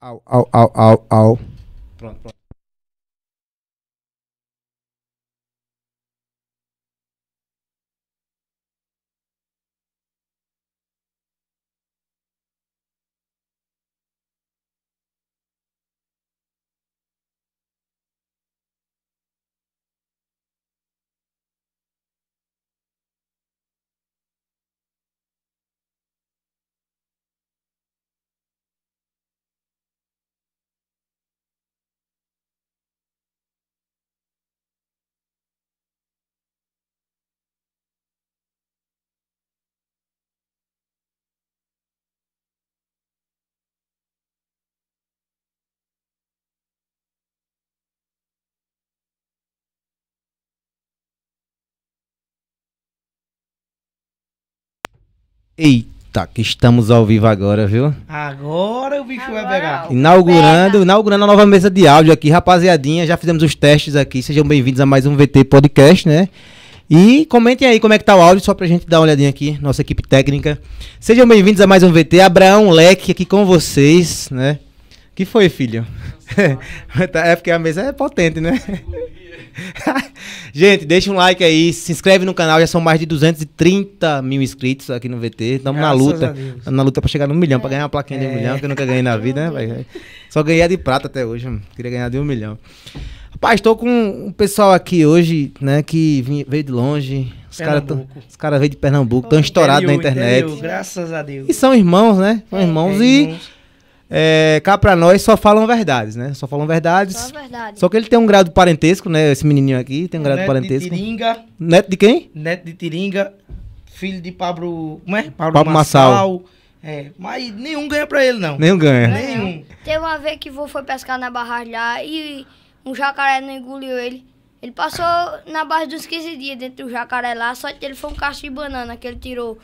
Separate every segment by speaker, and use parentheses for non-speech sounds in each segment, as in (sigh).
Speaker 1: Au, au, au, au, au. Pronto, pronto. Eita, que estamos ao vivo agora, viu?
Speaker 2: Agora o bicho agora vai pegar.
Speaker 1: Inaugurando, inaugurando a nova mesa de áudio aqui, rapaziadinha. Já fizemos os testes aqui. Sejam bem-vindos a mais um VT Podcast, né? E comentem aí como é que tá o áudio, só pra gente dar uma olhadinha aqui, nossa equipe técnica. Sejam bem-vindos a mais um VT. Abraão Leque aqui com vocês, né? que foi, filho? (laughs) Tá, é porque a mesa é potente, né? (laughs) gente, deixa um like aí, se inscreve no canal, já são mais de 230 mil inscritos aqui no VT. Estamos na luta. Na luta para chegar no milhão, é. ganhar uma plaquinha de um é. milhão, que eu nunca ganhei na vida, né? Só ganhei a de prata até hoje, mano. queria ganhar de um milhão. Rapaz, estou com um pessoal aqui hoje, né, que veio de longe. Os caras cara veio de Pernambuco, estão estourados na internet. Interior, graças
Speaker 2: a Deus. E são irmãos, né? São é, irmãos é, e. Irmãos
Speaker 1: é, cá pra nós só falam verdades, né? Só falam verdades. Só verdade. Só que ele tem um grado parentesco, né? Esse menininho aqui tem um grado Neto parentesco. Neto de Tiringa. Neto de quem?
Speaker 2: Neto de Tiringa, filho de Pablo... Como é? Pablo, Pablo Massal. Massal. É,
Speaker 3: mas nenhum
Speaker 2: ganha pra ele, não. Nenhum ganha.
Speaker 3: Nenhum. Teve uma vez que o vô foi pescar na barragem lá e um jacaré não engoliu ele. Ele passou na barra dos 15 dias dentro do jacaré lá, só que ele foi um cacho de banana que ele tirou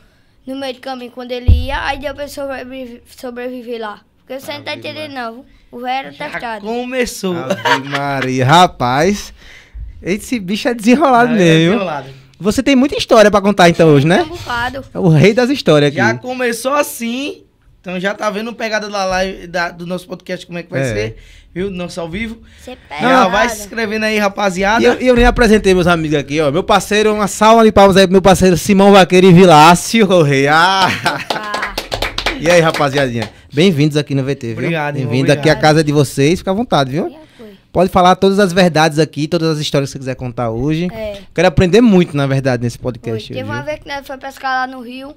Speaker 3: no meio do caminho quando ele ia, aí deu pra ele sobreviver, sobreviver lá. Porque você não tá entendendo, não. O velho era Já tá
Speaker 1: Começou. Ave Maria, rapaz. Esse bicho é desenrolado é mesmo. desenrolado. Você tem muita história para contar então hoje, né?
Speaker 2: Tá é o rei das histórias aqui. Já começou assim. Então já tá vendo pegada da live da, do nosso podcast como é que vai é. ser, viu? Nosso ao vivo. Você pega. Não, vai
Speaker 1: se inscrevendo aí, rapaziada. E eu, eu, nem apresentei meus amigos aqui, ó. Meu parceiro, uma salva de palmas aí pro meu parceiro Simão Vaqueiro e Vilácio, o rei. Ah. ah. e aí, rapaziadinha? Bem-vindos aqui no VT, viu? Obrigado, Bem-vindo aqui à casa de vocês, fica à vontade, viu? Pode falar todas as verdades aqui, todas as histórias que você quiser contar hoje. É. Quero aprender muito, na verdade, nesse podcast. Teve uma vez
Speaker 3: que nós foi pescar lá no rio.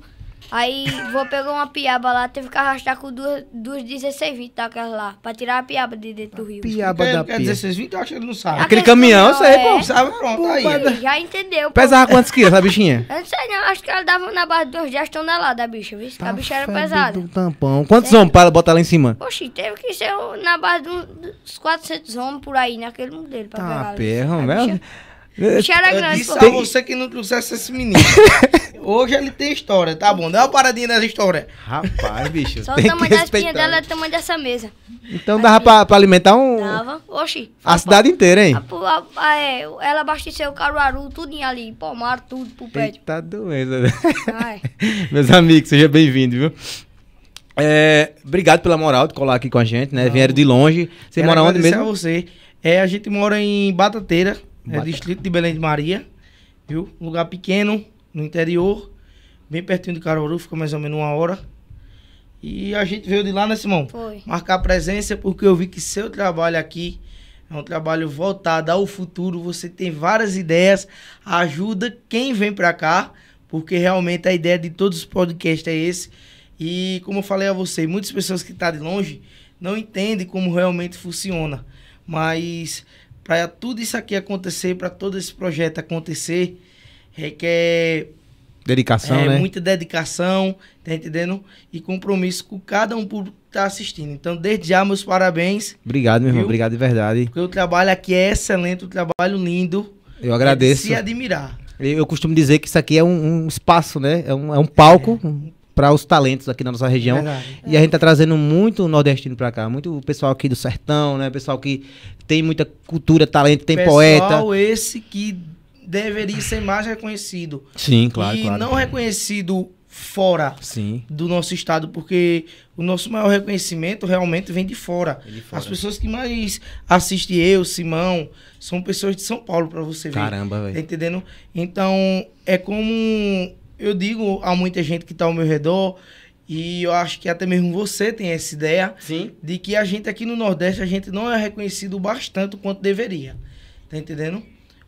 Speaker 3: Aí vou pegar uma piaba lá, teve que arrastar com duas, duas 16 20 daquelas lá, pra tirar a piaba de dentro do rio. Piaba da pia. 16 20 eu acho que ele não sabe.
Speaker 2: Aquele caminhão, isso aí, é. pô, sabe, pronto, tá
Speaker 3: aí. Já entendeu. Pesava quantos quilos essa bichinha? (laughs) Eu não sei não, acho que ela dava na base de uns 10 toneladas a bicha, viu? Tá a bicha era pesada. Um
Speaker 1: tampão. Quantos homens para botar lá em cima?
Speaker 3: Poxa, teve que ser na base de uns 400 homens por aí, naquele modelo, pra tá, pegar. Ah,
Speaker 1: perra, velho.
Speaker 2: Xera é, grande, Isso a você
Speaker 3: que não trouxesse esse menino. (laughs)
Speaker 1: Hoje
Speaker 2: ele tem história, tá bom? Dá uma paradinha nessa história. Rapaz, bicho. Só o tamanho da espinha dela
Speaker 3: é o tamanho dessa mesa.
Speaker 1: Então dava pra, pra, alimentar um. Dava. Oxi. A cidade inteira, hein? A,
Speaker 3: a, a, é, ela abasteceu o Caruaru, tudo ali, pomar, tudo pro pé.
Speaker 1: Tá doença. (laughs) Meus amigos, seja bem-vindo, viu? É, obrigado pela moral de colar aqui com a gente, né? Não. Vieram de longe. Você Quero mora onde mesmo? a
Speaker 2: você. É, a gente mora em Batateira, é distrito de Belém de Maria, viu? Um lugar pequeno, no interior, bem pertinho de Caruaru, ficou mais ou menos uma hora. E a gente veio de lá, né, Simão? Foi. Marcar presença, porque eu vi que seu trabalho aqui é um trabalho voltado ao futuro. Você tem várias ideias, ajuda quem vem para cá, porque realmente a ideia de todos os podcasts é esse. E como eu falei a você, muitas pessoas que estão tá de longe não entendem como realmente funciona. Mas para tudo isso aqui acontecer, para todo esse projeto acontecer, requer. Dedicação, é, né? Muita dedicação, tá entendendo? E compromisso com cada um público que tá assistindo. Então, desde já, meus parabéns.
Speaker 1: Obrigado, meu irmão. Obrigado de verdade. Porque
Speaker 2: o trabalho aqui é excelente, o trabalho
Speaker 1: lindo. Eu agradeço. É se admirar. Eu costumo dizer que isso aqui é um, um espaço, né? É um, é um palco. É, um para os talentos aqui na nossa região. Verdade. E a gente está trazendo muito nordestino para cá, muito o pessoal aqui do sertão, né? Pessoal que tem muita cultura, talento, tem pessoal poeta. Pessoal
Speaker 2: esse que deveria ser mais reconhecido. Sim, claro, e claro. E não claro. reconhecido fora Sim. do nosso estado, porque o nosso maior reconhecimento realmente vem de fora. Vem de fora. As pessoas que mais assistem eu, Simão, são pessoas de São Paulo, para você ver. Caramba, velho. Tá entendendo? Então, é como eu digo a muita gente que está ao meu redor, e eu acho que até mesmo você tem essa ideia, Sim. de que a gente aqui no Nordeste, a gente não é reconhecido bastante quanto deveria. Tá entendendo?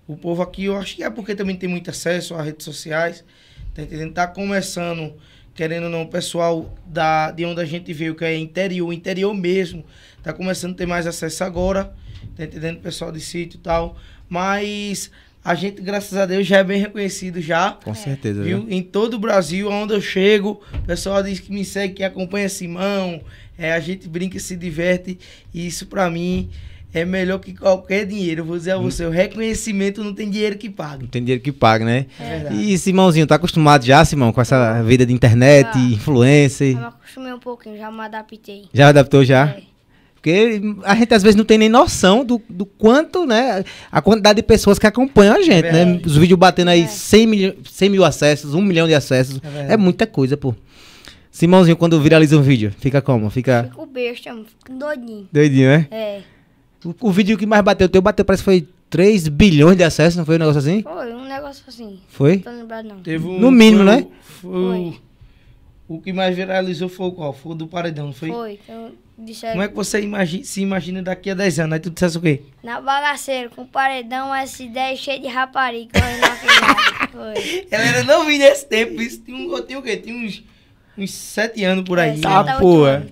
Speaker 2: O povo aqui, eu acho que é porque também tem muito acesso às redes sociais, tá entendendo? Tá começando, querendo ou não, o pessoal da, de onde a gente veio, que é interior, interior mesmo, tá começando a ter mais acesso agora, tá entendendo? Pessoal de sítio e tal, mas a gente, graças a Deus, já é bem reconhecido já.
Speaker 1: Com certeza. Viu?
Speaker 2: Em todo o Brasil, onde eu chego, o pessoal diz que me segue, que acompanha Simão. É, a gente brinca, se diverte. E isso, para mim, é melhor que qualquer dinheiro. vou dizer a hum. você, o reconhecimento não tem dinheiro que paga.
Speaker 1: Não tem dinheiro que paga, né? É e Simãozinho, tá acostumado já, Simão, com essa vida de internet, influência. influencer? Já me
Speaker 3: acostumei um pouquinho, já me adaptei. Já
Speaker 1: adaptou já? É. Porque a gente às vezes não tem nem noção do, do quanto, né? A quantidade de pessoas que acompanham a gente, é né? Os vídeos batendo aí é. 100, mil, 100 mil acessos, 1 milhão de acessos. É, é muita coisa, pô. Simãozinho, quando viraliza um vídeo, fica como? Fica.
Speaker 3: Fico besta, fico doidinho. Doidinho, né? É.
Speaker 1: O, o, vídeo que mais bateu, o teu bateu, parece que foi 3 bilhões de acessos, não foi um negócio assim?
Speaker 3: Foi, um negócio assim. Foi? Não tô lembrado, não. Teve um, no mínimo, foi, né? Foi. foi.
Speaker 2: O que mais viralizou foi o qual? Foi o do paredão, não foi? Foi.
Speaker 3: Então, Como é que você
Speaker 2: imagina, se imagina daqui a 10 anos? Aí tu dissesse o quê?
Speaker 3: Na bagaceira, com paredão, S10 cheio de rapariga. (laughs) foi. Ela era novinha nesse tempo. Isso tinha, um, tinha o quê? Tinha uns,
Speaker 1: uns 7 anos por aí.
Speaker 2: É,
Speaker 3: tá, né?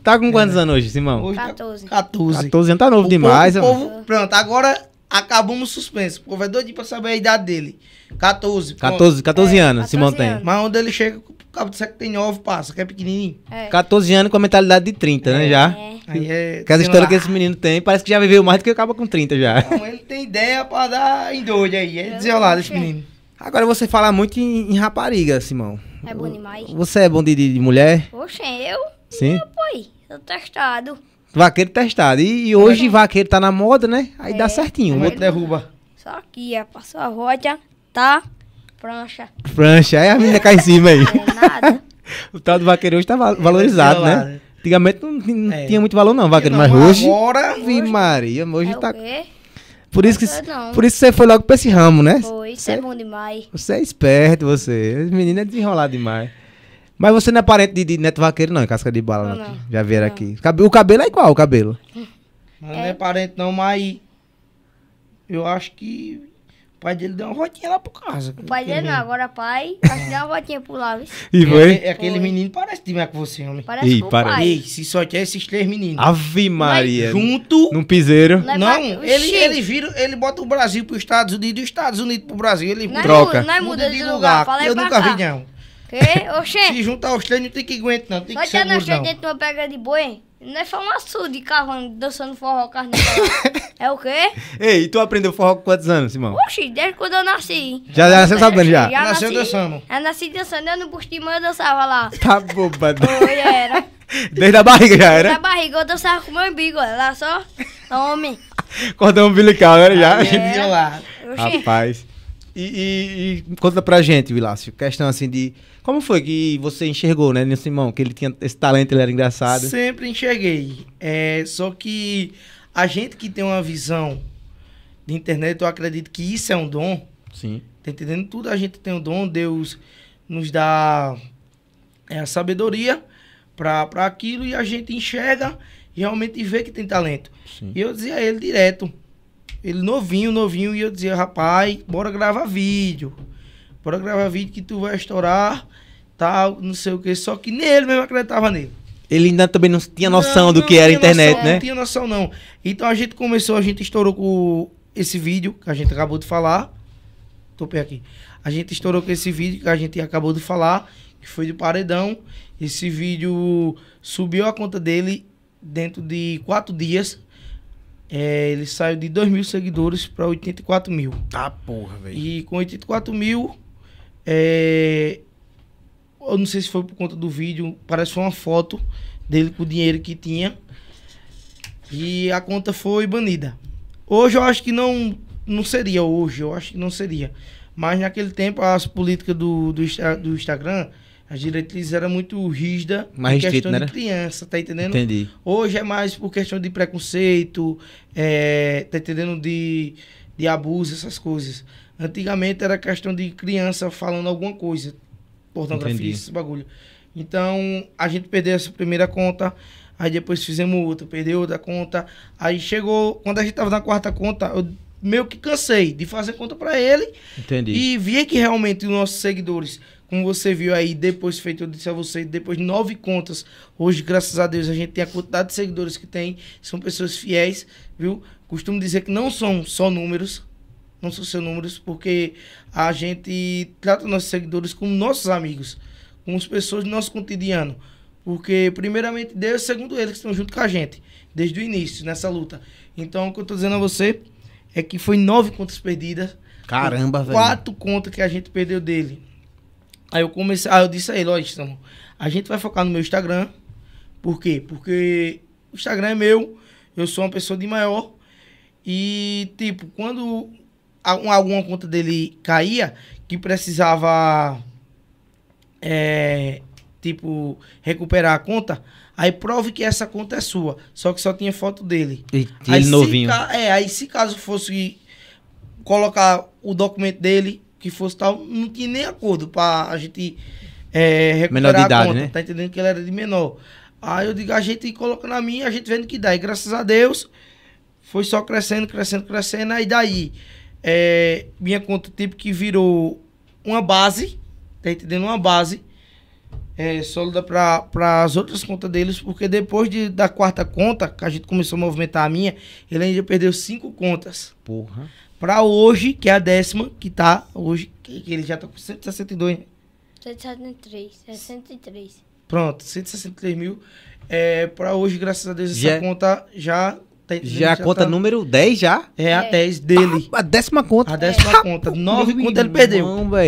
Speaker 1: Tá com quantos é. anos hoje, Simão?
Speaker 3: Hoje
Speaker 2: 14. 14. 14
Speaker 1: anos tá novo o demais. Povo,
Speaker 2: povo, pronto, agora acabamos suspenso. O povo é doido pra saber a idade dele. 14. 14, 14 é, anos, 14 Simão anos. tem. Mas onde ele chega com cabo de século tem nove passa, que é pequenininho. É.
Speaker 1: 14 anos com a mentalidade de 30, né, é. já? É. Aí
Speaker 2: é, que as histórias que esse
Speaker 1: menino tem, parece que já viveu mais do que acaba com 30 já.
Speaker 2: Então, ele tem ideia pra dar em doido aí, é desenrolado esse
Speaker 1: menino. Agora você fala muito em, em, rapariga, Simão.
Speaker 3: É bom demais.
Speaker 1: Você é bom de, de, de mulher?
Speaker 3: Poxa, eu? Sim. Eu, pô, eu testado.
Speaker 1: Vaqueiro testado. E, e hoje é. vaqueiro tá na moda, né? Aí é. dá certinho. O outro derruba.
Speaker 3: Só que ia passou a roda, tá? Prancha.
Speaker 1: Prancha, é a menina cai em cima aí. (laughs) É nada. (laughs) o tal do vaqueiro hoje tá valorizado, né? Antigamente não, não é. tinha muito valor, não, vaqueiro, não, mas hoje. Agora, vi Maria, hoje é tá. Por isso, que, por isso você foi logo pra esse ramo, né? Foi,
Speaker 3: isso você, é bom demais.
Speaker 1: Você é esperto, você. menina é desenrolado demais. Mas você não é parente de, de Neto Vaqueiro, não, em casca de bala, não, não. Já vieram aqui. O cabelo é igual, o cabelo.
Speaker 3: é.
Speaker 2: não é parente, não, mas. Eu acho que
Speaker 3: o pai dele deu uma voltinha lá por casa. O pai dele não, agora pai, acho que deu uma voltinha por lá, E
Speaker 2: foi? É, aquele foi. menino parece demais com você, homem. Parece Ih, com Pai. Ei,
Speaker 1: se só tiver esses três meninos. Ave Maria. Mas junto. Num piseiro. Não, é não
Speaker 2: ele, ele vira, ele bota o Brasil pros Estados Unidos e os Estados Unidos pro Brasil. Ele não é troca. Não, não é muda, de lugar. lugar. Eu nunca cá. vi, não.
Speaker 3: Que? Oxê. Se
Speaker 2: juntar os três, não tem que aguentar, não. Tem Vai que ser. Vai ter nós dentro
Speaker 3: de uma pega de boi, hein? Não é famoso de carro dançando forró carnaval. (laughs) é o quê?
Speaker 1: Ei, e tu aprendeu forró com quantos anos, Simão?
Speaker 3: Oxi, desde quando eu nasci.
Speaker 1: Já, já nasceu sabendo, já? já nasceu dançando.
Speaker 3: Eu nasci dançando, eu no busto de mãe eu dançava lá.
Speaker 1: Tá boba.
Speaker 3: Oi, era.
Speaker 1: Desde a barriga já era? Desde
Speaker 3: a barriga eu dançava com o meu umbigo, lá só. Homem.
Speaker 1: Cordão umbilical, era já?
Speaker 3: Oxi. Rapaz. E,
Speaker 1: e, e conta pra gente, Vilácio, questão assim de. Como foi que você enxergou, né, nesse Simão, que ele tinha esse talento, ele era engraçado?
Speaker 2: Sempre enxerguei. É, só que a gente que tem uma visão de internet, eu acredito que isso é um dom. Sim. Tá entendendo? Tudo a gente tem um dom, Deus nos dá é, a sabedoria para aquilo e a gente enxerga e realmente vê que tem talento. Sim. E eu dizia a ele direto. Ele novinho, novinho, e eu dizia, rapaz, bora gravar vídeo. Bora gravar vídeo que tu vai estourar, tal, não sei o que. Só que nem ele mesmo acreditava nele.
Speaker 1: Ele ainda também não tinha noção não, do não, que era internet, noção, né? Não
Speaker 2: tinha noção, não. Então a gente começou, a gente estourou com esse vídeo que a gente acabou de falar. Tô pé aqui. A gente estourou com esse vídeo que a gente acabou de falar, que foi do Paredão. Esse vídeo subiu a conta dele dentro de quatro dias. É, ele saiu de 2 mil seguidores para 84 mil. Tá, porra, velho. E com 84 mil, é, eu não sei se foi por conta do vídeo, parece que foi uma foto dele com o dinheiro que tinha. E a conta foi banida. Hoje eu acho que não, não seria, hoje eu acho que não seria. Mas naquele tempo as políticas do, do, do Instagram as diretrizes eram muito rígidas mais em questão né? de criança, tá entendendo? Entendi. Hoje é mais por questão de preconceito, é, tá entendendo? De, de abuso, essas coisas. Antigamente era questão de criança falando alguma coisa, pornografia, Entendi. esse bagulho. Então, a gente perdeu essa primeira conta, aí depois fizemos outra, perdeu outra conta. Aí chegou, quando a gente tava na quarta conta, eu meio que cansei de fazer conta para ele. Entendi. E vi que realmente os nossos seguidores como você viu aí, depois feito, eu disse a você, depois de nove contas, hoje, graças a Deus, a gente tem a quantidade de seguidores que tem, são pessoas fiéis, viu? Costumo dizer que não são só números, não são só números, porque a gente trata nossos seguidores como nossos amigos, como as pessoas do nosso cotidiano. Porque, primeiramente, Deus, é segundo eles, que estão junto com a gente, desde o início, nessa luta. Então, o que eu estou dizendo a você é que foi nove contas perdidas.
Speaker 1: Caramba, velho. Quatro
Speaker 2: contas que a gente perdeu dele. Aí eu comecei, aí eu disse a ele, ó, a gente vai focar no meu Instagram. Por quê? Porque o Instagram é meu, eu sou uma pessoa de maior. E, tipo, quando alguma conta dele caía, que precisava, é, tipo, recuperar a conta, aí prove que essa conta é sua. Só que só tinha foto dele. E aí, novinho. é, aí se caso fosse colocar o documento dele, que fosse tal, não tinha nem acordo para a gente é, recuperar menor de idade, conta, né? tá entendendo que ele era de menor. Aí eu digo, a gente coloca na minha, a gente vendo que dá. E graças a Deus, foi só crescendo, crescendo, crescendo. Aí daí, é, minha conta tipo que virou uma base, tá entendendo? Uma base é, sólida para as outras contas deles, porque depois de, da quarta conta, que a gente começou a movimentar a minha, ele ainda perdeu cinco contas. Porra para hoje, que é a décima, que tá hoje, que, que ele já tá com 162, né?
Speaker 3: 163, 163.
Speaker 2: Pronto, 163 mil. É, para hoje, graças a Deus, essa já, é- conta já... Tem, já é a conta tá,
Speaker 1: número 10 já? É, é, a 10 dele. Ah, a décima conta? A décima é. conta. Nove (laughs) contas ele perdeu. irmão Tá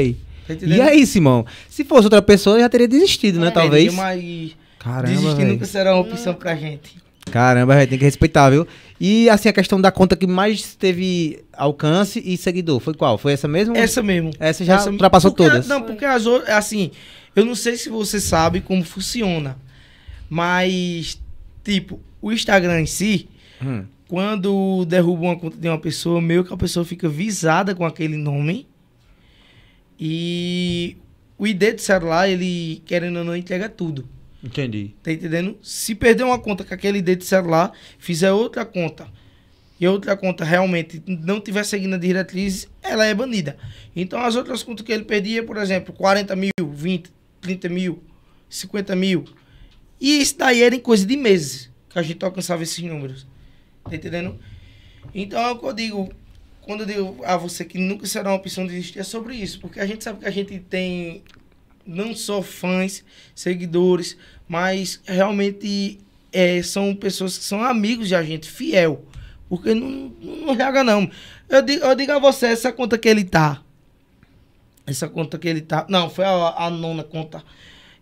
Speaker 1: e aí, Simão? Se fosse outra pessoa, já teria desistido, né? Talvez. Mas Caramba, desistir véi. nunca
Speaker 2: será uma opção pra gente.
Speaker 1: Caramba, véi, tem que respeitar, viu? E assim, a questão da conta que mais teve alcance e seguidor, foi qual? Foi essa mesmo? Essa mesmo. Essa já essa ultrapassou porque, todas. Não, porque as outras, assim, eu não sei se
Speaker 2: você sabe como funciona, mas, tipo, o Instagram em si, hum. quando derruba uma conta de uma pessoa, meio que a pessoa fica visada com aquele nome e o ID do celular, ele, querendo ou não, entrega tudo. Entendi. Tá entendendo? Se perder uma conta com aquele ID de celular, fizer outra conta e outra conta realmente não tiver seguindo a diretriz, ela é banida. Então as outras contas que ele perdia, por exemplo, 40 mil, 20, 30 mil, 50 mil. E isso daí era em coisa de meses que a gente alcançava esses números. Tá entendendo? Então é o que eu digo. Quando eu digo a você que nunca será uma opção de desistir, é sobre isso. Porque a gente sabe que a gente tem não só fãs, seguidores, mas realmente é, são pessoas que são amigos de a gente, fiel. Porque não, não joga, não. Eu digo, eu digo a você, essa conta que ele tá. Essa conta que ele tá. Não, foi a, a nona conta.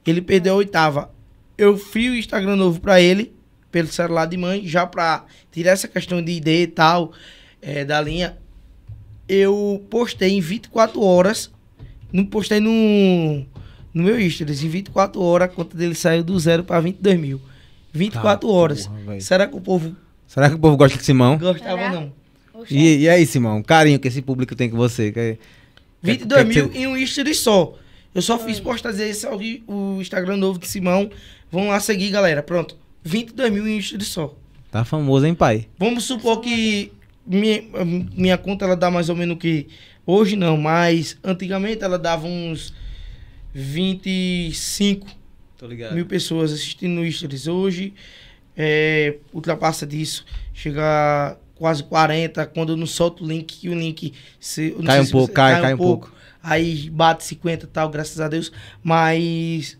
Speaker 2: Ele perdeu a oitava. Eu fui o Instagram novo pra ele, pelo celular de mãe, já pra tirar essa questão de ID e tal, é, da linha. Eu postei em 24 horas. Não postei no no meu Stories. Em 24 horas, a conta dele saiu do zero para 22 mil. 24 tá, horas. Porra, Será que o povo.
Speaker 1: Será que o povo gosta de Simão? Gostava Será? não. E, e, aí, Simão, carinho que esse público tem com você. Que, 22 é- que, é- é mil que...
Speaker 2: em um Stories só. Eu só fiz postas esse ao o Instagram novo de Simão. Vão lá seguir, galera. Pronto. 22 mil em um Stories só.
Speaker 1: Tá famoso, hein, pai?
Speaker 2: Vamos supor que minha, minha conta ela dá mais ou menos o que. Hoje não, mas antigamente ela dava uns 25 mil pessoas assistindo no Stories hoje. É, ultrapassa disso, chega a quase 40. Quando eu não solto o link, que o link se, cai, um se pouco, você, cai, cai, cai um pouco, cai, um pouco. Aí bate 50 tal, graças a Deus. Mas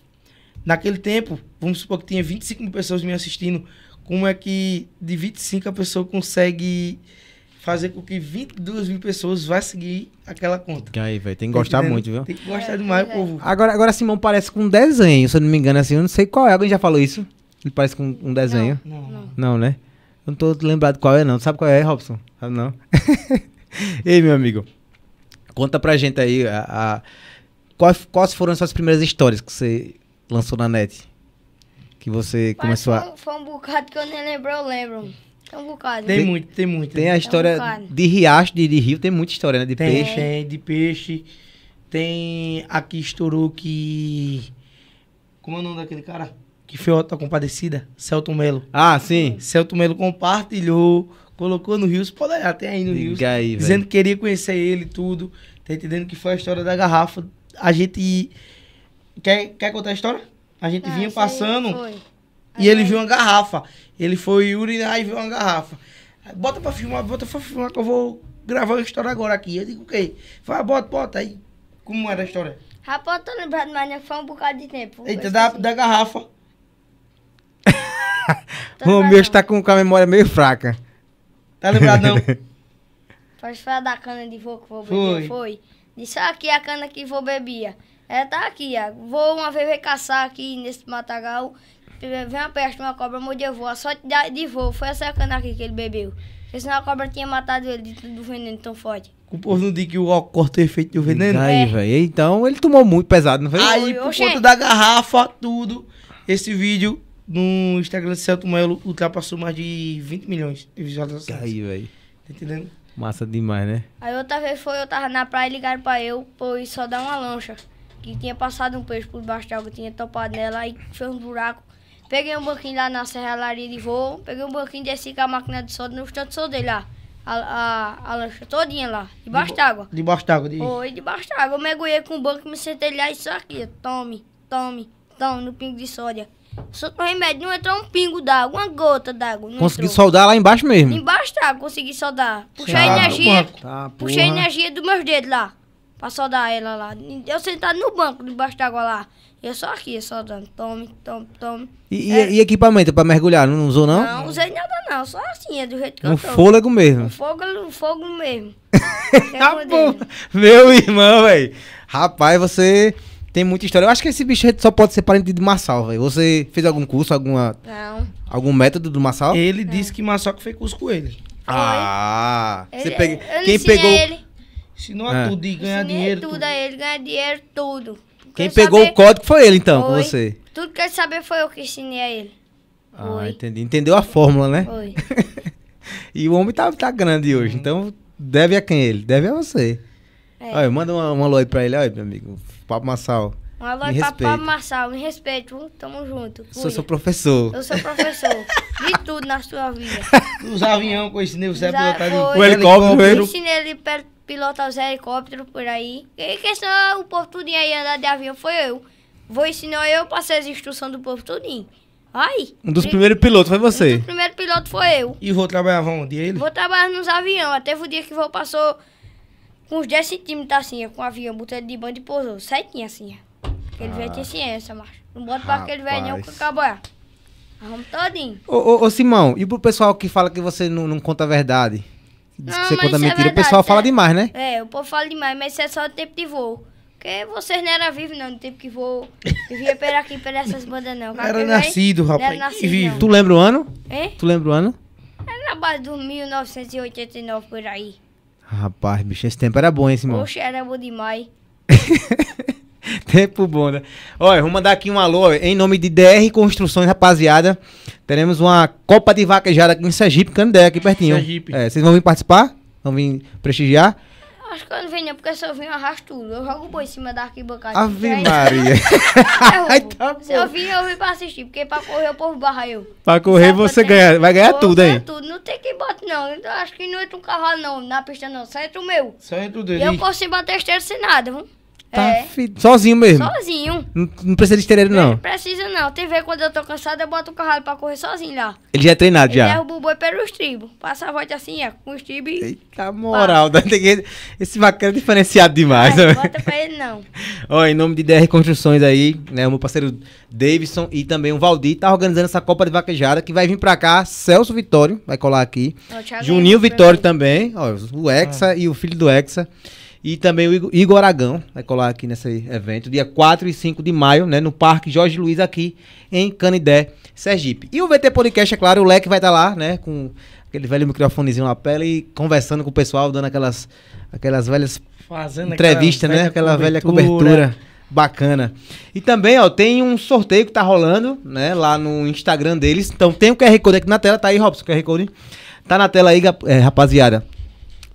Speaker 2: naquele tempo, vamos supor que tinha 25 mil pessoas me assistindo. Como é que de 25 a pessoa consegue fazer com que 22 mil pessoas vá seguir aquela conta. Que aí, velho, tem que gostar muito, viu? Tem
Speaker 1: que gostar é, demais, é. povo. Agora, agora Simão parece com um desenho, se eu não me engano, assim, eu não sei qual é. Alguém já falou isso? Ele parece com um desenho? Não, não. Não, não né? Eu não tô lembrado qual é, não. Sabe qual é, Robson? Sabe não? (laughs) Ei, meu amigo, conta pra gente aí a, a quais, quais foram as suas primeiras histórias que você lançou na net? Que você Mas começou foi,
Speaker 3: a. Foi um bocado que eu nem lembro, eu lembro. É um bocado. Tem muito, tem muito. Né? Tem a é história um de
Speaker 1: riacho, de, de, rio, tem muita história, né? De
Speaker 2: tem, peixe. Tem, de peixe. Tem aqui estourou que... Como é o nome daquele cara? Que foi outra compadecida? Celto Melo. Ah, sim. Celto Melo compartilhou, colocou no Rio, pode olhar, tem aí no Rio. Dizendo que queria conhecer ele tudo. Tá entendendo que foi a história da garrafa. A gente... Quer, quer contar a história? A gente ah, vinha passando e ele viu uma é. garrafa. Ele foi urinar e viu uma garrafa. Bota pra filmar, bota pra filmar que eu vou gravar uma história agora aqui. Eu digo, o quê? Fala, bota, bota. Aí, como era a história?
Speaker 3: Rapaz, tô lembrado, mas não foi um bocado de tempo. Eita, da, da garrafa.
Speaker 1: o (laughs) meu está com a memória meio fraca. Tá lembrado, não? (laughs)
Speaker 3: Pode falar da cana de voo que vou beber. Foi. foi. Disse ah, aqui é a cana que vou bebia. Ela tá aqui, ó. Vou uma vez ver caçar aqui nesse matagal Veio uma peste, uma cobra, mordeu voo. A sorte de voo foi essa cana aqui que ele bebeu. Porque senão a cobra tinha matado ele do veneno tão forte.
Speaker 1: O povo não diz que o álcool corta efeito do veneno? Aí, é. velho. Então ele tomou muito pesado, não foi? Aí,
Speaker 3: por conta da garrafa,
Speaker 2: tudo, esse vídeo no Instagram do Celto Melo ultrapassou mais de 20 milhões de visualizações. Aí, velho. Tá entendendo?
Speaker 1: Massa demais, né?
Speaker 3: Aí outra vez foi, eu tava na praia e ligaram pra eu, pois só dar uma lancha. Que tinha passado um peixe por baixo água tinha topado nela, aí fez um buraco, Peguei um banquinho lá na serralharia de voo, peguei um banquinho, desci com a máquina de solda no estante soldei lá. A, a, a, lancha todinha lá, debaixo d'água. Debaixo d'água? De... Foi, debaixo d'água. Eu mergulhei com o banco, me sentei lá e só aqui, tome, tome, tome, no pingo de sódia. Só com remédio, não entrou um pingo d'água, uma gota d'água. Consegui entrou. soldar
Speaker 1: lá embaixo mesmo?
Speaker 3: Embaixo d'água, consegui soldar. Puxei a energia,
Speaker 1: tá, puxei a energia
Speaker 3: dos meus dedos lá, pra soldar ela lá. Eu sentado no banco, debaixo d'água lá. E eu só aqui, só dando tome, tome, tome.
Speaker 1: E, é. e, equipamento pra mergulhar? Não usou, não? Não
Speaker 3: usei nada, não. Só assim, é do jeito que um eu tô. fôlego mesmo. Um fôlego, um fogo mesmo. (laughs) Tá bom.
Speaker 1: meu irmão, velho. Rapaz, você tem muita história. Eu acho que esse bicho só pode ser parente de Massal, velho. Você fez algum curso, alguma... Não. Algum método do Massal? Ele não. É. disse que Massal que fez curso com ele. Ah!
Speaker 2: Ele, Quem pegou... Ele.
Speaker 3: Ensinou é. tudo e ganhar dinheiro. tudo a ele, ganhar dinheiro, tudo.
Speaker 2: Quem pegou saber... o código foi ele, então, foi. com
Speaker 3: você. Tudo que ele saber foi eu que ensinei a ele.
Speaker 1: Ah, foi. entendi. Entendeu a fórmula, né? Foi. (laughs) e o homem tá, tá grande hoje, hum. então deve a quem ele? Deve a você. É. Olha, manda um, alô aí pra ele, olha, meu amigo. Papo Massal. Um alô aí pra Papo
Speaker 3: Massal, me respeito, tamo junto. Eu Sou seu professor. Eu sou professor. (laughs) De tudo na sua vida. Os
Speaker 2: aviões com esse nível, você ele. pilotar de... helicóptero. Eu ensinei
Speaker 3: ele perto pilotar os helicópteros por aí. E questão, o povo tudinho aí andar de avião foi eu. Vou ensinar eu, passei as instruções do povo tudinho. Aí. Um dos primeiros
Speaker 1: pilotos foi você? Um
Speaker 2: dos
Speaker 3: primeiros pilotos foi eu.
Speaker 2: E vou trabalhar onde ele? Vou
Speaker 3: trabalhar nos aviões. até o dia que vou passou com uns 10 centímetros tá assim, com o avião, botando de bando e pousou. Certinho assim. É. Porque ah. velho tinha ciência, macho. Não bota pra aquele velho não que acabou. É. Arrumo todinho. Ô, ô,
Speaker 1: ô, Simão, e pro pessoal que fala que você não, não conta a verdade? Diz que ah, você conta é mentira, é o pessoal fala é. demais, né?
Speaker 3: É, o povo fala demais, mas isso é só o tempo de voo. Porque vocês não eram vivos, não, no tempo que voo. Eu vinha pela aqui, pela essas bandas, não. Cara, era nascido, rapaz. Não era nascido, vivo. Não. Tu lembra o ano? Hein? Tu lembra o ano? Era na base dos 1989, por aí.
Speaker 1: Rapaz, bicho, esse tempo era bom, hein, Simão? Poxa,
Speaker 3: era bom demais. (laughs)
Speaker 1: (laughs) Tempo bom, né? Olha, vou mandar aqui um alô em nome de DR Construções, rapaziada. Teremos uma Copa de Vaquejada aqui em Sergipe, Candé, aqui pertinho. Sergipe. É, vocês vão vir participar? Vão vir prestigiar?
Speaker 3: Acho que eu não venho, porque se eu vim, eu arrasto tudo. Eu jogo em cima da arquibancada. Ave aí, Maria. (laughs) É (laughs) aí, tá Se eu vim, eu vim pra assistir, porque pra correr o povo barra eu.
Speaker 1: Pra correr Sabe, você ganha, vai ganhar tudo, hein?
Speaker 3: tudo. Não tem que bater, não. então acho que não entra um cavalo, não, na pista, não. Só entra o meu. Só entra o dele. E eu posso bater esteira sem nada, vamos Tá é. fi...
Speaker 1: Sozinho mesmo?
Speaker 3: Sozinho.
Speaker 1: Não, não precisa de estereiro, não. Não
Speaker 3: precisa, não. Tem ver quando eu tô cansado, eu boto o carro pra correr sozinho lá.
Speaker 1: Ele já é treinado, Ele já? derruba
Speaker 3: é o boi é pelos tribos. Passa a volta assim, é, com os tribos e... Eita, moral. (laughs)
Speaker 1: Que... Esse bacana é diferenciado demais. É, né? não bota pra
Speaker 4: ele,
Speaker 3: não.
Speaker 1: (laughs) Ó, em nome de DR Construções aí, né, o meu parceiro Davidson e também o Valdir, tá organizando essa Copa de Vaquejada, que vai vir pra cá, Celso Vitório, vai colar aqui. Juninho Vitório também, ó, o Hexa ah. e o filho do Hexa. E também o Igor Aragão vai colar aqui nesse evento, dia 4 e 5 de maio, né, no Parque Jorge Luiz, aqui em Canidé, Sergipe. E o VT Podcast, é claro, o Leque vai estar tá lá, né, com aquele velho microfonezinho na pele e conversando com o pessoal, dando aquelas, aquelas velhas Fazendo entrevistas, aquela né, aquela velha cobertura. Bacana. E também, ó, tem um sorteio que tá rolando, né, lá no Instagram deles. Então tem o QR Code aqui na tela, tá aí, Robson, o QR Code. Tá na tela aí, é, rapaziada.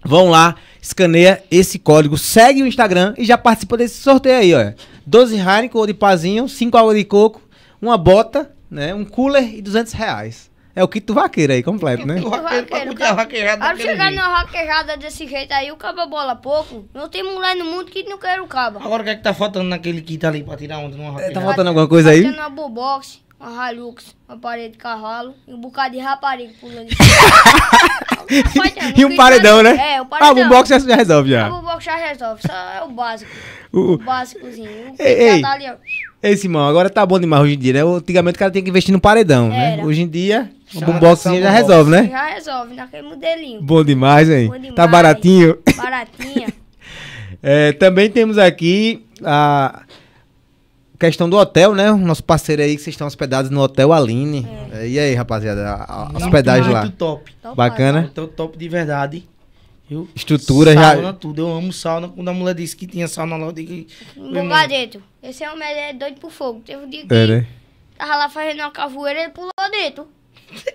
Speaker 1: Vão lá, escaneia esse código, segue o Instagram e já participa desse sorteio aí, ó. 12 Heineken de pazinho, 5 água de coco, uma bota, né, um cooler e 200 reais. É o kit do vaqueiro aí, completo, né?
Speaker 2: (laughs) O vaqueiro,
Speaker 3: vaqueiro
Speaker 4: pra
Speaker 2: vaqueirada Ao chegar numa
Speaker 3: vaquejada desse jeito aí, o cabo bola pouco. Não tem mulher no mundo que não quer o cabo. Agora o
Speaker 2: que é que tá faltando naquele kit ali pra tirar onda numa vaquejada? É, tá faltando alguma coisa
Speaker 3: aí? Tá faltando uma bobox uma Hilux, uma parede de cavalo e um bocado de rapariga pulando. (laughs)
Speaker 4: É, e um paredão, né? É, ah, o paredão. Ah, o box já resolve já. O
Speaker 3: box já resolve, só é o básico. O, o básicozinho. O ei, ei. Tá ali, ó.
Speaker 1: Ei, agora tá bom demais hoje em dia, né? Antigamente o cara tinha que investir no paredão, né? Era. né? Hoje em dia, o box já resolve, né?
Speaker 3: Já resolve, naquele modelinho.
Speaker 1: Bom demais, hein? Bom tá demais. Tá baratinho.
Speaker 3: Baratinha.
Speaker 1: (laughs) é, também temos aqui a questão do hotel, né? O nosso parceiro aí, que vocês estão hospedados no Hotel Aline. É. é e aí, rapaziada, a, a hospedagem muito lá. Muito top.
Speaker 2: Bacana? então top de verdade. Eu, Estrutura sauna, já. Sauna, tudo. Eu amo sauna. Quando a mulher disse que tinha sauna lá, eu digo. Bom lá
Speaker 3: dentro. Esse homem é doido por fogo. Teve um dia que. É, né? Tava lá fazendo uma cavoeira, ele pulou dentro.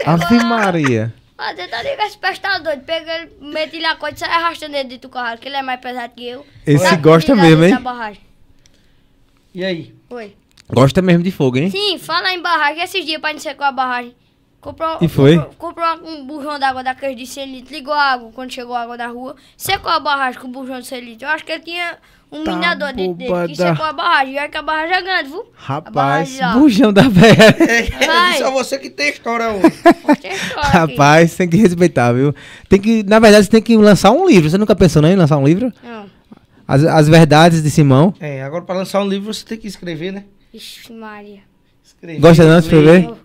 Speaker 3: Ave
Speaker 1: Maria.
Speaker 3: Mas eu tô ligado, esse peixe tá doido. Pega ele, mete ele a corda e sai arrastando ele dentro do carro, que ele é mais pesado que eu. Esse tá gosta mesmo, hein? E aí? Oi.
Speaker 1: Gosta mesmo de
Speaker 4: fogo, hein? Sim,
Speaker 3: fala em barragem. Esses dias pra gente secar a barragem. Comprou, e foi? Comprou, comprou um burrão d'água daqueles de 100 litros, ligou a água quando chegou a água da rua, secou a barragem com o burrão de 100 litros. Eu acho que ele tinha um tá minador dentro dele que secou a barragem. E olha que a barragem é grande, viu? Rapaz,
Speaker 1: bujão da (laughs) velha.
Speaker 3: É, é, só você que tem história hoje.
Speaker 1: história Rapaz, tem que respeitar, viu? Tem que, na verdade, você tem que lançar um livro. Você nunca pensou né, em lançar um livro? Não. As, as Verdades de Simão.
Speaker 3: É, agora para lançar um livro você
Speaker 2: tem que escrever,
Speaker 3: né? Ixi, Maria. Escrever,
Speaker 1: Gosta não de escrever?
Speaker 3: Eu,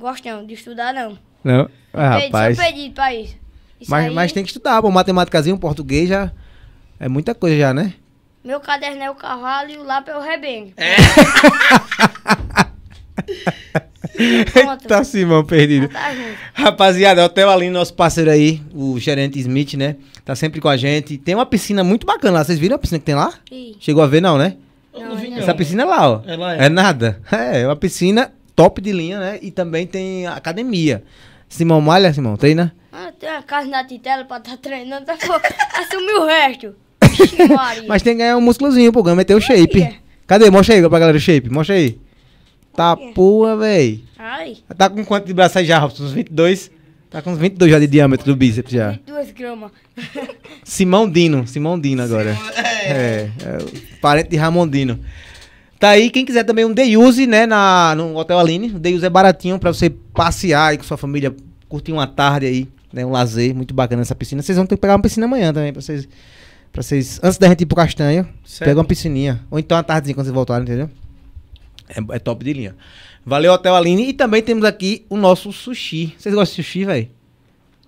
Speaker 3: gosto não, de estudar não.
Speaker 1: Não? Ah, rapaz.
Speaker 3: Sou perdido pra isso. isso mas, aí... mas
Speaker 1: tem que estudar, pô. Matemáticazinho, português já... É muita coisa já, né?
Speaker 3: Meu caderno é o cavalo e o lápis é o rebento. É.
Speaker 1: (laughs) tá Simão perdido. Tá Rapaziada, Hotel Aline, nosso parceiro aí, o gerente Smith, né? Tá sempre com a gente. Tem uma piscina muito bacana lá. Vocês viram a piscina que tem lá? Sim. Chegou a ver, não, né?
Speaker 4: Não, não vi, não. Essa piscina é lá, ó. é. É. é nada. (laughs) É,
Speaker 1: é, uma piscina top de linha, né? E também tem academia. Simão malha, Simão, treina?
Speaker 3: Ah, tem uma casa na titela pra estar tá treinando, tá (laughs) assumir o resto.
Speaker 1: Mas tem que ganhar um músculozinho pro ganhar, meter o shape. Cadê? Mostra aí pra galera o shape, mostra aí. Tá porra, véi. Ai. Tá com quanto de braço aí já, Robson? Uns 22? Tá com uns 22 já de diâmetro do bíceps já.
Speaker 3: 22 gramas. (laughs)
Speaker 1: Simão Dino, Simão Dino agora. Simão, é. é, é parente de Ramondino. Tá aí, quem quiser também um day use, né, na, no Hotel Aline. O day use é baratinho pra você passear aí com sua família, curtir uma tarde aí, né, um lazer. Muito bacana essa piscina. Vocês vão ter que pegar uma piscina amanhã também pra vocês... Pra vocês, antes da gente ir pro castanho, certo. pega uma piscininha. Ou então à tardezinha quando vocês voltarem, entendeu? É, é, top de linha. Valeu, Hotel Aline. E também temos aqui o nosso sushi. Vocês gostam de sushi, velho?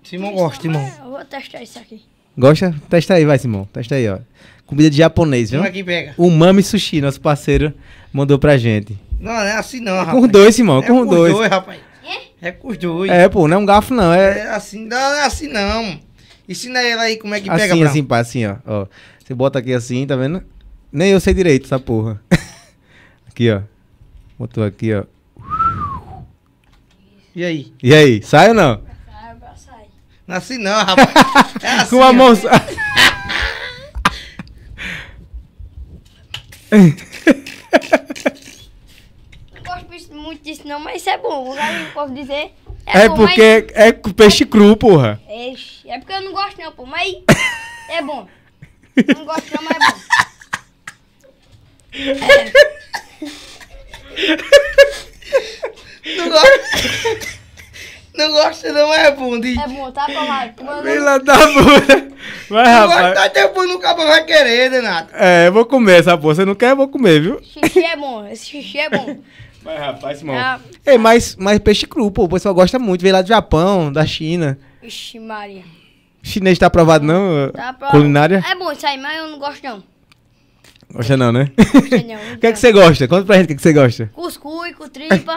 Speaker 1: Simão gosta, Simão.
Speaker 3: Eu vou testar isso aqui.
Speaker 1: Gosta? Testa aí, vai, Simão. Testa aí, ó. Comida de japonês, viu? Aqui pega. O Mami Sushi, nosso parceiro, mandou pra gente.
Speaker 3: Não, não é
Speaker 2: assim não, é rapaz. Com dois, Simão, é com, é com dois. dois. rapaz. É? é com dois. É, pô, não
Speaker 1: é um garfo não, é... É
Speaker 2: assim, não, é assim não. Ensina ela aí como é que assim, pega, Assim, assim,
Speaker 1: pá, assim, ó. ó. Você bota aqui assim, tá vendo? Nem eu sei direito essa porra. (laughs) aqui, ó. Botou aqui, ó. E aí? E aí, sai ou não?
Speaker 2: Sai. Não assim não, rapaz. (laughs) É assim, Com a mão...
Speaker 3: não (laughs) gosto muito disso não, mas isso é bom. O que posso dizer... É, é bom, porque
Speaker 4: mas... é peixe cru, porra.
Speaker 3: É, é porque eu não gosto não, pô, mas é bom. Não gosto não, mas
Speaker 4: é bom. É. (laughs)
Speaker 2: Não gosta. Não gosta, não é bunda. É
Speaker 3: bom, tá Vem lá, tá
Speaker 4: bom. Vai, não rapaz. Não gosta,
Speaker 3: teu bunda, nunca mais vai querer, Donato.
Speaker 1: É, eu vou comer essa porra. Você não quer, eu vou comer, viu?
Speaker 3: Xixi é bom, esse xixi é bom. Mas, (laughs) rapaz, mano. Ah,
Speaker 1: é, mas, mas peixe cru, pô. O pessoal gosta muito. Vem lá do Japão, da China.
Speaker 3: Ixi, Maria.
Speaker 1: Chinês tá aprovado, não? Tá aprovado. Culinária?
Speaker 3: É bom isso aí, mas eu não gosto, não.
Speaker 1: Gosta não, né? Gosta não. (laughs) O que é que você gosta? Conta pra gente o que, é que você gosta.
Speaker 3: Cuscuz, cutripa,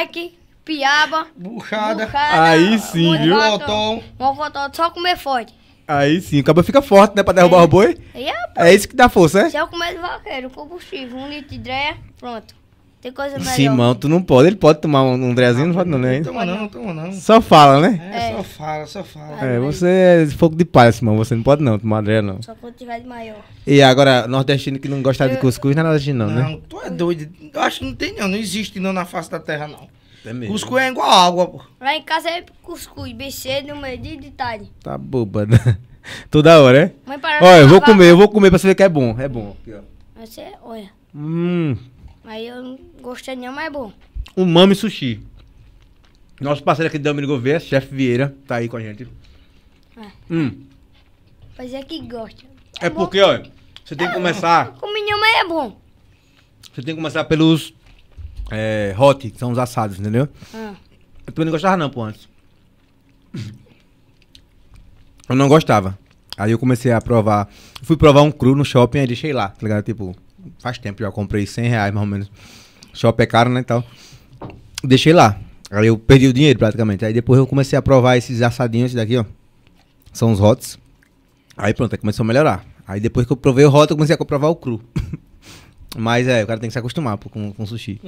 Speaker 3: hike, (laughs) piaba, burrada. Aí sim, viu? Mocotó. Mocotó, só comer forte.
Speaker 1: Aí sim, o cabelo fica forte, né? Pra derrubar é. o boi.
Speaker 3: É, é, isso que dá força, né? Se eu comer de vaqueiro, combustível, um litro de dreia, pronto. Tem coisa melhor. Simão,
Speaker 1: tu não pode. Ele pode tomar um, um drezinho, não pode não, né? Toma
Speaker 4: não, toma não. Só fala, né? É, é, só fala, só fala. É, você
Speaker 1: é fogo de palha, Simão. Você não pode não tomar André, não.
Speaker 4: Só quando tiver de maior.
Speaker 1: E agora, nordestino que não gosta de cuscuz, não é nordestino não, né? Não, tu
Speaker 3: é doido. Eu acho que não tem não.
Speaker 2: Não existe não na face da terra, não. É mesmo. Cuscuz é igual água,
Speaker 3: pô. Lá em casa é cuscuz, bem cedo, no meio dia de tarde.
Speaker 1: Tá boba, né? (laughs) Toda hora, é? Mãe, para olha, eu vou comer, eu vou comer pra você ver que é bom. É bom.
Speaker 4: Aqui,
Speaker 3: ó. Você, olha.
Speaker 1: Hum.
Speaker 3: Aí eu Gostei nenhum, mas é bom.
Speaker 1: Umami Sushi. Nosso parceiro aqui, Domingo Gouveia, chefe Vieira, tá aí com a gente. É. Hum.
Speaker 3: Mas é que gosta.
Speaker 1: É, é porque, ó, você tem que começar...
Speaker 3: Comi não, mas é bom.
Speaker 1: Você tem que começar pelos é, hot, que são os assados, entendeu? Ah. Eu não gostava não, pô, antes. Eu não gostava. Aí eu comecei a provar. Fui provar um cru no shopping, aí deixei lá, tá ligado? Tipo, faz tempo já, comprei 100 reais mais ou menos shopping é caro, né, tal. Deixei lá. Aí eu perdi o dinheiro praticamente. Aí depois eu comecei a provar esses assadinhos esse daqui, ó. São os hots. Aí pronto, aí começou a melhorar. Aí depois que eu provei o hot, eu comecei a provar o cru. (laughs) Mas é, o cara tem que se acostumar pô, com, com sushi.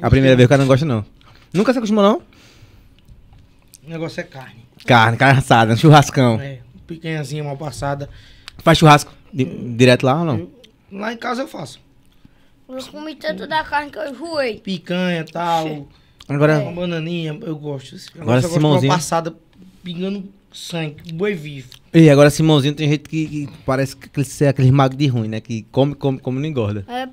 Speaker 1: A primeira vez o cara não gosta, não. Nunca se acostumou, não?
Speaker 2: O negócio é carne.
Speaker 1: Carne, carne assada, churrascão.
Speaker 2: É, pequenazinha, mal passada.
Speaker 1: Faz churrasco di direto lá ou não? Eu,
Speaker 3: lá em casa eu faço. Eu comi tanto da carne que eu enjoei.
Speaker 2: Picanha e tal. Agora. Uma bananinha, eu gosto. Agora, gosto Simãozinho. uma passada pingando sangue, boi vivo.
Speaker 1: E agora Simãozinho tem gente que, que parece que ser aquele magro de ruim, né? Que come, come, come não engorda.
Speaker 3: É,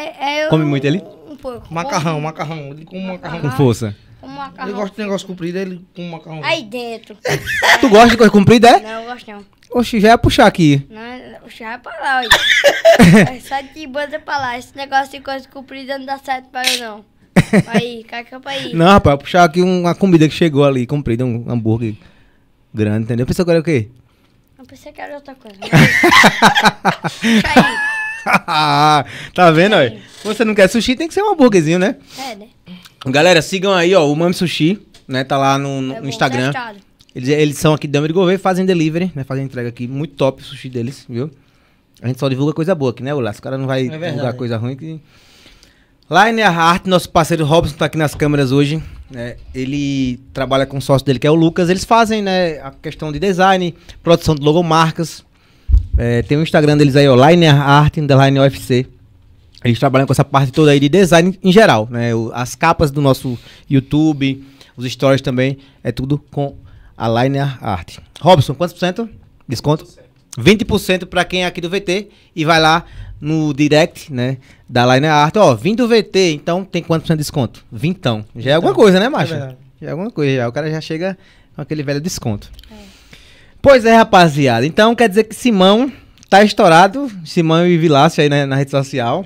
Speaker 3: é, é come muito ele? Um pouco. Macarrão, como? macarrão.
Speaker 2: Ele come macarrão.
Speaker 3: Com força. Com macarrão. Ele gosta de
Speaker 2: negócio
Speaker 1: comprido, ele come
Speaker 2: macarrão. Aí dentro. (laughs) tu gosta de coisa comprida,
Speaker 1: é? Não, eu gosto não. Oxi, já ia puxar aqui.
Speaker 3: Não, puxar pra lá, olha. (laughs) É só que bota pra lá. Esse negócio de coisa comprida não dá certo pra eu, não. Aí, caca pra aí. (laughs) É não,
Speaker 1: rapaz, puxar aqui uma comida que chegou ali, comprida, um hambúrguer grande, entendeu? Pensou que era o quê?
Speaker 4: Eu pensei que era outra coisa.
Speaker 1: É (laughs) tá vendo, olha? Você não quer sushi, tem que ser um hambúrguerzinho, né? É, né? Galera, sigam aí, ó, o Mami Sushi, né? Tá lá no, no é bom, Instagram. Testado. Eles, eles são aqui de de Gouveia, fazem delivery, né? Fazem entrega aqui. Muito top o sushi deles, viu? A gente só divulga coisa boa aqui, né, Olá? Os caras não vai é divulgar coisa ruim que... Line Hart, nosso parceiro Robson tá aqui nas câmeras hoje. Né? Ele trabalha com o sócio dele, que é o Lucas. Eles fazem, né, a questão de design, produção de logomarcas. É, tem o um Instagram deles aí, ó, Line Art, Line UFC. Eles trabalham com essa parte toda aí de design em geral, né? O, as capas do nosso YouTube, os stories também, é tudo com a Linear Art. Robson, quantos por cento? Desconto? 20% para quem é aqui do VT e vai lá no direct, né, da Linear Art, ó, vim do VT, então tem quanto por cento de desconto? Vintão. Já então, é alguma coisa, né, é macho? É já é alguma coisa, já. o cara já chega com aquele velho desconto. É. Pois é, rapaziada. Então quer dizer que Simão tá estourado, Simão e Vilace aí né, na rede social.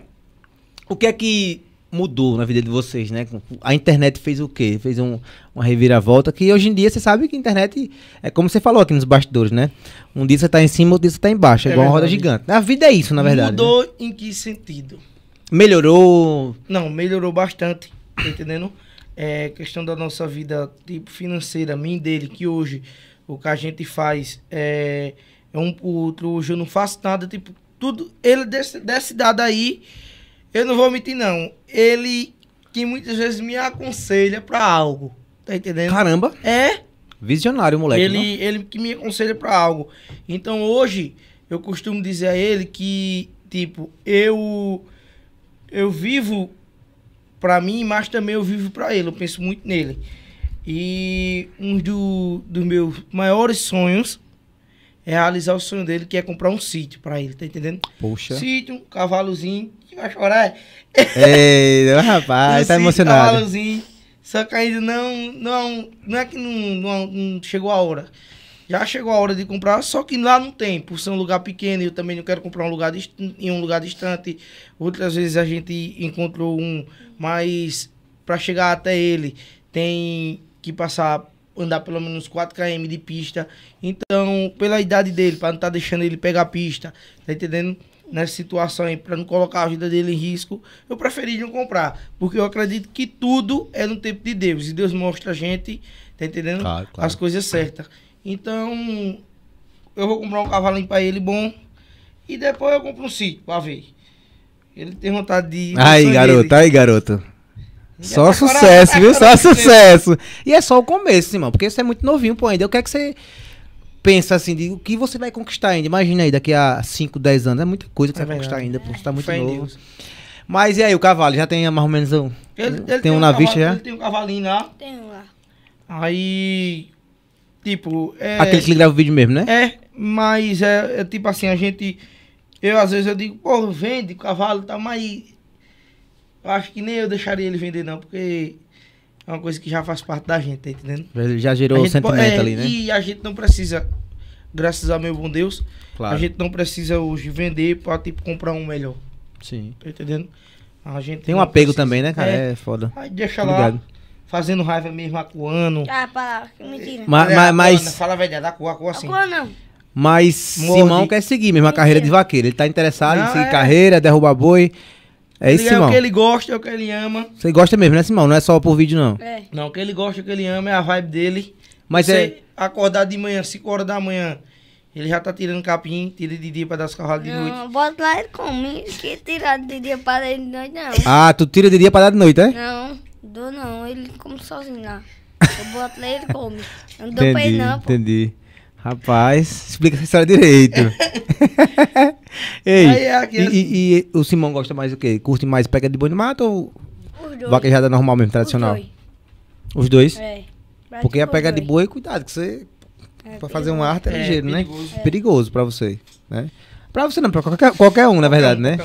Speaker 1: O que é que mudou na vida de vocês, né? A internet fez o quê? Fez um, uma reviravolta, que hoje em dia você sabe que a internet, é como você falou aqui nos bastidores, né? Um dia você está em cima, outro dia você está embaixo, é, é igual verdade. uma roda gigante. A vida é isso, na verdade. Né? Mudou
Speaker 2: né? em que sentido?
Speaker 1: Melhorou?
Speaker 2: Não, melhorou bastante, tá entendendo? É questão da nossa vida tipo financeira, minha dele, que hoje o que a gente faz é, é um pro outro, hoje eu não faço nada, tipo, tudo, ele desse, dessa idade aí, eu não vou mentir não, ele que muitas vezes me aconselha para algo. Tá entendendo? Caramba. É. Visionário, moleque. Ele, não? ele que me aconselha para algo. Então hoje, eu costumo dizer a ele que, tipo, eu. Eu vivo para mim, mas também eu vivo para ele. Eu penso muito nele. E um do, dos meus maiores sonhos é realizar o sonho dele, que é comprar um sítio para ele, tá entendendo? Poxa. Sítio, um cavalozinho, que vai chorar. É,
Speaker 1: rapaz, (laughs) um tá sítio, emocionado.
Speaker 2: Cavalozinho só que ainda não, não, é não é que não, não, é não chegou a hora. Já chegou a hora de comprar, só que lá não tem, por ser um lugar pequeno, eu também não quero comprar um lugar em um lugar distante. Outras vezes a gente encontrou um, mas para chegar até ele tem que passar andar pelo menos 4 km de pista. Então, pela idade dele, para não estar tá deixando ele pegar a pista, tá entendendo? nessa situação aí, para não colocar a vida dele em risco, eu preferi não comprar. Porque eu acredito que tudo é no tempo de Deus. E Deus mostra a gente, tá entendendo? Claro, claro. As coisas certas. Então, eu vou comprar um cavalinho para ele bom. E depois eu compro um
Speaker 1: sítio para ver. Ele tem vontade de. Aí, garoto, aí, garoto. Só tá sucesso, viu? Tá só sucesso. E é só o começo, irmão, porque você é muito novinho, pô, ainda. Eu quero que você pensa assim, de, o que você vai conquistar ainda? Imagina aí, daqui a 5, 10 anos, é muita coisa que é você vai conquistar ainda, pô, você tá muito Fé novo. Deus. Mas e aí, o cavalo? Já tem mais ou menos um. Ele, ele tem, tem, um na vista já? Ele
Speaker 2: tem um cavalinho lá. Tem lá. Aí. Tipo. É, Aquele que grava o vídeo mesmo, né? É, mas é, é, tipo assim, a gente. Eu às vezes eu digo, pô, vende o cavalo, tá, mas. Eu acho que nem eu deixaria ele vender, não, porque é uma coisa que já faz parte da gente, tá entendendo? Já gerou o sentimento é, ali, né? E a gente não precisa, graças ao meu bom Deus, claro. a gente não precisa hoje vender pra, tipo, comprar um melhor. Sim. Tá entendendo? A gente Tem um apego precisa, também, né, cara? É, é foda. Aí deixa lá, fazendo raiva mesmo, acuando.
Speaker 3: Ah, pá. mentira. Mas, mas...
Speaker 2: fala, velho, acua, acua assim. Acua não.
Speaker 1: Mas Simão quer seguir mesmo a carreira de vaqueiro. Ele tá interessado não, em seguir é... carreira, derrubar boi. É isso, isso, é o que ele
Speaker 2: gosta, é o que ele ama.
Speaker 1: Você gosta mesmo, né, Simão? Não é só por vídeo, não. É.
Speaker 2: Não, o que ele gosta, o que ele ama é a vibe dele. Mas Você é... acordar de manhã, 5 horas da manhã, ele já tá tirando capim, tira de dia pra dar as carradas de noite. Não,
Speaker 3: bota lá ele comigo, que tirar de dia pra dar de noite, não. Ah,
Speaker 1: tu tira de dia pra dar de noite, é?
Speaker 3: Não, dou não, ele come sozinho lá. (laughs) Eu boto lá e ele come. não dou entendi, pra ele não, pô.
Speaker 1: Entendi. Rapaz, explica essa história direito. (laughs) (laughs) Ei, aí, é aqui, e, assim. e, e, o Simão gosta mais do quê? Curte mais pega de boi no mato ou vaquejada normal mesmo, tradicional? Os dois. Os dois? É. Porque a pega de boi, cuidado, que você. É, pra fazer um arte é, é ligeiro, né? Perigoso. É. Perigoso pra você. Né? Pra você não, pra qualquer, qualquer um, na verdade, né?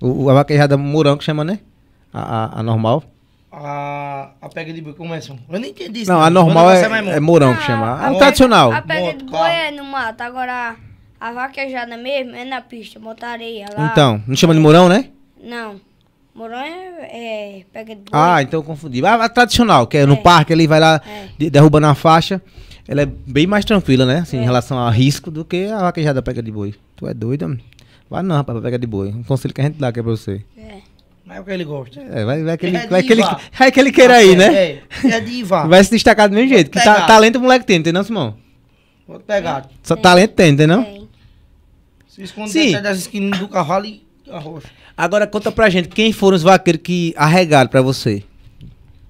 Speaker 1: O, a vaquejada morango chama, né? A, a, a normal.
Speaker 2: A, a pega de boi, como é isso? Eu nem entendi isso. Não, a normal é, é, morango que ah, chama.
Speaker 1: A, é a, tradicional. A pega
Speaker 3: de boi é no mato, agora. A vaquejada é mesmo é na pista, bota areia lá.
Speaker 1: Então, não chama de morão, né?
Speaker 3: Não. Morão é, é pega de boi. Ah,
Speaker 1: então eu confundi. A, ah, a tradicional, que é, é, no parque ali, vai lá, é. de, derruba na faixa. Ela é bem mais tranquila, né? Assim, é. em relação a risco do que a vaquejada pega de boi. Tu é doido, mano? Vai não, rapaz, pega de boi. Um conselho que a gente dá aqui é pra você.
Speaker 2: É. é o que ele gosta. É, vai, vai, que, ele, é vai, que, ele, vai que ele queira é, aí, né? É, é diva. (laughs) Vai se destacar do mesmo jeito. Que talento
Speaker 1: o moleque tem, entendeu, Simão?
Speaker 2: Vou pegar.
Speaker 1: Só talento tem, entendeu? não?
Speaker 2: Se esconde Sim. das esquinas
Speaker 1: do cavalo e arrocha. Agora conta pra gente, quem foram os vaqueiros que arregaram pra você?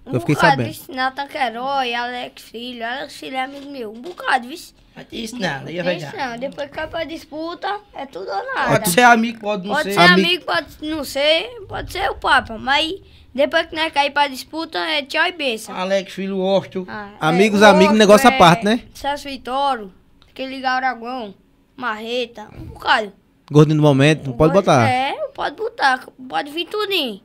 Speaker 3: Um eu fiquei bocado, sabendo. Viu? Nathan Queiroz, Alex Filho, Alex Filho é amigo meu. Um bocado, vixe. Isso não, né? ia Isso não, depois que cai é pra disputa, é tudo ou nada. Pode ser amigo,
Speaker 2: pode não pode ser. Pode ser amigo,
Speaker 3: pode não ser, pode ser o Papa, mas depois que nós cair pra disputa, é tchau e benção. Alex, filho, Horto. Ah, amigos, é, amigos, negócio à é, parte, né? César Vitório, aquele Gauragão marreta, um bocado.
Speaker 1: Gordinho do momento, não
Speaker 2: pode,
Speaker 3: botar. É, pode botar, pode vir tudinho.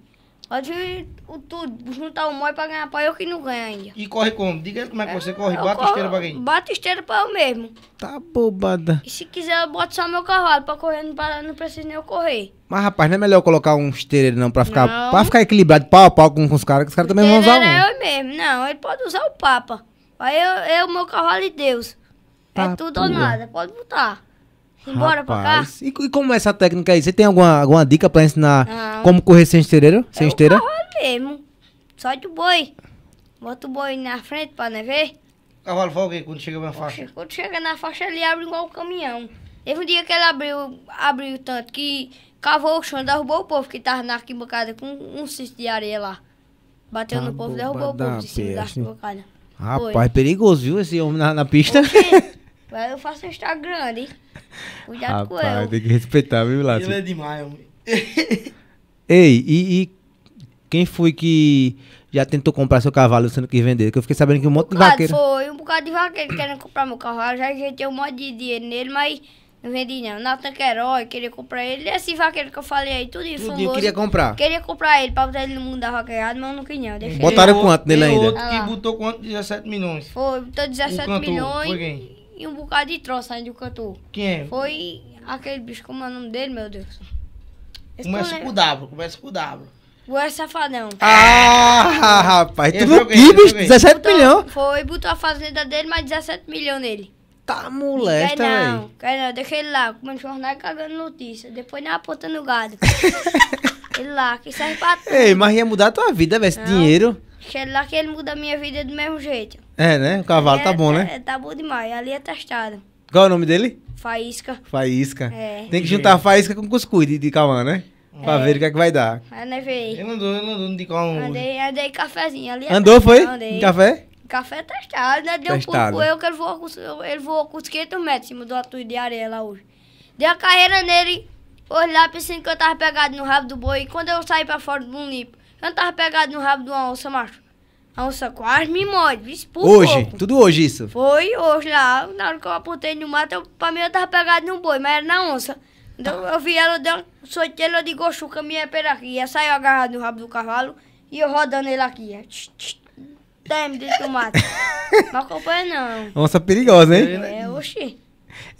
Speaker 3: Pode vir o tudo, juntar o mói pra ganhar pra eu que não ganho ainda. E corre
Speaker 2: como? Diga ele como é que você corre, bate corro, esteira pra quem?
Speaker 3: Bate esteira pra eu mesmo. Tá
Speaker 1: bobada.
Speaker 3: E se quiser eu boto só meu cavalo pra correr, não, pra, não preciso nem eu correr.
Speaker 1: Mas rapaz, não é melhor colocar um esteireiro não pra ficar, não. Pra ficar equilibrado pau a pau com, com os caras, que os caras também vão usar um. é
Speaker 3: eu mesmo, não, ele pode usar o papa. Aí eu, eu meu cavalo e Deus.
Speaker 1: É tá é tudo pura. ou nada,
Speaker 3: pode botar. Embora pra cá.
Speaker 1: E, e, como é essa técnica aí? Você tem alguma, alguma dica pra ensinar Não. Ah. como correr sem esteira? Sem eu esteira?
Speaker 3: mesmo. Só de boi. Bota o boi na frente pra não ver. Cavalo
Speaker 2: folga quando chega na faixa.
Speaker 4: Poxa,
Speaker 3: quando chega na faixa, ele abre igual o caminhão. Teve um dia que ele abriu, abriu tanto que cavou o chão, derrubou o povo que tava na arquibancada com um cisto de areia lá. Bateu no tá povo, derrubou o povo de cima da arquibancada. Rapaz, Foi. É
Speaker 1: perigoso, viu, esse homem na, na pista?
Speaker 3: (laughs) Mas eu faço um Instagram, hein? Cuidado Rapaz, com eu. Tem que respeitar, viu, Lato? Ele é demais, homem.
Speaker 1: Ei, e, e, quem foi que já tentou comprar seu cavalo sendo que vender? Que eu fiquei sabendo que um, monte de vaqueiro.
Speaker 3: Foi, um bocado de vaqueiro querendo comprar meu cavalo. Já ajeitei um monte de dinheiro nele, mas não vendi não. Nathan Queiroz queria comprar ele. Esse vaqueiro que eu falei aí, tudo isso. Tudinho, queria comprar. Queria comprar ele pra botar ele no mundo da vaqueirada, mas eu não queria não. Botaram quanto nele ainda? outro que
Speaker 2: botou quanto? 17 milhões. Foi, botou 17 um milhões. Foi quem?
Speaker 3: e um bocado de troça ainda né, do cantor. Quem é? Foi aquele bicho, como é o nome dele, meu Deus? começa com
Speaker 2: W, começa com W.
Speaker 3: Goiás Safadão. Ah,
Speaker 2: rapaz, tu não bicho? 17 milhões.
Speaker 3: Foi, botou a fazenda dele, mais 17 milhões nele. Tá molesta, velho. Quer não, quer não, deixa ele lá, comendo jornal e cagando notícia. Depois não apontando o gado. (laughs) ele lá, que serve pra tudo. Ei, mas ia
Speaker 1: mudar a tua vida, velho, esse dinheiro.
Speaker 3: Deixa ele lá que ele muda a minha vida do mesmo jeito.
Speaker 1: É, né? O cavalo tá é, tá bom, é, né? É,
Speaker 3: tá bom demais. Ali é testado.
Speaker 1: Qual é o nome dele?
Speaker 3: Faísca.
Speaker 1: Faísca. É. Tem que juntar faísca com cuscuz de, de Cauã, né? É. Pra ver o que é que vai dar. Eu
Speaker 3: ah, levei. Né, ele andou, ele andou de qual? Andei, andei cafezinho ali. Andou, foi? Andei. Café? Café é testado, né? Deu testado. um pouco eu que ele voou com, ele voou com 500 metros em cima do atuí de areia lá hoje. Deu a carreira nele, hoje lá pensando que eu tava pegado no rabo do boi. E quando eu saí pra fora do limpo, eu não tava pegado no rabo de uma onça, macho. A onça quase me morde, isso por Hoje? Pouco.
Speaker 1: Tudo hoje isso?
Speaker 3: Foi hoje lá. Na hora que eu apontei no mato, eu, pra mim eu tava pegado num boi, mas era na onça. Então tá. eu vi ela, dando deu uma solteira, eu digo, oxu, caminha é pela aqui. Ela saiu agarrada no rabo do cavalo e eu rodando ele aqui. É, Teme dentro do mato. (laughs) não acompanha
Speaker 1: não. Onça perigosa,
Speaker 3: hein? É, é né? oxi.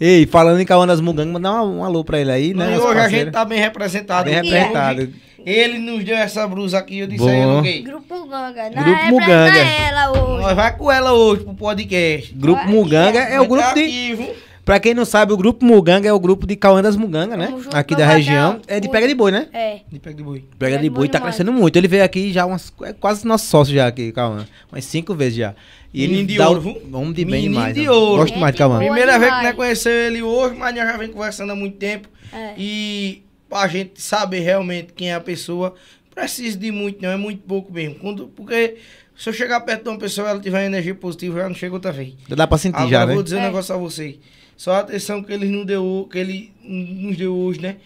Speaker 1: Ei, falando em Cauã das Mugangas, mandar um, um alô pra ele aí, né? hoje a gente
Speaker 2: tá bem representado. Bem representado. Ele nos deu essa blusa aqui, eu disse Bom. a ele, Grupo
Speaker 3: Muganga. Não grupo é Muganga. pra ela hoje. vai
Speaker 1: com ela hoje pro podcast.
Speaker 2: Grupo Muganga é,
Speaker 3: o grupo de... Aqui,
Speaker 1: pra quem não sabe, o grupo Muganga é o grupo de Cauã das Muganga, né? aqui da região. é de Pega de Boi, né? É. De Pega de Boi. Pega é de Boi tá demais. crescendo muito. Ele veio aqui já umas, é quase nosso sócio já aqui, Cauã. Umas cinco vezes já. E Menino ele de dá ouro, um, de bem Menino demais. De né? ouro. Gosto é mais de Cauã. Primeira vez que nós
Speaker 2: conhecemos ele hoje, mas nós já vem conversando há muito tempo. É. E pra gente saber realmente quem é a pessoa, precisa de muito, não, é muito pouco mesmo. Quando, porque se eu chegar perto de uma pessoa ela tiver energia positiva, já não chega outra vez. Dá pra sentir Agora, já, né? vou dizer é. um negócio a vocês. Só a atenção que ele, não deu, que ele nos deu hoje, né?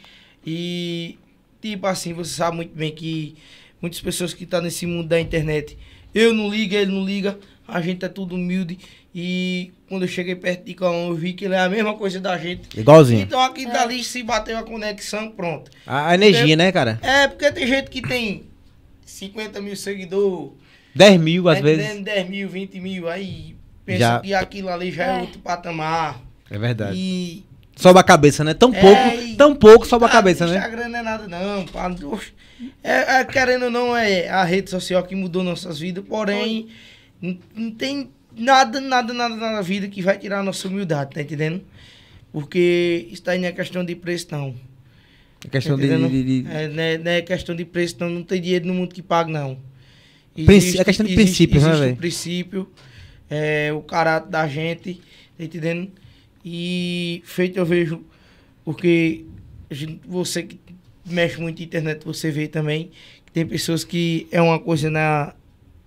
Speaker 2: E, tipo assim, você sabe muito bem que muitas pessoas que estão tá nesse mundo da internet, eu não ligo, ele não liga, a gente é tudo humilde e quando eu cheguei perto de Cauã, eu vi que ele é a mesma coisa da gente. Igualzinho. Então aqui é. dali se bateu a conexão, pronto. A, a energia, né, cara? É, porque tem gente que tem 50 mil seguidores.
Speaker 1: 10 mil, às vezes.
Speaker 2: 10 mil, 20 mil. Aí pensa já... que aquilo ali já é, é outro patamar.
Speaker 1: É verdade. E. a cabeça, né? Tão é, pouco, e... tão pouco soba a tá, cabeça, né?
Speaker 2: Instagram não é nada, não. É, é, querendo ou não, é a rede social que mudou nossas vidas, porém, não tem nada, nada, nada, na vida que vai tirar a nossa humildade, tá entendendo? Porque isso aí não é questão de preço, não. É questão tá de. de, de... É, não, é, não, né, é, questão de preço, não. Não tem dinheiro no mundo que paga, não. É existe, é questão de princípio, né, existe, né, velho? princípio, é, o caráter da gente, tá entendendo? E feito eu vejo, porque gente, você que mexe muito na internet, você vê também que tem pessoas que é uma coisa na,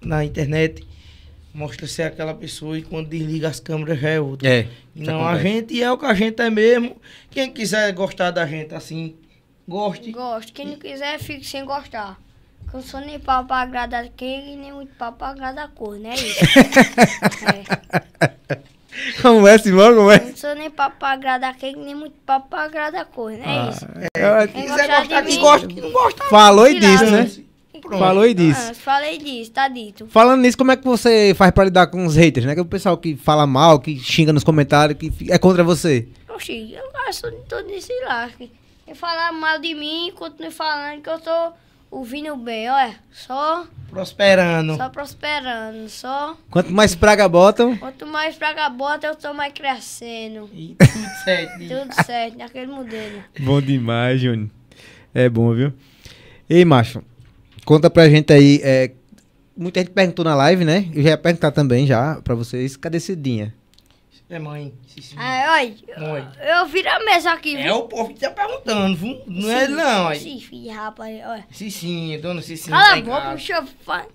Speaker 2: na internet mostra ser aquela pessoa e quando desliga as câmeras já é outra. É. Não, acontece. a gente é o que a gente é mesmo. Quem quiser gostar da gente assim,
Speaker 1: goste.
Speaker 3: Goste. Quem não quiser, fique sem gostar. Eu sou nem pau pra agradar nem muito pau pra agradar cor, né? (laughs) é. Como é, Simão? Como é? não sou nem papo pra agradar quem, nem muito papo pra agradar cor, né? Ah,
Speaker 4: isso. É, quem
Speaker 2: quiser gostar, gostar de mim, gosta, que não
Speaker 3: gosta. Falou e disse, né? Pronto. Falou e disse. Ah, falei disso, tá dito. Falando
Speaker 1: nisso, como é que você faz pra lidar com os haters, né? Que é o pessoal que fala mal, que xinga nos comentários, que é contra você.
Speaker 3: Oxi, eu gosto de todo esse lasque. E falar mal de mim, continue falando que eu tô ouvindo bem, olha. Só.
Speaker 1: Prosperando. Só
Speaker 3: prosperando, só.
Speaker 1: Quanto mais praga botam.
Speaker 3: Quanto mais praga botam, eu tô mais crescendo. E tudo certo. tudo certo, naquele modelo.
Speaker 1: Bom demais, Júnior. É bom, viu? Ei, macho. Conta pra gente aí. É, muita gente perguntou na live, né? Eu já ia perguntar também já pra vocês. Cadê Cidinha?
Speaker 2: É mãe. Cicinha. é,
Speaker 3: ah, oi. Mãe. Eu, eu viro a mesa aqui. É viu? É o povo que tá perguntando, viu? Não é sim, é não, aí. Sim, filho, rapaz. Olha.
Speaker 2: Cicinha, dona Cicinha. Cala tá a boca, puxa.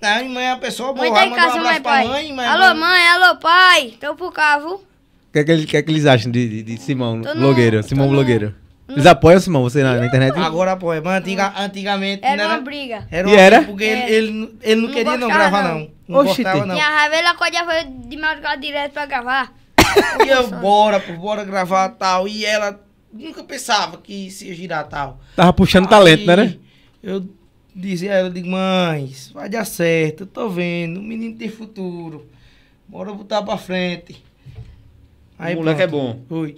Speaker 2: Tá, mãe é
Speaker 3: uma pessoa boa. Mãe tá em casa, mãe, pai. Mãe, mãe, alô, mãe. alô, pai. Tô por carro. viu? O
Speaker 4: que, é
Speaker 1: que, que, é que, eles acham de, de, de Simão Tô Blogueiro? Simão Blogueiro. No... Eles apoiam, Simão, você na, na internet?
Speaker 2: Agora apoia, mas antiga, antigamente. Era, era uma briga. Era uma e era? Porque é. ele, ele, ele não, não queria não gravar, não. não. Não Oxi, gostava, não. Minha
Speaker 3: raiva, ele acordava de madrugada direto pra gravar.
Speaker 2: (coughs) E eu, bora, pô, bora gravar tal. E ela nunca pensava que isso ia girar tal. Tava puxando Aí, talento, né, né? Eu dizia a ela, eu digo, vai dar certo, eu tô vendo, o menino tem futuro. Bora botar pra frente. Aí, o moleque é pronto. é bom. Foi.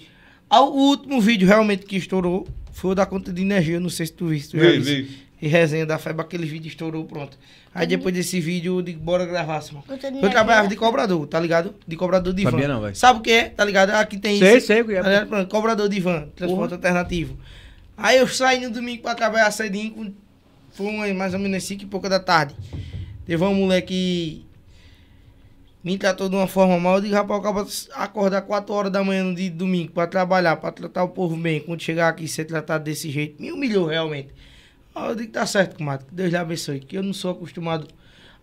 Speaker 2: O último vídeo realmente que estourou foi o da conta de energia, não sei se tu viste. vi, vi. E resenha da FEB, aquele vídeo estourou, pronto. Aí uhum. depois desse vídeo eu bora gravar, mano Eu trabalhava de cobrador, tá ligado? De cobrador de van. Sabia não, velho. Sabe o que é, tá ligado? Aqui tem sei, isso. Sei, sei. É. Tá cobrador de van, transporte uhum. alternativo. Aí eu saí no domingo pra trabalhar cedinho, com... foi mais ou menos 5 e pouca da tarde. Teve um moleque me tratou de uma forma mal, eu digo, rapaz, acaba acordar 4 horas da manhã no dia de domingo para trabalhar, para tratar o povo bem, quando chegar aqui ser tratado desse jeito, me humilhou realmente. Ah, eu digo, tá certo, comadre, que Deus lhe abençoe, que eu não sou acostumado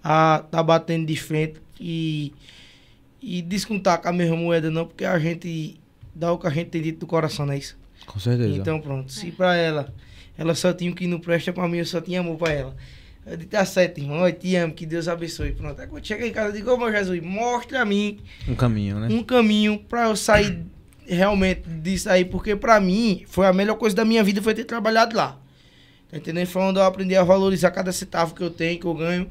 Speaker 2: a estar tá batendo de frente e, e descontar com a mesma moeda, não, porque a gente dá o que a gente tem dito do coração, não é isso? Com certeza. Então, pronto, se para ela, ela só tinha o que não presta, para mim eu só tinha amor para ela. Eu disse, tá certo, irmão, eu te amo, que Deus abençoe. Pronto. Aí quando chega em casa, eu digo, ô oh, meu Jesus, mostra a mim.
Speaker 1: Um caminho, né?
Speaker 2: Um caminho pra eu sair realmente disso aí, porque pra mim foi a melhor coisa da minha vida foi ter trabalhado lá. Tá entendendo? Foi onde eu aprendi a valorizar cada centavo que eu tenho, que eu ganho.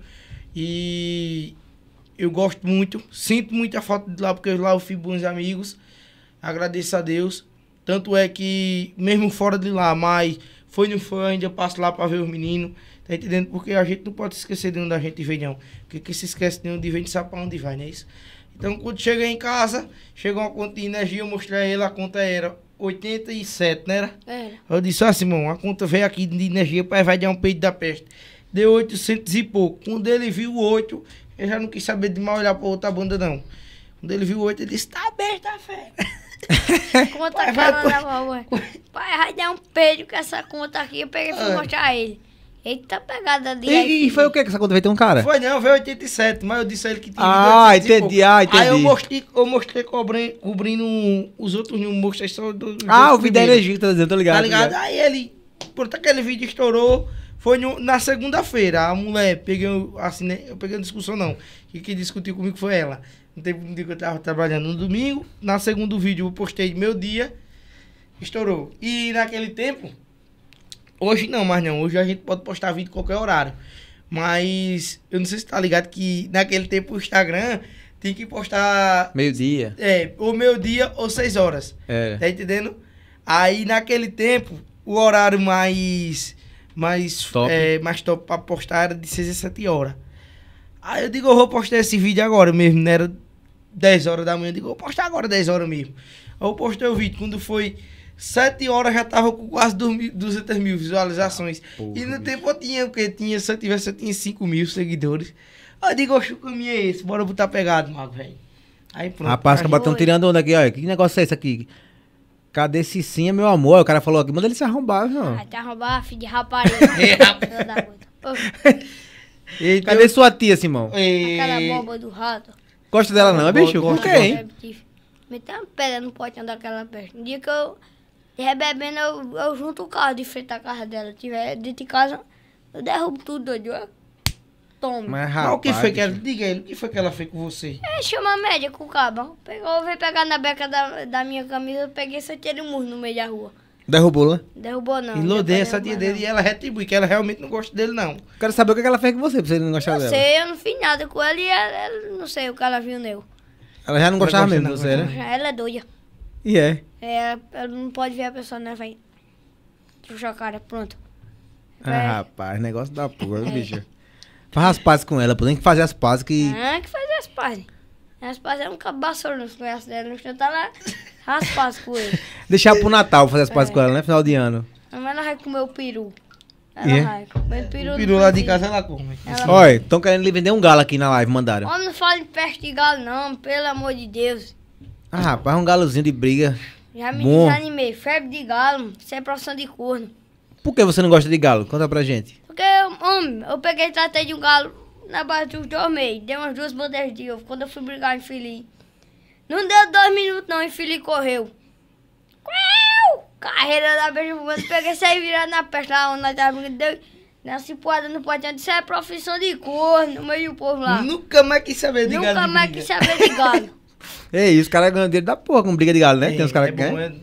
Speaker 2: E eu gosto muito, sinto muita falta de lá, porque lá eu fiz bons amigos. Agradeço a Deus. Tanto é que, mesmo fora de lá, mas foi no fã, ainda passo lá pra ver os meninos. Tá entendendo? Porque a gente não pode se esquecer de onde a gente vem, não. Porque quem se esquece de onde vem, não sabe pra onde vai, não é isso? Então, quando cheguei em casa, chegou uma conta de energia, eu mostrei a ele, a conta era 87, não era? Era. É. Eu disse, ó, ah, Simão, a conta veio aqui de energia, pai vai dar um peito da peste. Deu 800 e pouco. Quando ele viu o 8, eu já não quis saber de mal olhar pra outra banda, não. Quando ele viu o 8, ele disse,
Speaker 3: tá besta, fé. (laughs) conta pai, cara vai, Pai, vai dar um peito com essa conta aqui, eu peguei e fui é. mostrar a ele eita pegada ali. E, e foi
Speaker 1: o que que essa conta veio ter um cara?
Speaker 3: Foi
Speaker 2: não, veio 87, mas eu disse a ele que tinha.
Speaker 1: Ah, entendi, ah, entendi. Aí eu mostrei,
Speaker 2: eu mostrei cobrindo, cobrindo os outros números, mostrei só do, Ah, o vídeo da energia, tá dizendo, tô ligado. Tá ligado? ligado? Aí ele, pronto, aquele vídeo estourou. Foi no, na segunda-feira, a mulher, peguei, assim, né, eu peguei a discussão não, e quem discutiu comigo foi ela. No tempo que eu tava trabalhando no domingo, na segunda vídeo eu postei meu dia, estourou. E naquele tempo... Hoje não, mas não. Hoje a gente pode postar vídeo em qualquer horário. Mas eu não sei se tá ligado que naquele tempo o Instagram tinha que postar. Meio-dia. É, ou meio-dia ou seis horas. É. Tá entendendo? Aí naquele tempo, o horário mais. Mais top, é, mais top pra postar era de 6 a 7 horas. Aí eu digo, eu vou postar esse vídeo agora mesmo, não né? era 10 horas da manhã. Eu digo, vou postar agora 10 horas mesmo. Aí eu postei o vídeo. Quando foi Sete horas já tava com quase 200 mil visualizações. Ah, porra, e no bicho. tempo eu tinha, porque tinha, se eu tivesse, eu tinha 5 mil seguidores. Aí eu digo, oxe, o caminho é esse, bora botar pegado, mago, velho. Aí pronto. Rapaz, acabou tá tão tá tirando
Speaker 1: onda aqui, olha. Que negócio é esse aqui? Cadê Cicinha, meu amor? O cara falou aqui, manda ele se arrombar, viu? Ah,
Speaker 3: te arrombar, filho de rapariga. (laughs)
Speaker 1: É, Cadê então... sua tia, Simão? E... Aquela bomba do rato. Gosta dela não, é bicho? Por quê, hein?
Speaker 3: Meteu uma pedra no pote daquela peste. Um dia que eu e rebebendo, eu, eu junto o carro de frente à casa dela. Se tiver dentro de casa, eu derrubo tudo, doido. Eu... Tome. Mas, rapaz, Mas o que foi que ela...
Speaker 2: Diga ele, o que foi que ela fez com você?
Speaker 3: É, chama a média com o cabra. Pegou, veio pegar na beca da, da minha camisa, eu peguei e soltei ele murro no meio da rua. Derrubou lá? Derrubou não. Enlodei
Speaker 2: essa tia dele não. e ela retribui, que ela realmente não gosta dele, não. Quero saber o que é ela fez com você, pra você não gostar dela. Eu
Speaker 3: sei, eu não fiz nada com ela e ela, ela não sei o que ela viu neu. Ela já não gostava, não gostava mesmo de você, né? Ela é doida. E é. É, não pode ver a pessoa, né, Vai. Deixa o cara, pronto.
Speaker 1: Ah, rapaz, negócio da porra, é. bicho. Faz as pazes com ela, por que fazer as pazes que.
Speaker 3: Ah, que fazer as pazes. As pazes é um cabaçoro nos conhece dela. Não então tá lá. As pazes com ele.
Speaker 1: (laughs) Deixar pro Natal fazer as pazes é. com ela, né? Final de ano.
Speaker 3: Mas ela vai comer o peru. Ela yeah. É? vai comer o peru. O peru lá de
Speaker 2: casa ela come.
Speaker 1: Olha, estão querendo lhe vender um galo aqui na live, mandaram. Homem,
Speaker 3: não fale em peste de galo, não. Pelo amor de Deus.
Speaker 1: Ah, rapaz, um galozinho de briga.
Speaker 3: Já me Bom. desanimei. Febre de galo, sem é profissão de corno.
Speaker 1: Por que você não gosta de galo? Conta pra gente.
Speaker 3: Porque, homem, eu peguei e tratei de um galo na base dos dois meses. Deu umas duas bandejas de ovo quando eu fui brigar em Fili. Não deu dois minutos não, o Fili correu. Quau! Carreira da beija eu peguei e saí virado na peste lá onde nós tava brigando. Deu nessa cipuada no potinho. Isso é profissão de corno meio povo lá. Nunca mais quis saber de Nunca galo. Nunca mais quis saber de galo. (laughs)
Speaker 1: É isso, os caras grandeiro da porra com briga de galo, né? Tem, Tem uns caras é que ganham. É,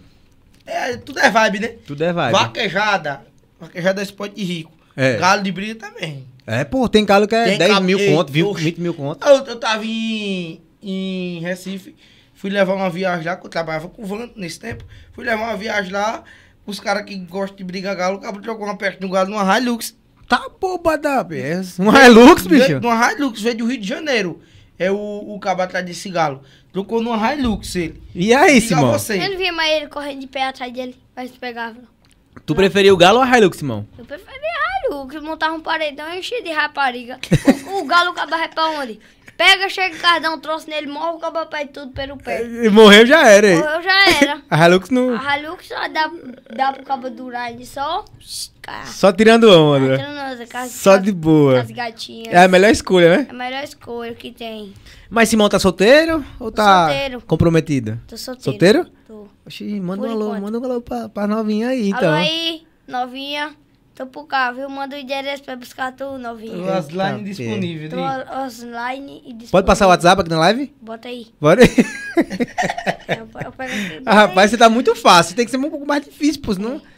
Speaker 2: é, tudo é vibe, né? Tudo é vibe. Vaquejada. Vaquejada é esporte de rico. É. Galo de briga também.
Speaker 1: É, pô, tem galo que é tem 10 mil ei, conto, 20, mil conto.
Speaker 2: Eu, eu tava em, em Recife, fui levar uma viagem lá, que eu trabalhava com o Van nesse tempo. Fui levar uma viagem lá, os caras que gostam de brigar galo, o de jogou uma perto do galo numa Hilux. Tá boba da peça. Uma Hilux, bicho? Uma Hilux, veio do Rio de Janeiro. É o, o cabo atrás desse galo. Trocou numa Hilux ele. E aí, Simão? Você.
Speaker 3: Eu não vi mais ele correndo de pé atrás dele, mas pegava.
Speaker 1: Tu preferia o Galo ou a Hilux, Simão?
Speaker 3: Eu preferia a Hilux. Montava um paredão e enchia de rapariga. (laughs) o, o Galo acabava é pra onde? Pega, chega o cardão, trouxe nele, morre o cabra e tudo pelo pé. E morreu já era, hein? Morreu já era. (laughs) a Hilux não. A Hilux só dá, dá pro cabra durar ele só ficar. Só tirando onda. Só, tirando onda, Só de boa. É a melhor escolha, né? É a melhor escolha que tem.
Speaker 1: Mas Simão tá solteiro ou Tô tá solteiro. comprometido? Tô solteiro. Solteiro? Tô. Oxi, manda Por um alô, manda um alô pra, pra novinha
Speaker 4: aí,
Speaker 3: então. Alô aí, novinha. Tô por cá, viu? Manda o endereço pra buscar tu, novinha. Tô online Eita, disponível. Tô online e disponível. Pode passar o WhatsApp aqui na live? Bota aí. Bota aí. (laughs) eu, eu (laughs) aqui, bota
Speaker 1: ah, rapaz, você tá muito fácil. Tem que ser um pouco mais difícil, pô, senão... É.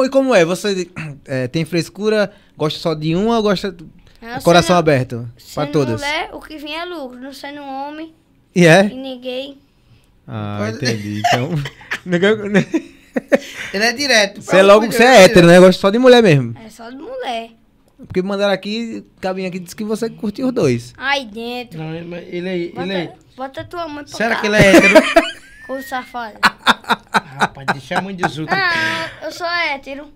Speaker 1: E como é? Você é, (clears throat) tem frescura? Gosta só de uma ou gosta. Ah, não, coração aberto? Pra todas?
Speaker 3: mulher, o que vem é lucro. Não sendo homem. E é? E ninguém.
Speaker 1: Ah, Pode... entendi. Então. (laughs)
Speaker 3: Ele é direto. Você é logo. Você é hétero, né? Gosta
Speaker 1: só de mulher mesmo.
Speaker 3: É só de mulher.
Speaker 1: Porque mandaram aqui, cabinho aqui disse que você curtiu os dois.
Speaker 3: Aí dentro.
Speaker 1: Não, ele é. Ele
Speaker 2: bota, é...
Speaker 3: bota tua mãe pra Será que ele é hétero? (laughs) Corno safado.
Speaker 1: Rapaz, deixa a mãe de
Speaker 2: Zuta.
Speaker 3: Ah, eu sou hétero.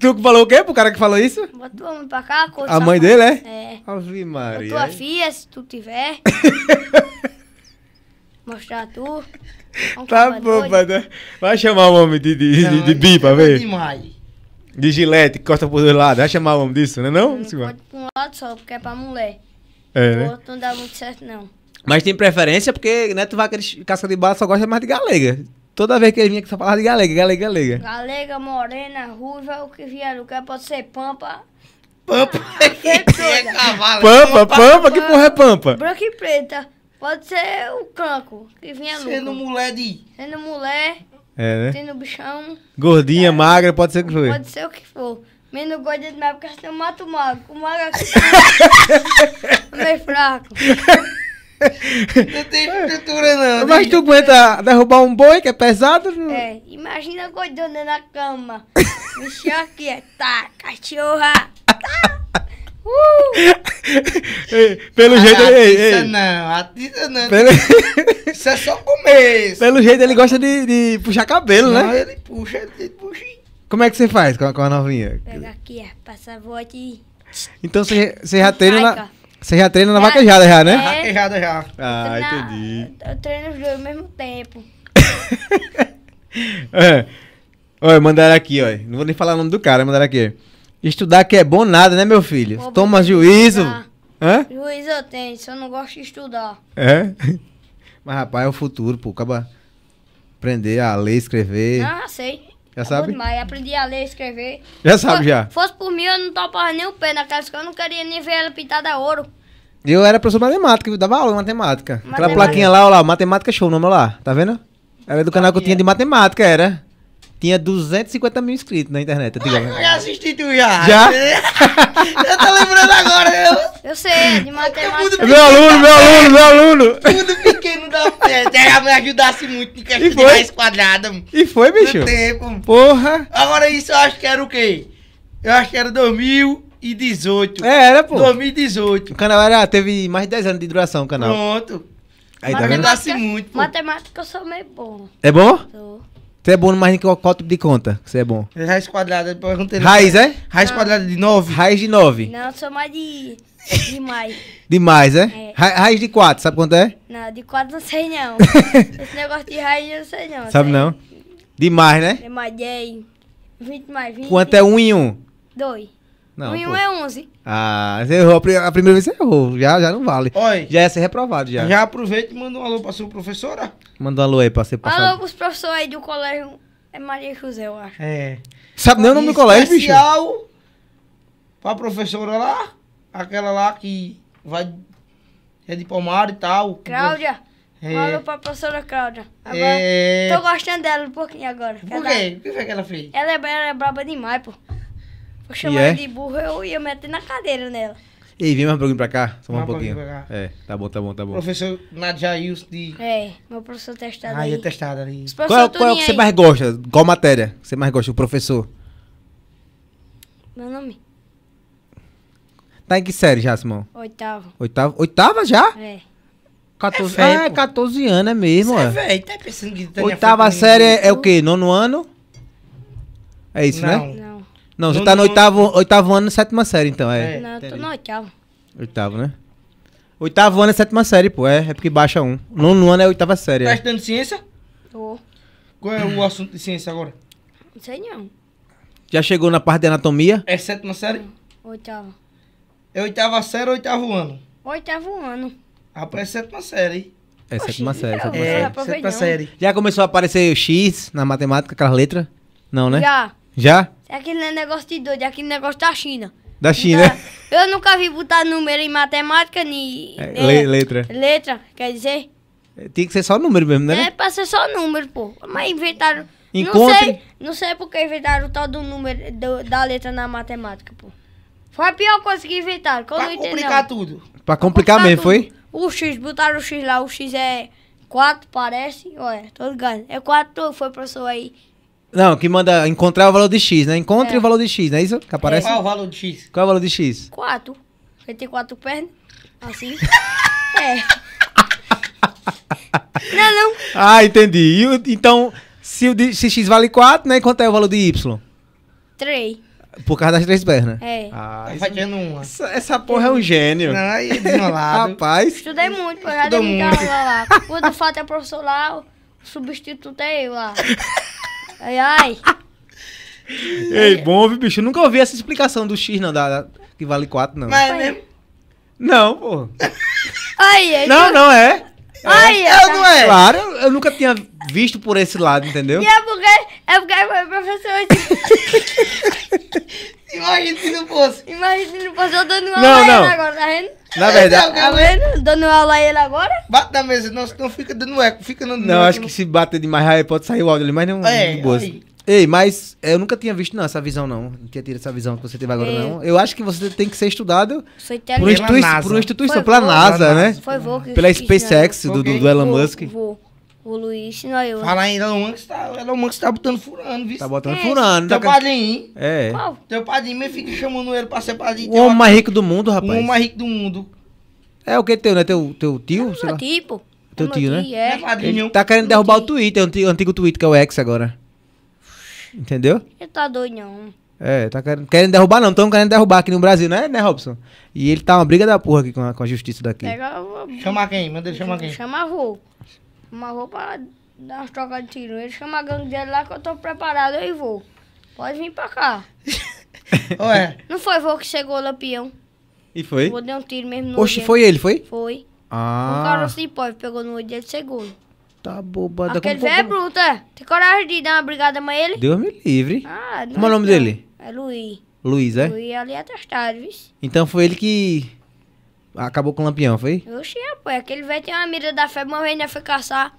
Speaker 1: Tu falou o quê pro cara que falou isso?
Speaker 3: Bota tua mãe pra cá, A safado. mãe dele, é? É.
Speaker 1: Ave Maria. Tua
Speaker 3: filha, se tu tiver. (laughs) mostrar tu.
Speaker 1: Um tá bom, né? Vai chamar o homem de, de, não, de, de bi pra ver. De gilete, que corta por dois lados. Vai chamar o homem disso, né não? não, não pode
Speaker 3: pra um lado só, porque é pra mulher. É, o né? outro não dá muito certo, não.
Speaker 1: Mas tem preferência porque Neto né, aqueles Casca de Bala só gosta mais de galega. Toda vez que ele vinha aqui só falava de galega, galega, galega.
Speaker 3: Galega, morena, ruiva, o que vier que pode ser pampa. Pampa. Ah, (laughs) cavalo, pampa, pampa, pampa, que porra é pampa? Branca e preta. Pode ser o canco, que vinha no. Sendo mulher de... Sendo mulher. É, né? Sendo bichão.
Speaker 1: Gordinha, é, magra, pode ser o que for. Pode
Speaker 3: ser o que for. Menos gorda demais, porque eu mato o mago. O mago aqui tá meio fraco. (laughs) não tem estrutura, não. Mas né? tu aguenta
Speaker 1: derrubar um boi que é pesado? Não? É,
Speaker 3: imagina a gordona na cama. chão (laughs) aqui, é tá, cachorra. Tá.
Speaker 1: Uh. Pelo ah, jeito atiça ele. Atiça
Speaker 3: não, atiça não. Pelo... Isso é só
Speaker 1: começo. Pelo jeito ele gosta de, de puxar cabelo, não, né?
Speaker 2: Ele puxa, ele puxa.
Speaker 1: Como é que você faz com a, com a novinha?
Speaker 3: Pega aqui, é, passa a voz e.
Speaker 1: Então você já teve na. Você já treina na vaquejada já, né? Na É. vaquejada já. É. Ah, Na- entendi.
Speaker 3: Eu treino os dois ao mesmo tempo.
Speaker 1: É. (laughs) mandaram aqui, ó. Não vou nem falar o nome do cara, mandaram aqui. Estudar que é bom nada, né, meu filho? Obrigado. Toma juízo. Hã?
Speaker 3: eu tenho, só não gosto de estudar.
Speaker 1: É? (laughs) Mas, rapaz, é o futuro, pô. Acaba aprender a ler, escrever. Ah, sei. Já sabe? Mas
Speaker 3: Aprendi a ler, escrever.
Speaker 1: Já sabe, já. já.
Speaker 3: Fosse por mim, eu não topava nem o pé naquela escola, eu não queria nem ver ela pintada a ouro.
Speaker 1: Eu era professor de matemática, eu dava aula de matemática. matemática. Aquela plaquinha lá, olha lá, matemática show, o nome lá, tá vendo? Era é do canal que eu tinha de matemática, era tinha 250 mil inscritos na internet. Ah, antigamente. Ah,
Speaker 2: já assisti tu já.
Speaker 1: Já? eu
Speaker 2: (laughs) tô tá lembrando agora. Eu, eu sei, é de matemática. Meu aluno, meu aluno, meu aluno. Tudo pequeno da festa. Ela me ajudasse muito em questão de mais quadrada. E foi, bicho? No tempo. Porra. Agora isso eu acho que era o quê?
Speaker 1: Eu acho que era 2018. É, era, pô. 2018. O canal era, teve mais de 10 anos de duração o canal. Pronto. Aí matemática,
Speaker 3: tá muito, pô. Matemática eu sou meio bom. É bom? Sou.
Speaker 1: Você é bom mais em qual, qual tipo de conta? Você é bom?
Speaker 2: Raiz quadrada, eu perguntei. Raiz,
Speaker 1: é? Raiz não. quadrada de 9? Raiz de 9.
Speaker 3: Não, sou mais de. Demais.
Speaker 1: Demais, é? é. raiz de 4, sabe quanto é?
Speaker 3: Não, de 4 não sei não. (laughs) Esse negócio de raiz eu não sei não. Sabe
Speaker 1: não? Demais, né?
Speaker 3: Demais, 10. 20 mais 20. Quanto é 1 um em 1? Um? 2. Não, um e um é 11.
Speaker 1: Ah, você errou. A primeira vez você errou. Já, já não vale. Oi. Já ia ser reprovado, já. Já aproveita e manda um alô pra sua professora. Manda um alô aí pra ser professora.
Speaker 3: Alô pros professores aí do colégio. É Maria José, eu acho.
Speaker 1: É. Sabe nem
Speaker 2: o nome do colégio, bicho? Especial pra professora lá. Aquela lá que vai... É de Palmar e tal. Cláudia.
Speaker 3: É. Alô pra professora Cláudia. Agora, é. tô gostando dela um pouquinho agora. Por quê? o que foi que ela fez? Ela é, ela é braba demais, pô. For chamar é? de burro, eu ia meter na cadeira nela.
Speaker 1: Ei, vem mais um pouquinho pra cá, só mais um pouquinho. pouquinho é, tá bom, tá bom, tá bom. Professor Nadjails
Speaker 3: de... É, meu professor testado aí. Ah, é aí
Speaker 2: testado ali.
Speaker 1: Qual, qual é o é que você mais gosta? Qual matéria você mais gosta? O professor? Meu nome. Tá em que série já, Simão? oitava oitava Oitava já? É. 14, é, é, 14 tá- anos, é mesmo, Você é. Véio,
Speaker 2: tá pensando que tá Oitava série né? é, é, o
Speaker 1: quê? Nono ano? É isso, não. né?
Speaker 3: Não. Não, você tá no oitavo,
Speaker 1: oitavo ano, sétima série, então, é. é
Speaker 3: não, eu tô no oitavo.
Speaker 1: Oitavo, né? Oitavo ano é sétima série, pô, é, é porque baixa um. Nono ano é oitava série. Tá é.
Speaker 3: estudando ciência? Tô.
Speaker 2: Qual é o hum. assunto de ciência agora?
Speaker 3: Não sei não.
Speaker 1: Já chegou na parte de anatomia?
Speaker 2: É sétima série? Oitava. É oitava série ou oitavo ano?
Speaker 3: Oitavo ano. Rapaz, é sétima série.
Speaker 1: É Oxi, sétima série, sétima,
Speaker 3: é, sétima série.
Speaker 1: Já começou a aparecer o X na matemática, aquelas letras? Não, né? Já. Já?
Speaker 3: É aquele negócio de doido, é aquele negócio da China. Da China. Então, é? eu nunca vi botar número em matemática, nem.
Speaker 1: É, letra.
Speaker 3: Letra, quer dizer.
Speaker 1: Tem que ser só número mesmo, né? É,
Speaker 3: pra ser só número, pô. Mas inventaram. Encontre... Não sei, não sei porque inventaram o tal do número do, da letra na matemática, pô. Foi a pior coisa que inventaram. Que pra complicar não. tudo. Pra complicar,
Speaker 1: pra complicar mesmo, tudo. foi?
Speaker 3: O X, botaram o X lá. O X é 4, parece. Ué, tô ligado. É 4, foi, professor, aí.
Speaker 1: Não, que manda encontrar o valor de X, né? Encontre é. o valor de X, não é isso que aparece? Qual é o valor de X? Qual é o valor de X?
Speaker 3: Quatro. Você tem quatro pernas. Assim. (laughs) é.
Speaker 1: não, não. Ah, entendi. E o, então, se, o de, se X vale 4, né? Quanto é o valor de Y? 3. Por causa das três pernas. É. Ah, vai tirando uma. Essa, essa porra é um gênio. Ai, é Rapaz.
Speaker 3: Estudei muito, pô. Já dei muita lá. Quando falta é professor lá, o substituto é eu lá. (laughs) Ai, ai.
Speaker 1: (laughs) Ei, bom, viu, bicho? nunca ouvi essa explicação do X, não, da, da- que vale 4, não. Mas, é né? mesmo? Não, pô.
Speaker 3: Ai, ai. Não, não é
Speaker 1: é, é não é? Claro, eu, eu nunca tinha visto por esse lado, entendeu? E é
Speaker 3: porque, é porque foi professor... Tipo, (laughs) imagina se não fosse. Imagina se não fosse eu dando aula não, a não. ele agora, tá vendo? Na verdade. Tá vendo? Dando aula a ele agora? Bate na mesa, não, fica dando eco. Fica no, não, acho que,
Speaker 1: que se bater demais, aí pode sair o áudio ali, mas não. É, de boa. Aí. Ei, mas eu nunca tinha visto não, essa visão, não. Não tinha tido essa visão que você teve agora, é. não. Eu acho que você tem que ser estudado por, institui NASA. por instituição, pela NASA, né? Foi vou que Pela SpaceX do, do, do Elon Musk.
Speaker 3: Vou. O Luiz, não eu. Fala em
Speaker 2: Elon Musk, tá, Elon Musk tá botando furando, viu? Tá botando é. furando. Teu tá... padrinho. É. Qual? Teu padrinho, meio que chamando ele pra ser padrinho. O homem uma... mais rico do mundo, rapaz. O homem mais rico do mundo.
Speaker 1: É o que teu, né? Teu, teu tio? É sei lá.
Speaker 3: tipo. Teu é tio, né? É. é ele tá querendo derrubar
Speaker 1: o Twitter, o antigo Twitter que é o X agora. Entendeu?
Speaker 3: Ele tá doido, não.
Speaker 1: É, tá querendo, querendo derrubar, não. Estão querendo derrubar aqui no Brasil, né, né, Robson? E ele tá uma briga da porra aqui com a, com a justiça daqui. Pega,
Speaker 3: eu... Chama quem? Manda ele chamar quem? Chama avô. Chama avô pra dar umas trocas de tiro. Ele chama a gangue dele lá que eu tô preparado, eu vou. Pode vir pra cá.
Speaker 1: (laughs) Ué.
Speaker 3: Não foi vô que chegou lampião. E foi? Vou dar um tiro mesmo no Oxe, foi ele, foi? Foi.
Speaker 1: Ah. O cara se
Speaker 3: pode, pegou no olho dele e chegou. Tá boba. Aquele velho é bruto, é. Tem coragem de dar uma brigada com ele? Deus
Speaker 1: me livre.
Speaker 3: Ah, Como é o nome dele? É Luiz.
Speaker 1: Luiz, é? Luiz
Speaker 3: ali é testado, viu?
Speaker 1: Então foi ele que acabou com o lampião, foi?
Speaker 3: Oxi, rapaz. Aquele velho tem uma mira da febre, uma vez foi caçar.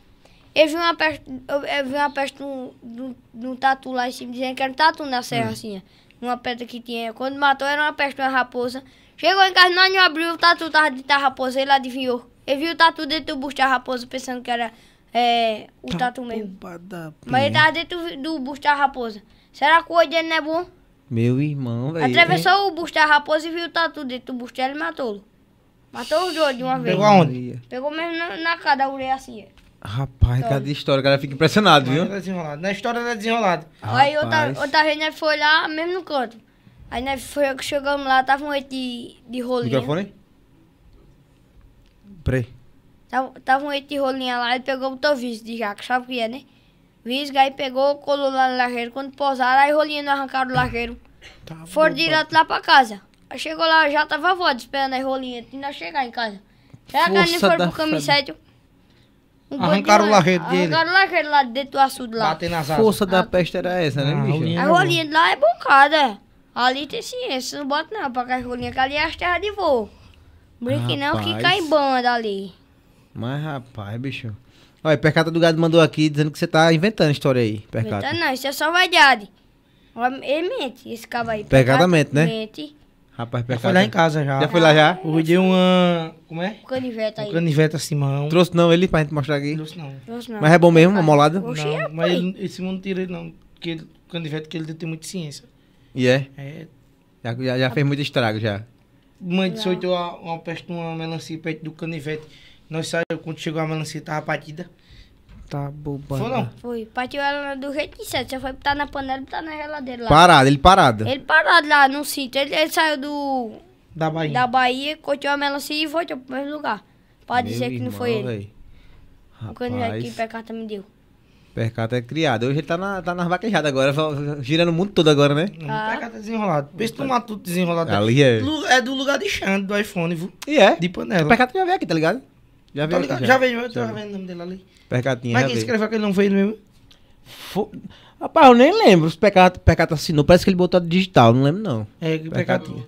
Speaker 3: Eu vi uma peste, eu, eu vi uma peste de um, tatu lá em cima, dizendo que era um tatu na serra, é. assim, uma pedra que tinha. Quando matou, era uma peste, uma raposa. Chegou em casa, não abriu, o tatu tava dentro raposa, ele adivinhou. Ele viu o tatu dentro do busto da raposa, pensando que era é, o tá tatu mesmo. Mas ele tava dentro do busto da raposa. Será que o olho dele não é bom?
Speaker 1: Meu irmão, velho. Atravessou
Speaker 3: o busto da raposa e viu o tatu dentro do busto dela e matou-lo. Matou os dois de uma vez.
Speaker 1: Pegou aonde?
Speaker 3: Pegou mesmo na, na cara da orelha assim, é.
Speaker 1: Rapaz, então, cada história, o cara fica impressionado, viu? É desenrolado. Na história tá desenrolado.
Speaker 2: Aí outra, outra
Speaker 3: vez nós foi lá, mesmo no canto. Aí nós foi, chegamos lá, tava um leite de, de rolinho. Microfone? Peraí. Tava, um eito de rolinha lá, ele pegou o vício de jaca, sabe o que é, né? Visga, aí pegou, colou lá no lajeiro. Quando pousaram, aí rolinha não arrancaram o lajeiro. Tá Foram tá direto lá pra casa. Aí chegou lá, já tava a avó esperando as rolinhas, ainda chegar em casa. Será que eles foram pro camisete? Um arrancaram o lajeiro dele. Arrancaram o lajeiro lá dentro do açude lá.
Speaker 4: Bater nas Força
Speaker 1: da ah. peste era essa, né, ah, bicho? A rolinha
Speaker 3: de lá é bocada. Ali tem ciência, não bota não pra cá rolinha, que ali é as terras de voo. Brinque não que cai em banda ali.
Speaker 1: Mas, rapaz, bicho. Olha, Percata do Gado mandou aqui dizendo que você tá inventando história aí, Percata.
Speaker 3: Inventando não, isso é só vaidade. Ele mente, esse cabo aí. Percata mente, né? Mente.
Speaker 1: Rapaz, Percata. Já foi lá em casa já. Já foi lá já? Ah, eu dei uma...
Speaker 3: Como é? Um caniveta aí. Um caniveta,
Speaker 1: Simão. Trouxe não ele pra gente mostrar aqui? Trouxe não. Trouxe não. Mas é bom mesmo, uma molada? Oxi, não, mas
Speaker 2: ele, esse mundo tira ele não. Porque o canivete que ele tem muita ciência.
Speaker 1: E yeah. é? É. Já, já, já fez muito estrago já.
Speaker 2: Mãe, desoitou uma, uma peste, uma melancia perto do canivete nós saímos quando chegou a melancia, tava partida. Tá bobando. Foi né? não?
Speaker 4: Foi.
Speaker 3: Partiu ela do jeito certo. Já foi botar na panela e botar na geladeira lá. Parado, ele parado. Ele parado lá no sítio. Ele, ele saiu do. Da Bahia. Da Bahia, cortou a melancia e voltou pro mesmo lugar. Pode dizer irmão, que não foi ele.
Speaker 1: Rapaz. O aqui, que
Speaker 3: Percata me deu.
Speaker 1: Percata é criado. Hoje ele tá, na, tá nas vaquejadas agora, girando o mundo todo agora, né?
Speaker 3: Uhum. Ah. Percata é
Speaker 1: desenrolado.
Speaker 2: Pensa no matuto desenrolado. Ali é. É do lugar de Xande, do iPhone, viu? E é. De panela. Percata já veio aqui, tá ligado?
Speaker 1: Já veio, já. já veio, eu tô tava vendo o nome dele ali. Percatinha. Mas é quem veio. escreveu que ele não fez mesmo? Fo... Rapaz, eu nem lembro. Os Percata, Percata assinou. Parece que ele botou digital, não lembro não.
Speaker 2: É,
Speaker 4: Percatinha.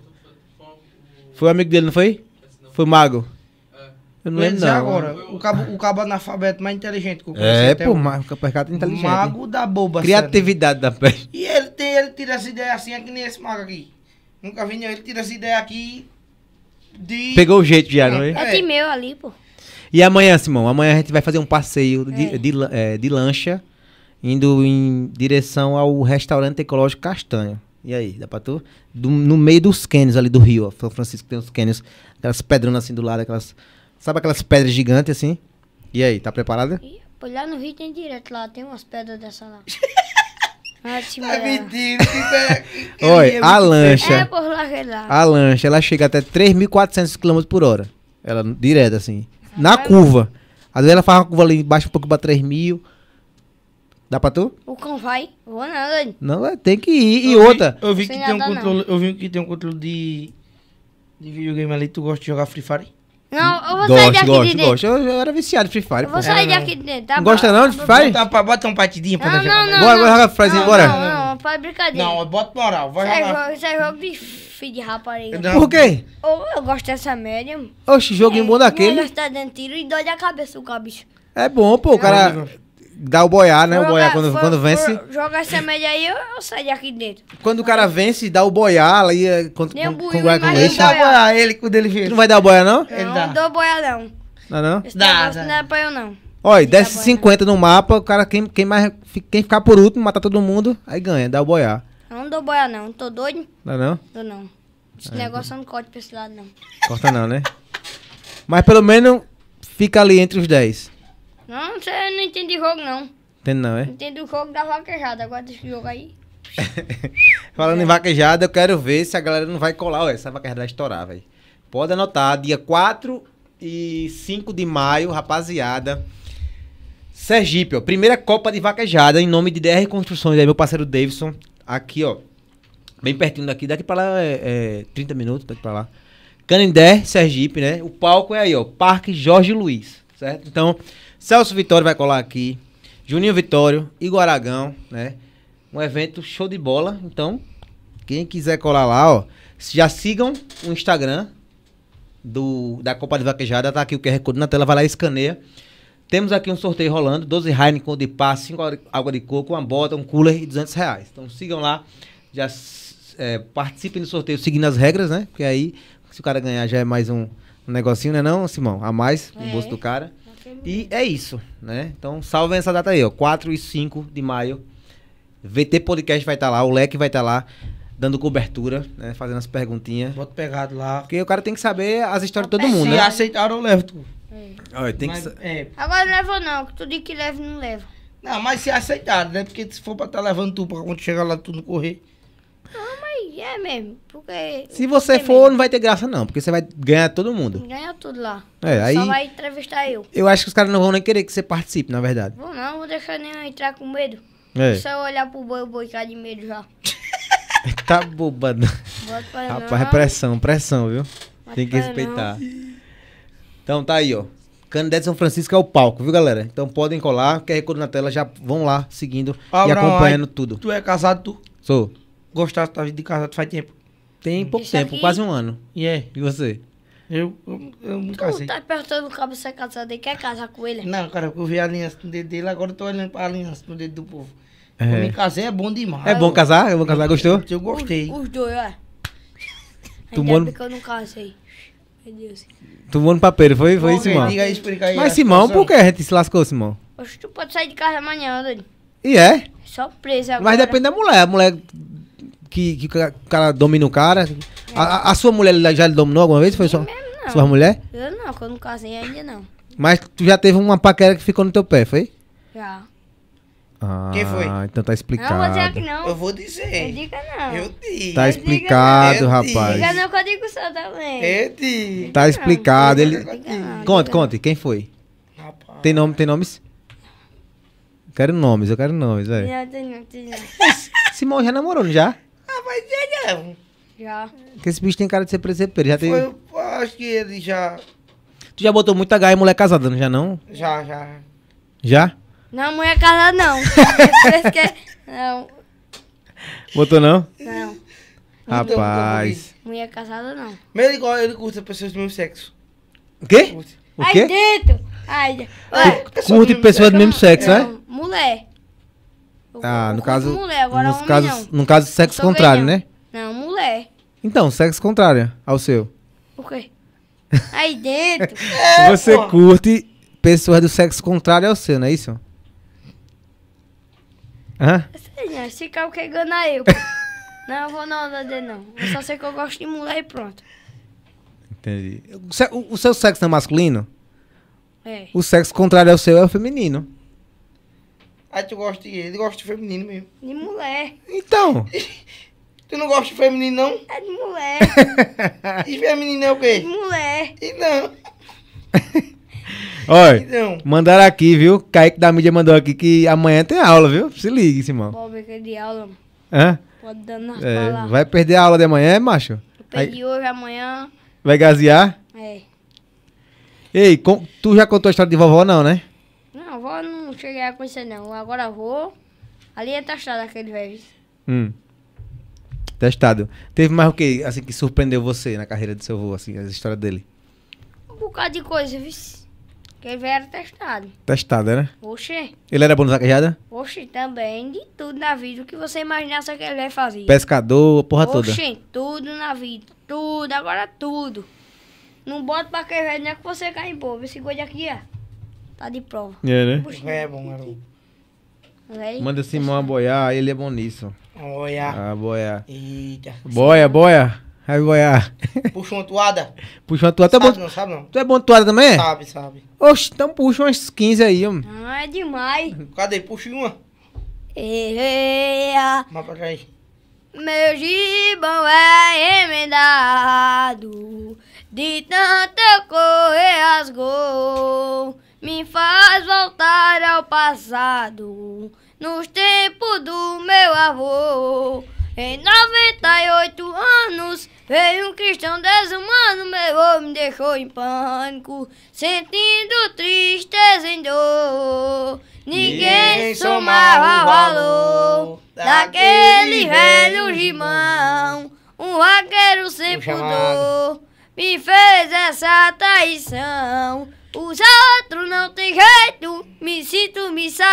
Speaker 1: Foi o amigo dele, não foi? Foi o Mago. É. Eu não lembro é, não. agora, o
Speaker 2: cabo, o cabo analfabeto mais inteligente que eu conheci. É, pô, o Percata inteligente. Mago da boba. Criatividade da peste. E ele, tem, ele tira essa ideia assim, é que nem esse mago aqui. Nunca vi nenhum. Ele tira essa ideia aqui de... Pegou o jeito já, não é? É que meu ali,
Speaker 3: pô.
Speaker 1: E amanhã, Simão? Amanhã a gente vai fazer um passeio de, é. de, de, é, de lancha indo em direção ao restaurante ecológico Castanho. E aí, dá pra tu? Do, no meio dos cânions ali do rio, ó. São Francisco tem os cânions, aquelas pedronas assim do lado, aquelas. Sabe aquelas pedras gigantes assim? E aí, tá preparada? Ih,
Speaker 3: lá no rio tem direto lá, tem umas pedras
Speaker 4: dessa lá. Ah, (laughs) tá mentindo, (laughs) Oi, a lancha. É por lá, lá. A
Speaker 1: lancha, ela chega até 3.400 km por hora. Ela direto assim. Na curva. Às vezes ela faz uma curva ali embaixo um pouco pra 3 mil. Dá pra tu?
Speaker 3: O cão vai. Vou nada.
Speaker 1: Não, é, tem que ir.
Speaker 3: E eu outra. Vi, eu, vi que tem um não. controle, eu
Speaker 2: vi que tem um controle de, de videogame ali. Tu gosta de jogar Free Fire?
Speaker 3: Não, eu vou gosto,
Speaker 2: sair daqui gosto, de dentro. Gosto. Eu, eu era viciado em Free Fire. Eu pô. vou sair daqui de dentro. Tá não gosta não de Free Fire? Tá, bota, um partidinho pra não, não, jogar. Não, bora, não, bora jogar Free Fire, bora
Speaker 3: brincadeira. Não,
Speaker 1: bota moral.
Speaker 2: Vai Você é jogar. joga,
Speaker 3: você joga é de filho de rapariga. Não. Por quê? Ou eu gosto dessa média.
Speaker 1: Oxe, jogo bom daquele. Nós
Speaker 3: tá dando tiro e dói a cabeça o cabicho.
Speaker 1: É bom, pô, o cara é dá o boiar, né? O boiar quando, quando vence.
Speaker 3: Joga essa média aí, eu, eu saio daqui dentro.
Speaker 1: Quando o cara vence, dá o boiar aí eh, quando com, com, Nem o com, com Ele dá boiar, ele quando ele Tu vence. não vai dar o boiar, não? Ele Não, dá. não
Speaker 3: dou boia, não. Não, não? Esse Dá, negócio dá. não é pra eu, não.
Speaker 1: Olha, desce 50 no mapa, o cara, quem, quem, mais, quem ficar por último, matar todo mundo, aí ganha, dá o boiá.
Speaker 3: Eu não dou boiá, não. Tô doido? Dá não? Tô não. Esse aí, é. negócio não corta pra esse lado, não.
Speaker 1: Corta não, né? Mas pelo menos fica ali entre os 10.
Speaker 3: Não, você não entende jogo, não. Entende não, é? Entendo o jogo da vaquejada, agora desse jogo aí.
Speaker 1: (laughs) Falando é. em vaquejada, eu quero ver se a galera não vai colar. Ué, essa vaquejada vai estourar, velho. Pode anotar, dia 4 e 5 de maio, rapaziada. Sergipe, ó. Primeira Copa de Vaquejada em nome de DR Construções. Aí, meu parceiro Davidson, aqui, ó. Bem pertinho daqui. Daqui pra lá é, é 30 minutos, daqui pra lá. Canindé, Sergipe, né? O palco é aí, ó. Parque Jorge Luiz, certo? Então, Celso Vitório vai colar aqui. Juninho Vitório, Igor Aragão, né? Um evento show de bola. Então, quem quiser colar lá, ó. Já sigam o Instagram do, da Copa de Vaquejada. Tá aqui o QR Code na tela. Vai lá e escaneia. Temos aqui um sorteio rolando, 12 Heineken de passe 5 água de coco, uma bota, um cooler e 200 reais. Então sigam lá, já é, participem do sorteio seguindo as regras, né? Porque aí, se o cara ganhar, já é mais um, um negocinho, né não, Simão? A mais no é. bolso do cara. E é isso, né? Então salvem essa data aí, ó. 4 e 5 de maio. VT Podcast vai estar tá lá, o Leque vai estar tá lá dando cobertura, né? Fazendo as perguntinhas. Bota pegado lá. Porque o cara tem que saber as histórias de todo mundo, Se né? aceitaram, eu levo. É. Olha, tem
Speaker 2: mas, que... é.
Speaker 3: Agora leva não, que tudo que leva não leva. Não, mas se é
Speaker 2: né? Porque se for pra estar tá levando tu pra quando chegar lá tu não correr.
Speaker 3: Não, mas é mesmo, porque... Se você é for,
Speaker 1: mesmo. não vai ter graça não, porque você vai ganhar todo mundo.
Speaker 3: Ganha tudo lá. É, Só aí... Só vai entrevistar eu. Eu
Speaker 1: acho que os caras não vão nem querer que você participe, na verdade.
Speaker 3: Vou não, vou deixar nem eu entrar com medo. É. Só olhar pro boi, o boi tá de medo já.
Speaker 1: (laughs) tá boba.
Speaker 4: Rapaz, é pressão,
Speaker 1: pressão, viu? Mas Tem que respeitar. Não. Então tá aí, ó. Candidato de São Francisco é o palco, viu, galera? Então podem colar, quer Code na tela, já vão lá seguindo Abraão, e acompanhando tudo. Tu é casado, tu? Sou. Gostaste da tá, vida de casado faz tempo? Tem pouco Isso tempo, aqui. quase um ano. E é? E você? Eu, eu,
Speaker 3: eu me casei. Tu tá perguntando o cabo se é casado, ele quer casar com ele? Não,
Speaker 2: cara, eu vi a aliança no dedo dele, agora eu tô olhando pra aliança no dedo do povo. É. Eu me casei, é bom demais. É bom
Speaker 1: casar? Eu vou casar, gostou? Eu, eu
Speaker 3: gostei. Os, os dois, ó. Tu Ainda mora... que eu não casei tu
Speaker 1: Tomou no papel, foi, foi Bom, Simão? Diga aí, explica aí Mas Simão, por que a gente se lascou, Simão?
Speaker 3: Oxe, tu pode sair de casa amanhã, Dani. E é? Só presa agora. Mas depende da mulher.
Speaker 1: A mulher que, que o cara domina o cara. É. A, a, sua mulher já lhe dominou alguma vez? Foi só sua, sua mulher?
Speaker 3: Eu não, quando casei ainda não.
Speaker 1: Mas tu já teve uma paquera que ficou no teu pé, foi? Já. Ah, Quem foi? Ah, então tá explicado. Não, vou que
Speaker 3: não. Eu vou dizer. Não diga não. Eu digo. Tá explicado,
Speaker 1: digo rapaz. Diga
Speaker 3: não que eu digo só também. Eu digo. Tá explicado. Ele... Conte, conte.
Speaker 1: Quem foi? Rapaz. Tem nome, tem nomes? Eu quero nomes, eu quero nomes, velho. É. tem Simão já namorou, já? já?
Speaker 3: Ah, rapaz, já não.
Speaker 2: Já.
Speaker 1: Porque esse bicho tem cara de ser presepeiro, já tem... Foi,
Speaker 2: eu acho que ele já...
Speaker 1: Tu já botou muita gaia e mulher casada, não já não? Já, já. Já?
Speaker 3: Não, mulher casada não. (laughs) É- não. Botou não? Não.
Speaker 1: Rapaz.
Speaker 3: mulher casada não. Mas
Speaker 2: ele, gosta- ele curte pessoas do mesmo sexo.
Speaker 1: O quê? Aí O Ai, dentro.
Speaker 3: Ai, é, Ué, Curte pessoas do mesmo sexo, não, né? mulher. Ah, no caso. Mulher, agora nos casos, não. No caso, sexo Sou contrário, né? Não, mulher.
Speaker 1: Então, sexo contrário ao seu.
Speaker 3: O quê? Aí dentro. (laughs) É, Você pô. curte
Speaker 1: pessoas do sexo contrário ao seu, não é isso? Hã?
Speaker 3: Sei, o que a eu. (laughs) não, eu vou na onda dele, não. Eu só sei que eu gosto de mulher e pronto.
Speaker 1: Entendi. O, o seu sexo é masculino? É. O sexo contrário ao seu é o feminino.
Speaker 3: Aí ah, tu gosta de
Speaker 2: ele, gosta de feminino mesmo. De mulher. Então. (laughs) tu não gosta de feminino, não? É de mulher. (laughs) e feminino é o quê? De mulher. E não.
Speaker 1: Olha, então, mandaram aqui, viu? Kaique da mídia mandou aqui que amanhã tem aula, viu? Se ligue, Simão.
Speaker 4: Pobre que de aula.
Speaker 1: Hã? Pode dar nas é, Vai perder a aula de amanhã, macho? Eu perdi
Speaker 3: Aí... hoje, amanhã.
Speaker 1: Vai gazear? É. Ei, com... tu já contou a história de vovó, não, né?
Speaker 3: Não, vovó não cheguei a conhecer, não. Agora vou. Ali é testado aquele velho.
Speaker 1: Hum. Testado. Teve mais o que, assim, que surpreendeu você na carreira do seu avô, assim, a história dele?
Speaker 3: Um bocado de coisa, viu? Que ele era testado.
Speaker 1: Testado, né? Oxê. Ele era bom na saquejada?
Speaker 3: Oxê, também. De tudo na vida. O que você imaginasse que ele fazia.
Speaker 1: Pescador, porra Oxê, toda. Oxê,
Speaker 3: tudo na vida. Tudo, agora tudo. Não bota pra que velho, não é que você cai em povo Esse gol aqui, ó. Tá de prova. É, né? Puxa, é bom, garoto. Manda Simão
Speaker 1: aboiar, ele é bom nisso. Boia. Ah, Eita. Boia, boia. Aí vai
Speaker 2: (laughs) Puxa uma toada.
Speaker 1: Puxa uma toada. Sabe, tu é bom... não, sabe não. Tu é bom de toada também? É? Sabe, sabe. Oxe, então puxa umas 15 aí, homem.
Speaker 3: Ah, é demais. Cadê? Puxa uma. Eia. Mas pra cá aí. Meu gibão é emendado, de tanto eu correr as rasgou, me faz voltar ao passado, nos tempos do meu avô. Em 98 anos Veio um cristão desumano, meu olho me deixou em pânico, sentindo tristeza em dor. Ninguém, Ninguém somava o valor daquele velho irmão um vaqueiro sem pudor, me fez essa traição. Os outros não têm jeito, me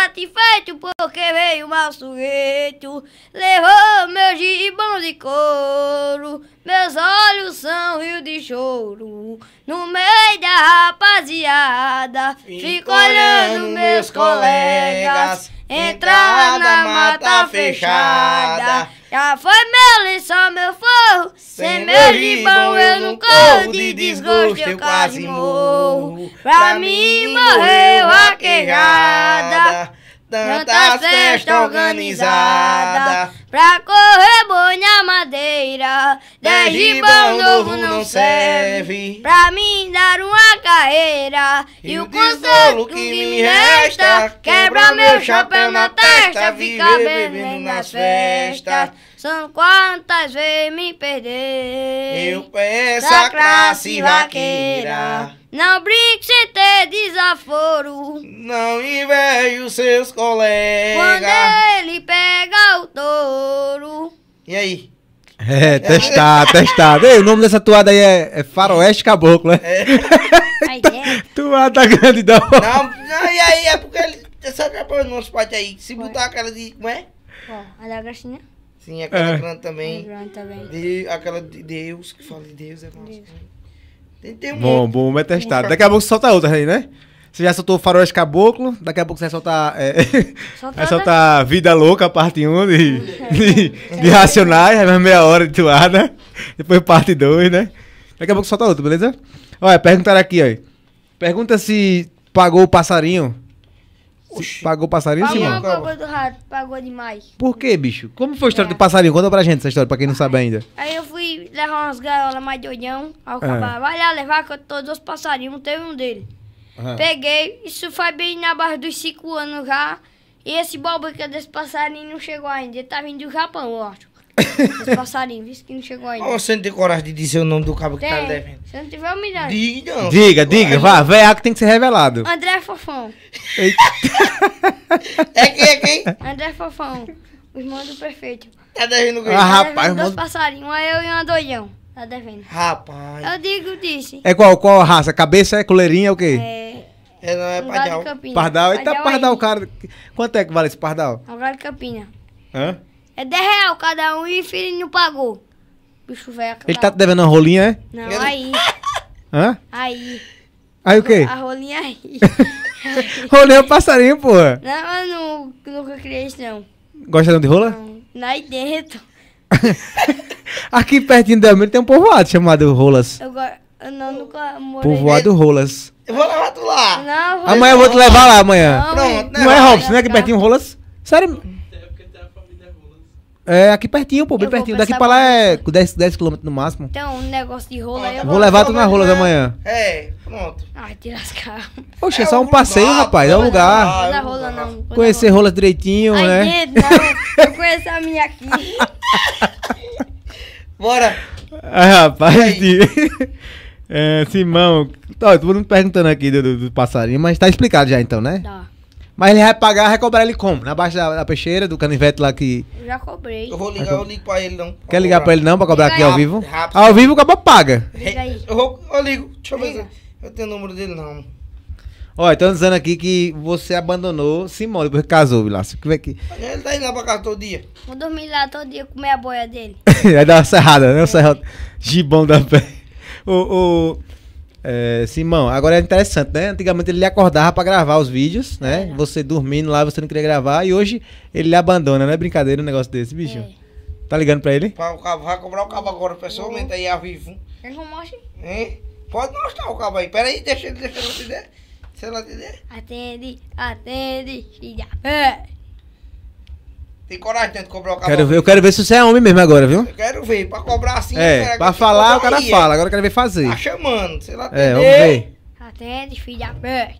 Speaker 3: satisfeito porque veio o mau sujeito, levou meus gibão de couro, meus olhos são rio de choro. No meio da rapaziada, fico, fico olhando meus colegas. colegas. Entrar na mata fechada. Já foi meu lençol, meu forro. Sem meu limão eu não corro. De
Speaker 4: desgosto eu quase
Speaker 3: morro. Pra mim morreu a queijada. Tanta festa organizada Pra correr boi na madeira
Speaker 2: Dez ribão novo não serve
Speaker 3: Pra mim dar uma carreira E, o consolo que me resta Quebra meu chapéu na testa fica bebendo nas festas são quantas vezes me perder Eu peço a classe vaqueira não brinque sem ter desaforo. Não enveie os seus colegas. Quando ele pega o touro. E aí?
Speaker 1: É, testar, (laughs) testar. Ei, o nome dessa toada aí é, é Faroeste Caboclo, né? É. é. (laughs) toada grande da Não,
Speaker 2: não, e aí é porque ele. capa é que nosso pate aí? Se botar aquela de. Como é? Qual? A da gracinha? Sim, aquela é. grande também. grande também. De, aquela de Deus, que fala de Deus, é nossa. Deus bom, bom, mas testado. Daqui a pouco solta outra
Speaker 1: aí, né? Você já soltou de Caboclo, daqui a pouco você vai soltar, é, (laughs) vai né? soltar Vida Louca, parte 1 de, de, de Racionais, mais meia hora de toada, depois parte 2, né? Daqui a pouco solta outra, beleza? Olha, perguntaram aqui, ó. Pergunta se pagou o passarinho Oxi. Pagou passarinho, Pagou Simão?
Speaker 3: do rato, pagou demais.
Speaker 1: Por quê, bicho? Como foi a história É. do passarinho? Conta pra gente essa história, pra quem não sabe ainda.
Speaker 3: Aí eu fui levar umas gaiolas mais de olhão ao acabar é. vai lá levar que todos os passarinhos, não teve um dele. É. Peguei, isso foi bem na barra dos cinco anos já. E esse bobo que é desse passarinho não chegou ainda, ele tá vindo do Japão, eu acho. Os passarinhos, visto que não chegou ainda. Você não
Speaker 2: tem coragem de dizer o nome do cabo que tá devendo.
Speaker 3: Se não tiver humilhado. Diga, não. Diga, diga,
Speaker 2: vá, que tem que ser revelado.
Speaker 3: André Fofão. Eita. É quem, é quem? André Fofão. O irmão do prefeito. Tá devendo o quê? Ah. Tá rapaz, devendo dois passarinhos. Um eu e um doidão. Tá devendo. Rapaz, Eu digo, disse. É
Speaker 1: qual, qual a raça? Cabeça é coleirinha é o quê?
Speaker 3: É. é, não é Um Pardal, e tá Pardal? Eita, pardal, é
Speaker 1: cara. Quanto é que vale esse pardal?
Speaker 3: Um é gado de Campina. Hã? É 10 real cada um e o filhinho pagou. Bicho velho.
Speaker 1: Ele tá devendo uma rolinha, é? Não, aí. (laughs) Hã?
Speaker 3: Aí. Aí o quê? A rolinha aí. (laughs) rolinha é um passarinho, porra. Não, eu não, nunca criei isso, não.
Speaker 1: Gosta não de rola?
Speaker 3: Não. aí é dentro.
Speaker 1: (laughs) Aqui pertinho da minha tem um povoado chamado Rolas.
Speaker 3: Eu, eu não, nunca morei. Povoado Rolas. Eu vou levar tu lá. Não, eu amanhã eu vou te levar lá amanhã. Não, Pronto, não, né? não é,
Speaker 1: Robson, né? Aqui pertinho Rolas. Sério? É, aqui pertinho, pô, bem pertinho. Daqui pra lá é 10, 10 km no máximo.
Speaker 3: Então, um negócio de rola aí. Tá vou levar então tu na rola da manhã. É, pronto. Ai, tira as caras.
Speaker 1: Poxa, é, é só um passeio, rapaz. É um lugar. Não rola, não. Conhecer rola direitinho, né?
Speaker 3: Não, eu conheço a minha aqui. (laughs) Bora.
Speaker 1: Ai, rapaz. (laughs) É, Simão, tô todo mundo perguntando aqui do, do, do passarinho, mas tá explicado já então, né? Tá. Mas ele vai pagar, vai cobrar ele como? Na baixa da, da peixeira, do canivete lá que.
Speaker 2: Eu já cobrei. Eu vou ligar, eu ligo
Speaker 1: pra ele não. Pra Quer ligar cobrar. pra ele não pra cobrar Liga aqui aí. ao vivo? Rápido. Ao vivo o cabo paga.
Speaker 2: Liga aí. Eu, eu ligo. Deixa eu ver eu tenho o número dele não.
Speaker 1: Olha, estão dizendo aqui que você abandonou Simão depois que casou, Vilaço. Como é que.
Speaker 3: Ele tá indo lá pra casa todo dia. Vou dormir lá todo dia, comer a boia dele.
Speaker 1: (laughs) Vai dar uma serrada, né? Uma serrada. Gibão da pé. O. o... É, Simão, agora é interessante, né? Antigamente ele acordava para gravar os vídeos, né? É. Você dormindo lá, você não queria gravar, e hoje ele abandona, não é brincadeira um negócio desse, bicho. É. Tá ligando pra ele? Pra vai
Speaker 2: comprar o cabo agora, pessoalmente uhum. aí a vivo. Eles vão mostrar? Hein? É? Pode mostrar o cabo aí. Pera aí, deixa ele, deixa ele te der. Se ela
Speaker 3: Atende, atende, filha. É.
Speaker 2: Tem coragem de cobrar o cabelo. Quero
Speaker 1: ver, eu quero ver se você é homem mesmo agora, viu? Eu
Speaker 2: quero ver, pra cobrar assim. É, cara, pra falar o cara é. fala, agora eu quero ver fazer. Tá chamando, sei lá. É, vamos ver. Atende, é filha pé.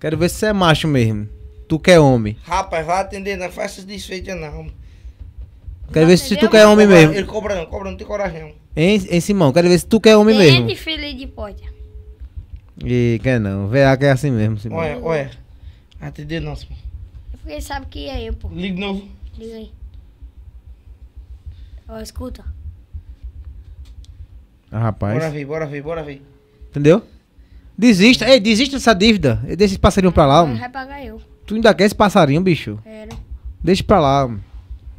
Speaker 1: Quero ver se você é macho mesmo. Tu que é homem.
Speaker 2: Rapaz, vai atender, não faça essas desfeitas não.
Speaker 1: Quero ver se tu que é homem mesmo. Ele
Speaker 2: cobra não, cobra não tem coragem não.
Speaker 1: Hein, hein Simão, quero ver se tu que é homem é mesmo. Atende,
Speaker 3: filho de porta.
Speaker 1: E quer não, verá que é assim mesmo, Simão. Olha, olha.
Speaker 2: Atender não, Simão.
Speaker 3: Porque ele sabe que é eu, pô. Liga de novo. Liga aí. Ó, escuta.
Speaker 1: Ah, rapaz. Bora
Speaker 2: ver, bora ver, bora ver.
Speaker 1: Entendeu? Desista, ei, desista dessa dívida. Deixa esse passarinho pra lá. Não, mano. vai pagar eu. Tu ainda quer esse passarinho, bicho? Era. Deixa pra lá. Mano.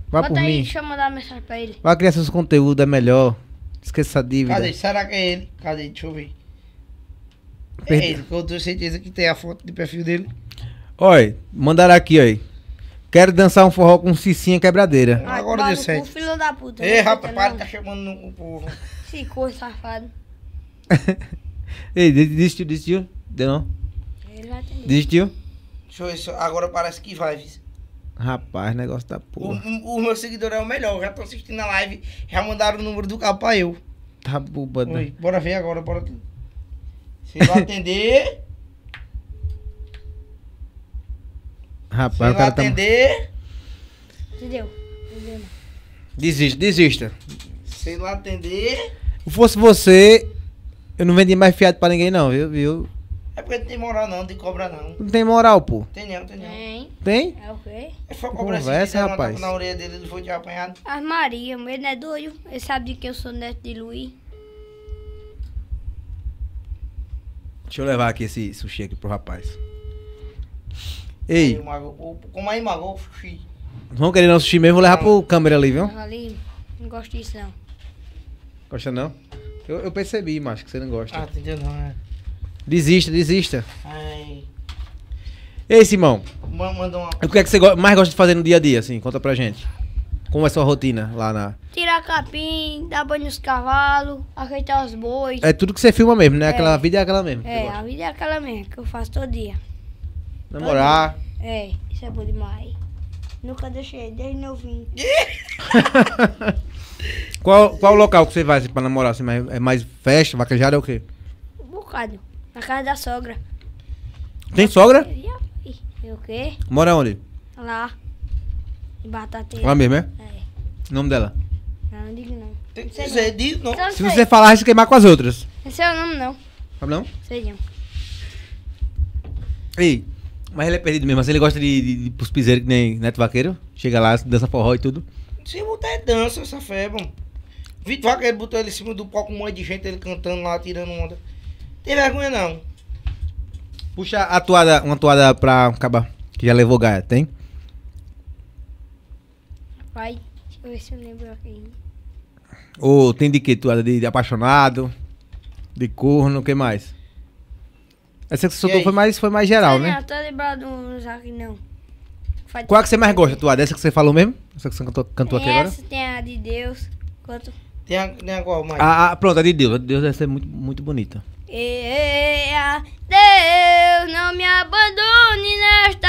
Speaker 1: Vai Bota por aí, mim. deixa
Speaker 3: eu mandar uma mensagem pra ele.
Speaker 1: Vai criar seus conteúdos, é melhor. Esqueça essa dívida. Cadê?
Speaker 2: Será que é ele? Cadê? Deixa eu ver. É ele, com eu tenho certeza que tem a foto de perfil dele.
Speaker 1: oi mandaram aqui, aí. Quero dançar um forró com Cicinha Quebradeira. Ah,
Speaker 2: agora vale, decente.
Speaker 3: Filho da puta. Ei, rapaz, para, tá chamando o povo. Se safado.
Speaker 1: (laughs) Ei, desistiu, desistiu? Deu não?
Speaker 3: Ele vai atender. Desistiu?
Speaker 2: Deixa eu ver, agora parece que vai, viu?
Speaker 1: Rapaz, negócio da tá
Speaker 2: porra. O, o, o, meu seguidor é o melhor, já tô assistindo a live, já mandaram o número do carro pra eu.
Speaker 1: Tá bobada. Né?
Speaker 2: Bora ver agora, bora. Se vai atender. (laughs)
Speaker 1: Rapaz, Se o cara tá- atender. Entendeu? Desista, desista.
Speaker 2: Se não atender.
Speaker 1: Se fosse você, eu não vendia mais fiado pra ninguém, não, viu? viu?
Speaker 2: É porque não tem moral, não, de cobra, não.
Speaker 1: Não tem moral, pô.
Speaker 3: Tem, não, tem, não. Tem. Tem? É o quê? É só cobra
Speaker 1: assim, Conversa, assim, rapaz. Na
Speaker 3: orelha dele, ele foi apanhado. Ah, Maria, ele não é doido. Ele sabe de que eu sou neto é de Luiz.
Speaker 1: Deixa eu levar aqui esse sushi aqui pro rapaz. Ei.
Speaker 2: Como aí, Magô, sushi.
Speaker 1: Vamos querer não assistir mesmo, vou levar pro câmera ali, viu?
Speaker 3: Ali, não gosto disso não.
Speaker 1: Gosta não? Eu, eu percebi, macho, que você não gosta. Ah, entendeu não, é. Desista, desista. Ai. Ei, Simão. Manda uma... O que é que você mais gosta de fazer no dia a dia, assim? Conta pra gente. Como é a sua rotina lá na.
Speaker 3: Tirar capim, dar banho nos cavalos, ajeitar os bois. É tudo que você filma mesmo, né? Aquela é. vida é aquela mesmo. É, a vida é aquela mesmo, que eu faço todo dia. Namorar. É, é, isso é bom demais. Nunca deixei, desde novinho. (laughs)
Speaker 1: qual, qual local que você vai assim, pra namorar? Assim, é mais festa, vaquejada é o quê?
Speaker 3: Um bocado. Na casa da sogra. Tem sogra? Eu o quê? Mora onde? Lá. Em Batateira. Lá mesmo, é?
Speaker 1: É. O nome dela?
Speaker 3: Não, não digo não. Tem que diz não. Então se sei. você falar, vai se queimar
Speaker 1: com as outras.
Speaker 3: Esse é o nome, não. Sabe não? Sei não.
Speaker 1: Ei, mas ele é perdido mesmo, mas assim, ele gosta de, de, de pros piseiros que nem Neto Vaqueiro? Chega lá, dança forró e tudo?
Speaker 2: Se botar é dança, essa fé, mano. Vitor Vaqueiro botou ele em cima do palco, um monte de gente, ele cantando lá, tirando onda. Tem vergonha não.
Speaker 1: Puxa a toada, uma toada pra acabar, que já levou gaia, tem?
Speaker 3: Vai, deixa eu ver se eu lembro aqui.
Speaker 1: Ô, oh, tem de que toada? De, de apaixonado, de corno, o que mais? Essa é que você soltou foi mais, foi mais geral, né? Não,
Speaker 3: tô lembrado uns aqui, não. Faz Qual é que você mais gosta,
Speaker 1: tua? Dessa que você falou mesmo? Essa que você cantou, cantou aqui agora? Essa
Speaker 3: tem a de Deus. Quanto...
Speaker 2: Tem, a, tem a é qual
Speaker 3: mais? Ah,
Speaker 1: ah, pronto, a de Deus. A de Deus deve ser muito, muito bonita.
Speaker 3: Deus, não me abandone nesta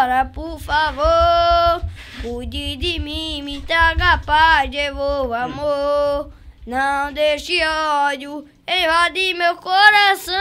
Speaker 3: hora, por favor. Cuide de mim, me traga paz, devolva vou amor. Não deixe ódio invadir meu coração.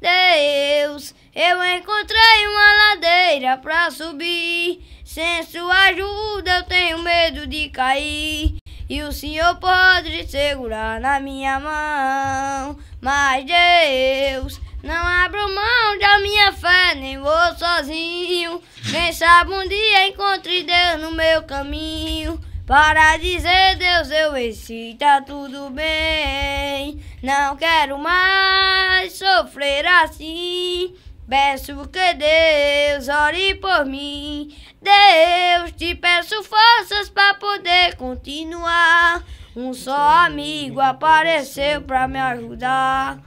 Speaker 3: Deus, eu encontrei uma ladeira pra subir. Sem sua ajuda eu tenho medo de cair. E o Senhor pode segurar na minha mão. Mas Deus, não abro mão da minha fé, nem vou sozinho. Quem sabe um dia encontre Deus no meu caminho. Para dizer Deus eu venci, tá tudo bem. Não quero mais sofrer assim. Peço que Deus ore por mim. Deus, te peço forças para poder continuar. Um só amigo apareceu para me ajudar.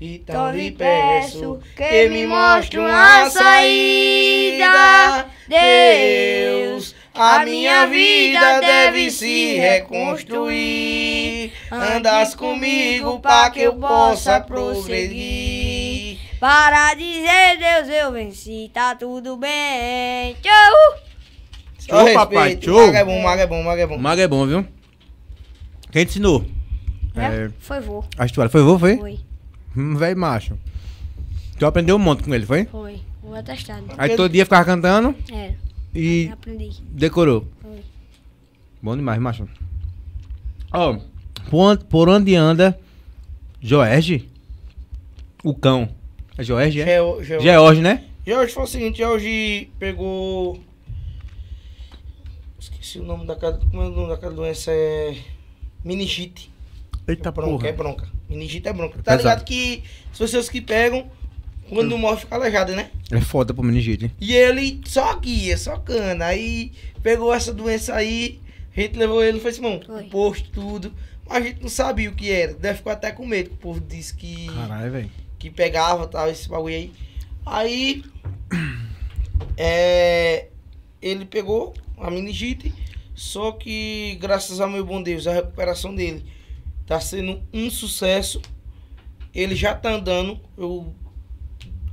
Speaker 2: Então, então lhe peço
Speaker 3: que me mostre uma saída. Deus
Speaker 2: a minha vida deve se reconstruir. Andas comigo para que eu possa prosseguir.
Speaker 3: Para dizer Deus eu venci, tá tudo bem. Tchau!
Speaker 2: Tchau, papai, tchau. Maga é bom, maga é bom,
Speaker 1: maga é bom. Maga é bom, viu? Quem te ensinou?
Speaker 3: É, é... Foi vô. A história foi vô, foi? Foi.
Speaker 1: Um velho macho. Tu aprendeu um monte com ele, foi?
Speaker 3: Foi. Vou atestado. Aí todo dia ficava cantando? É. E. Aprendi. Decorou. Foi.
Speaker 1: Bom demais, macho. Ó, oh, por, por onde anda Jorge? O cão. É Jorge, é? Jorge George, né?
Speaker 2: George foi o seguinte, George pegou. Esqueci o nome daquela. Como é o nome daquela doença? É. Meningite. Eita, é bronca, porra. é bronca. Meningite é bronca. É tá Exato. ligado que se vocês que pegam, quando o morre, fica aleijado, né?
Speaker 1: É foda pro meningite.
Speaker 2: E ele só guia, só cana. Aí pegou essa doença aí, a gente levou ele e fez assim, mano, posto tudo. Mas a gente não sabia o que era. Deve ficar até com medo, que o povo disse que.
Speaker 4: Caralho, velho.
Speaker 2: Que pegava tal, esse bagulho aí. Aí. (clears throat) É, ele pegou a meningite, só que, graças ao meu bom Deus, a recuperação dele tá sendo um sucesso. Ele já tá andando. Eu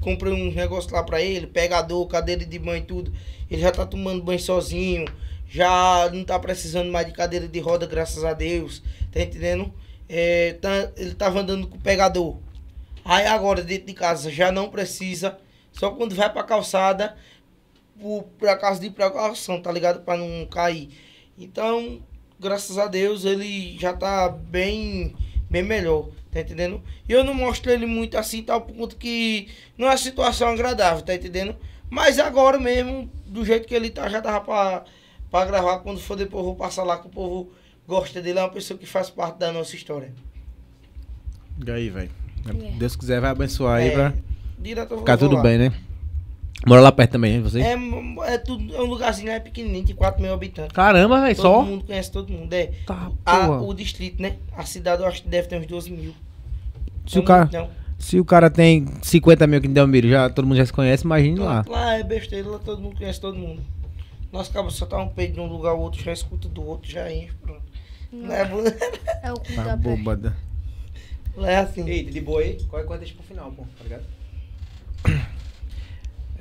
Speaker 2: comprei um negócio lá pra ele, pegador, cadeira de banho e tudo. Ele já tá tomando banho sozinho, já não tá precisando mais de cadeira de roda, graças a Deus. Tá entendendo? É, tá, ele tava andando com o pegador. Aí agora, dentro de casa, já não precisa. Só quando vai pra calçada, por, por acaso de precaução, tá ligado? Pra não cair. Então, graças a Deus, ele já tá bem, bem melhor. Tá entendendo? E eu não mostro ele muito assim, tal ponto que não é uma situação agradável, tá entendendo? Mas agora mesmo, do jeito que ele tá, já tava pra, pra gravar. Quando for depois, eu vou passar lá que o povo gosta dele. É uma pessoa que faz parte da nossa história.
Speaker 1: E aí, velho? Yeah. É. Deus quiser, vai abençoar é, aí pra. Direto ficar tudo lá. bem, né? Mora lá perto também, hein, você? É,
Speaker 2: é, tudo, é um lugarzinho lá né, pequenininho, de 4 mil habitantes. Caramba, velho, só? Todo mundo conhece todo mundo, é. Tá, a, o distrito, né? A cidade, eu acho que deve ter uns 12 mil.
Speaker 1: Se é o cara... Se o cara tem 50 mil aqui em Delmiro, já todo mundo já se conhece, imagina lá.
Speaker 2: Lá é besteira, lá todo mundo conhece todo mundo. Nós acabamos só tá um peito de um lugar ao outro, já escuta do outro, já enche, pronto. Não. Não é, né? é o que tá
Speaker 4: bobada.
Speaker 1: Lá é assim. Eita, de boa aí? Qual é a conta pro final, pô, tá ligado?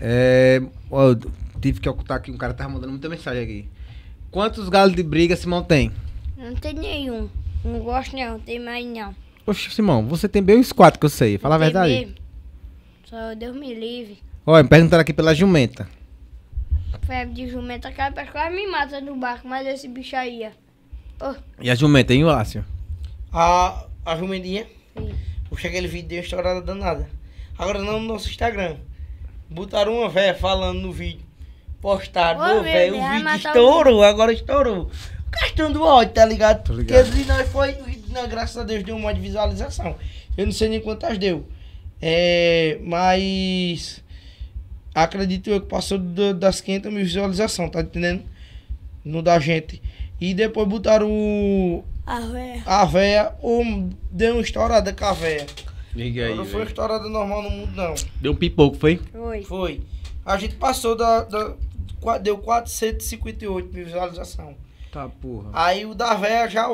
Speaker 1: É, ó, eu tive que ocultar aqui, um cara tava mandando muita mensagem aqui. Quantos galos de briga Simão tem?
Speaker 3: Não tem nenhum. Não gosto não, tem mais não.
Speaker 1: Poxa, Simão, você tem bem uns quatro que eu sei, fala a verdade. Mesmo.
Speaker 3: Só Deus me livre.
Speaker 1: Olha, me perguntaram aqui pela jumenta.
Speaker 3: Febre de jumenta, aquela pessoa me mata no barco, mas esse bicho aí, ó. Oh.
Speaker 1: E a jumenta, hein, Lácio?
Speaker 2: A, a jumentinha? Sim. Puxa aquele vídeo deu estourada danada. Agora não no nosso Instagram. Botaram uma véia falando no vídeo. Postaram, ô, velho, o né? vídeo estourou, o... agora estourou. Questão do ódio, tá ligado? Tô tá Porque nós foi, não, né, graças a Deus, deu uma de visualização. Eu não sei nem quantas deu. É, mas acredito eu que passou do, das 500 mil visualizações, tá entendendo? No da gente. E depois botaram o... A véia. A véia, ou deu uma estourada com a véia.
Speaker 1: Diga aí. Não foi
Speaker 2: estourada normal no mundo, não.
Speaker 1: Deu um pipoco, foi?
Speaker 2: Foi. Foi. A gente passou da. da deu 458 mil visualizações.
Speaker 1: Tá, porra.
Speaker 2: Aí o da véia já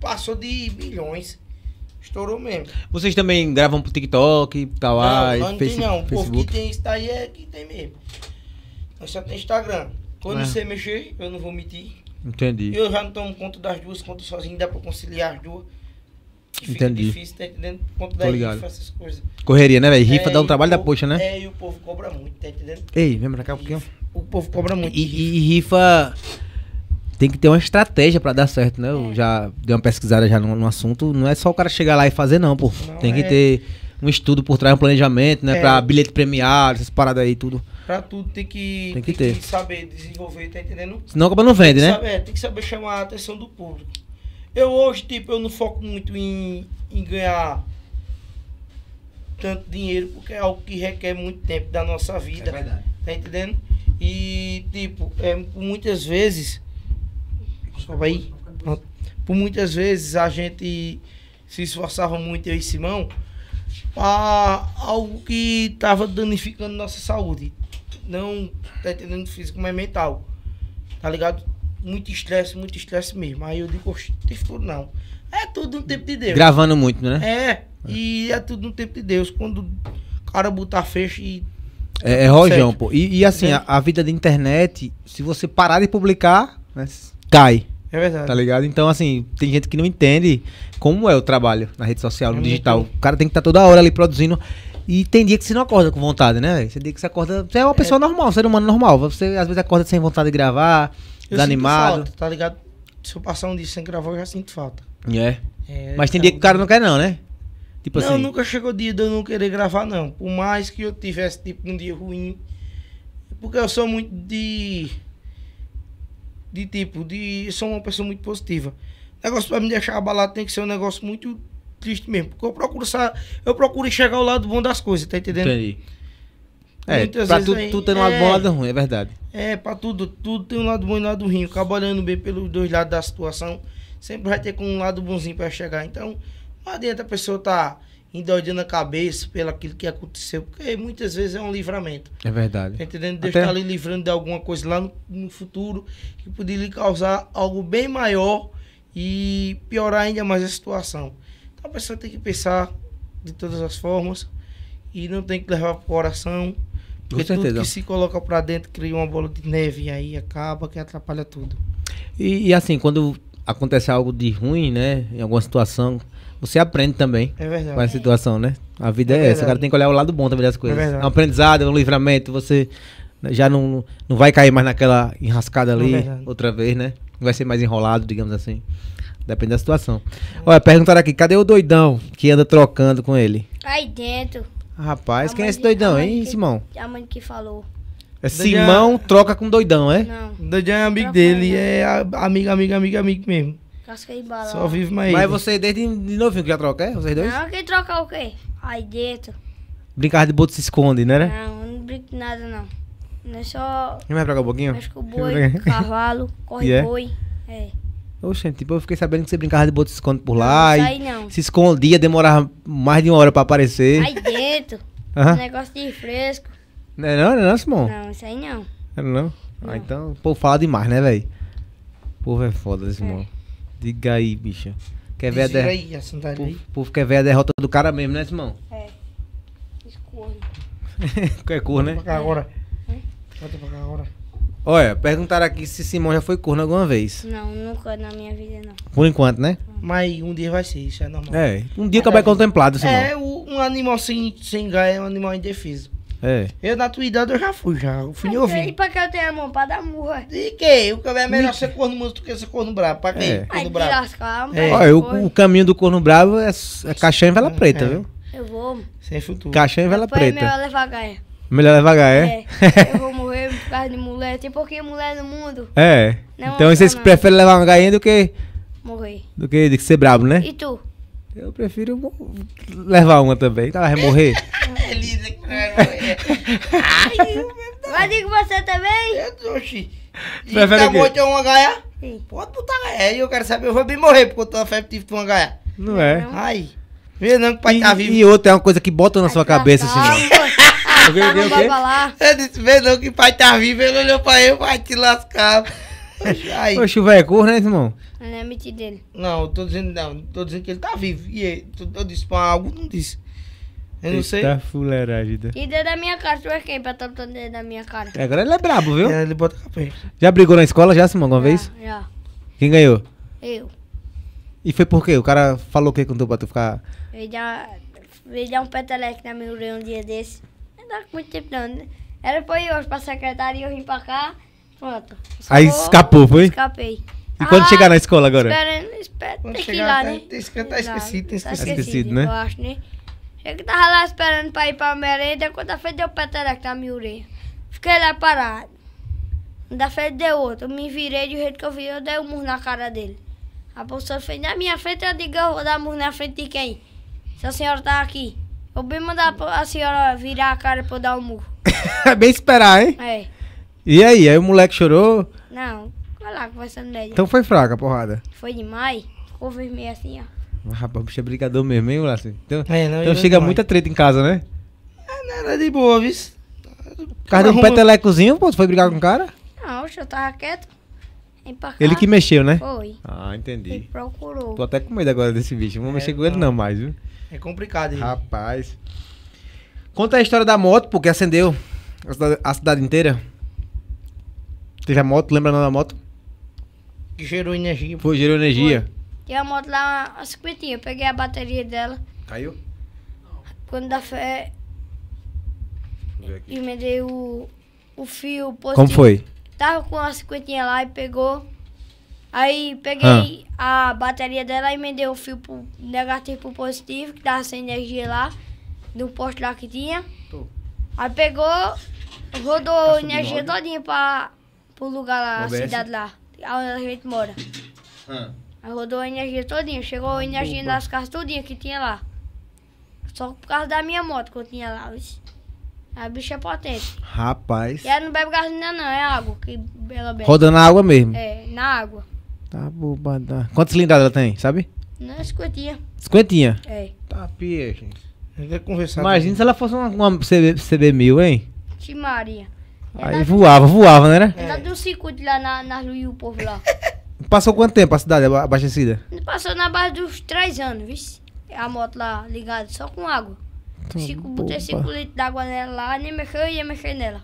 Speaker 2: passou de bilhões. Estourou mesmo.
Speaker 1: Vocês também gravam pro TikTok, Kawaii, não, ah, não Facebook? Não, porque não.
Speaker 2: tem isso daí é que tem mesmo. Nós só tem Instagram. Quando é. você mexer, eu não vou mentir.
Speaker 1: Entendi. Eu
Speaker 2: já não tomo conta das duas, conto sozinho, dá pra conciliar as duas
Speaker 1: que Entendi. difícil tá, entendendo? Por conta da rifa, essas coisas. Correria, né, velho? Rifa é, dá um trabalho povo, da poxa, né? É, e o povo cobra muito, tá entendendo? Ei, vem pra cá um pouquinho. O povo cobra muito. E, rifa. e rifa tem que ter uma estratégia para dar certo, né? Eu é. já dei uma pesquisada já no, no, assunto. Não é só o cara chegar lá e fazer, não, pô. Não, tem que é... ter um estudo por trás, um planejamento, né? É. Pra bilhete premiado, essas paradas aí, tudo. Pra tudo tem que, tem que, tem ter. que
Speaker 2: saber desenvolver, tá entendendo?
Speaker 1: Senão acaba não vende, tem né? Saber,
Speaker 2: é, tem que saber chamar a atenção do público. Eu hoje, tipo, eu não foco muito em, em ganhar tanto dinheiro, porque é algo que requer muito tempo da nossa vida. É verdade. Tá entendendo? E, tipo, é, por muitas vezes. Desculpa aí. Por muitas vezes a gente se esforçava muito, eu e Simão, para algo que estava danificando nossa saúde. Não, tá entendendo, físico, mas mental. Tá ligado? muito estresse, muito estresse mesmo. Aí eu digo, não tem futuro não. É tudo no tempo de Deus. Gravando muito, né? É, e é tudo no tempo de Deus. Quando o cara botar fecho e.
Speaker 1: É, é rojão, pô. E, e assim, a, a, vida da internet, se você parar de publicar, né, cai. É verdade. Tá ligado? Então, assim, tem gente que não entende como é o trabalho na rede social, é no é digital. Muito... O cara tem que estar tá toda hora ali produzindo. E tem dia que você não acorda com vontade, né? Você tem dia que você acorda. Você é uma é. pessoa normal, um ser humano normal. Você às vezes acorda sem vontade de gravar desanimado. Falta,
Speaker 2: tá ligado? Se eu passar um dia sem gravar, eu já sinto falta.
Speaker 1: É. é Mas tem é dia que o cara não quer, não, né? Tipo não, assim.
Speaker 2: nunca chegou o dia de eu não querer gravar, não. Por mais que eu tivesse, tipo, um dia ruim. Porque eu sou muito de. De tipo, de. Eu sou uma pessoa muito positiva. O negócio pra me deixar abalado tem que ser um negócio muito triste mesmo. Porque eu procuro, eu procuro enxergar o lado bom das coisas, tá entendendo? Entendi. É, Muitas pra tudo, tu tem um lado é, bom e um lado ruim, é verdade. É, pra tudo, tudo tem um lado bom e um lado ruim. Acaba olhando bem pelos dois lados da situação, sempre vai ter com um lado bonzinho pra chegar. Então, não adianta a pessoa tá endoidando a cabeça pelo aquilo que aconteceu, porque muitas vezes é um livramento. É verdade. Tá entendendo? Deus Até... tá ali livrando de alguma coisa lá no, no futuro que poderia lhe causar algo bem maior e piorar ainda mais a situação. Então a pessoa tem que pensar de todas as formas e não tem que levar pro coração porque Com certeza. tudo que se coloca para dentro cria uma bola de neve e aí acaba que atrapalha
Speaker 4: tudo.
Speaker 1: E, e, assim, quando acontece algo de ruim, né? Em alguma situação, você aprende também. É verdade. Com a situação, né? A vida é, é essa. O cara tem que olhar o lado bom também das é coisas. É, verdade. é um aprendizado, é um livramento. Você já não, não vai cair mais naquela enrascada é ali é outra vez, né? vai ser mais enrolado, digamos assim. Depende da situação. Olha, perguntaram aqui, cadê o doidão que anda trocando com ele?
Speaker 3: Aí dentro. Rapaz,
Speaker 1: a quem é esse doidão, hein, que, Simão?
Speaker 3: A mãe que falou.
Speaker 2: É
Speaker 1: Simão troca com doidão, é? Não. Doidão é amigo
Speaker 2: dele, é amigo, amigo, amigo, amigo mesmo.
Speaker 3: Casca e bala. Só vive
Speaker 2: mais. Mas você é
Speaker 1: desde de novinho que já troca, é? Vocês dois? Não,
Speaker 3: quem troca é o quê? Aí dentro.
Speaker 1: Brincar de boto se esconde, né? né?
Speaker 3: Não, não brinco de nada, não. Não é só. Quem vai trocar um pouquinho? Acho que o boi, cavalo, corre yeah. (laughs) É? boi. É.
Speaker 1: Oxente, tipo, eu fiquei sabendo que você brincava de bote esconde por lá. Não, e não. Se escondia, demorava mais de uma hora pra aparecer. Aí
Speaker 3: dentro. Uhum. (laughs) Negócio de fresco.
Speaker 1: Não é não, não é não, Simão?
Speaker 3: Não, isso aí não.
Speaker 1: Não, não? É não. Ah, então, o povo fala demais, né, velho? O povo é foda, é. Simão. É. Diga aí, bicha. Quer ver a
Speaker 3: derrota.
Speaker 1: povo quer ver a derrota do cara mesmo, né, Simão? É. Escorno. (laughs) é cor, né? Agora.
Speaker 2: É. Volta pra cá agora. É.
Speaker 1: Olha, perguntaram aqui se Simão já foi corno alguma vez.
Speaker 3: Não, nunca na minha vida, não.
Speaker 1: Por enquanto, né?
Speaker 2: Mas um dia vai ser, isso é normal. É, um dia acabar é contemplado, Simão. É, um animal sem, sem gaia é um animal indefeso.
Speaker 4: É.
Speaker 1: Eu,
Speaker 2: na tua idade, eu já fui, já.
Speaker 4: Eu fui novinho.
Speaker 3: E pra que eu tenho a mão? Pra dar murra. E que? O que é melhor ser corno manso do que ser corno brabo. Pra quê? É. Corno brabo. Lascar, é. Olha, o, o,
Speaker 1: caminho do corno brabo é, é caixão e vela é, preta, é. viu?
Speaker 3: Eu vou.
Speaker 2: Sem futuro. Caixão
Speaker 1: e vela Depois é preta. É
Speaker 3: melhor levar gaia. Melhor levar gaia, é? É. Eu vou morrer por causa de mulher. Tem pouquinho mulher no mundo. É. Não então vocês não. preferem levar
Speaker 1: uma gainha do que. Morrer. Do que, de que ser brabo, né? E tu? Eu
Speaker 3: prefiro
Speaker 1: levar uma também. Tá, vai morrer.
Speaker 3: (laughs) Elisa que vai morrer. Mas digo você também? Eu, oxi. Prefere tá morto
Speaker 2: uma gaia? Sim. Pode botar gaia. É, eu quero saber, eu vou bem morrer porque eu tô febre tive uma gaia. Não é? Ai.
Speaker 1: Vê não que o pai e, tá vivo. E outra é uma coisa que bota na Ai, sua cabeça, tá senhor. O quê, o o quê?
Speaker 2: Eu disse, vê não que pai tá vivo, ele olhou pra eu, vai te lascar.
Speaker 1: Aí. Oxe, o velho é corno, né, irmão?
Speaker 2: Não
Speaker 3: é mentira dele.
Speaker 2: Não, eu tô dizendo, não, tô dizendo que ele tá vivo.
Speaker 3: E ele, eu disse pra algo, não disse. Eu não sei. Tá
Speaker 1: fuleiragem.
Speaker 3: E dentro da minha cara, tu é quem pra estar tá dentro da minha cara?
Speaker 1: É, agora ele é brabo, viu? É, ele bota capeta. Já brigou na escola, já, Simão, alguma já, vez? Já. Quem ganhou? Eu. E foi por quê? O cara falou o que com tu pra tu ficar.
Speaker 3: Ele dá, um peteleque na minha orelha um dia desse dá muito tempo não. Né? Ela foi hoje pra secretária e eu vim pra cá. Pronto. Aí escapou, foi? Escapei. E quando ah, chegar na escola agora? Esperando, esperando. Quando tem que ir lá, tá né? Tem tá tá que tá esquecido, tem esquecido. Tá esquecido, né? Eu acho, né? Eu que tava lá esperando pra ir pra merenda, quando a frente deu peteleco na minha orelha. Fiquei lá parado. Da frente deu outro. Eu me virei do jeito que eu vi, eu dei um murro na cara dele. A professora fez, na minha frente eu digo, eu vou dar murro na frente de quem? Se a senhora tá aqui. Eu bem mandar a senhora virar a cara pra eu dar um murro.
Speaker 1: (laughs) é bem esperar, hein? É. E aí? Aí o moleque chorou?
Speaker 3: Não. Vai lá, conversando dele. Então foi fraca a porrada? Foi demais. Ficou vermelho assim, ó.
Speaker 1: Ah, rapaz, o bicho é brigador mesmo, hein, Laci? Então, é, não, então chega muita treta em casa, né?
Speaker 3: É, nada de boa, viu? O cara deu um petelecozinho,
Speaker 1: pô, foi brigar com o cara?
Speaker 3: Não, eu tava quieto. ele que mexeu, né? Foi.
Speaker 1: Ah, entendi. Ele
Speaker 3: procurou. Tô
Speaker 1: até com medo agora desse bicho. Não vou é, mexer com ele não mais, viu?
Speaker 2: É complicado,
Speaker 1: hein? Rapaz. Conta a história da moto, porque acendeu a cidade, a cidade inteira. Teve a moto, lembra não da moto? Que gerou energia. Foi, gerou energia.
Speaker 3: Foi. E a moto lá, a cinquentinha, eu peguei a bateria dela. Caiu? Quando da fé. E me o, o fio positivo. Como foi? Tava com a cinquentinha lá e pegou. Aí peguei ah. a bateria dela e emendei o fio pro negativo pro positivo, que tava sem energia lá, no posto lá que tinha. Tô. Aí pegou, rodou tá energia logo. todinha pra, pro lugar lá, a cidade lá, onde a gente mora. Ah. Aí rodou a energia todinha, chegou a energia Opa. nas casas todinha que tinha lá. Só por causa da minha moto que eu tinha lá. A bicha é potente.
Speaker 1: Rapaz. E
Speaker 3: ela não bebe gasolina não, é água. Que bela bebe. Rodando na água mesmo? É, na água.
Speaker 1: Tá bobada. Quantas cilindradas ela tem, sabe?
Speaker 3: Não, é cinquentinha. Cinquentinha? É. Tá
Speaker 2: pia, gente.
Speaker 1: Imagina se ela fosse uma, uma CB, CB1000, hein?
Speaker 3: Te é
Speaker 1: Aí voava, voava, né? né? Ela
Speaker 3: é deu um circuito lá na, na e o povo lá.
Speaker 1: (laughs) Passou quanto tempo a cidade abastecida?
Speaker 3: Passou na base dos três anos, viu? A moto lá ligada só com água. Tá Cinco, botei boba. 5 litros d'água nela lá, nem mexeu, ia mexer nela.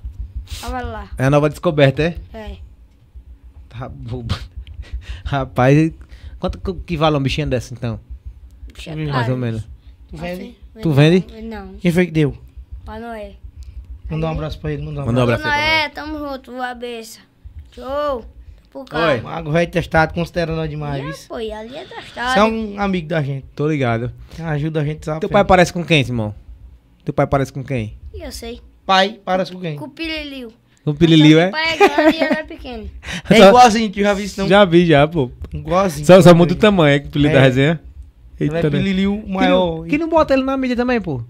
Speaker 3: Tava lá.
Speaker 1: É a nova descoberta, é? É. Tá boba. (laughs) Rapaz, quanto que vale um bichinho dessa então?
Speaker 3: é mais ou menos. Tu assim, vende? Tu vende? Não. Quem foi que deu? Pai Noé.
Speaker 2: Manda um abraço pra ele, manda um manda abraço. Manda um
Speaker 3: abraço tamo junto, cabeça. Show! Por Oi.
Speaker 2: Mago velho testado, considerando nós demais. foi ali é testado. Você é um amigo da gente. Tô ligado.
Speaker 1: Ajuda a gente a Teu pai parece com quem, Simão? Teu pai parece com quem?
Speaker 3: Eu sei. Pai parece com quem? Com o Pirelio.
Speaker 1: O Pililiu né? é.
Speaker 3: pai é grande e ela é pequena. (laughs) É
Speaker 1: igualzinho que eu já vi isso, não. Já vi, já, pô. Igualzinho. Só, só muda o tamanho, é que o Pililiu da É. resenha. é Eita, né? pililiu Que maior. não, que não bota ele na mídia também, pô.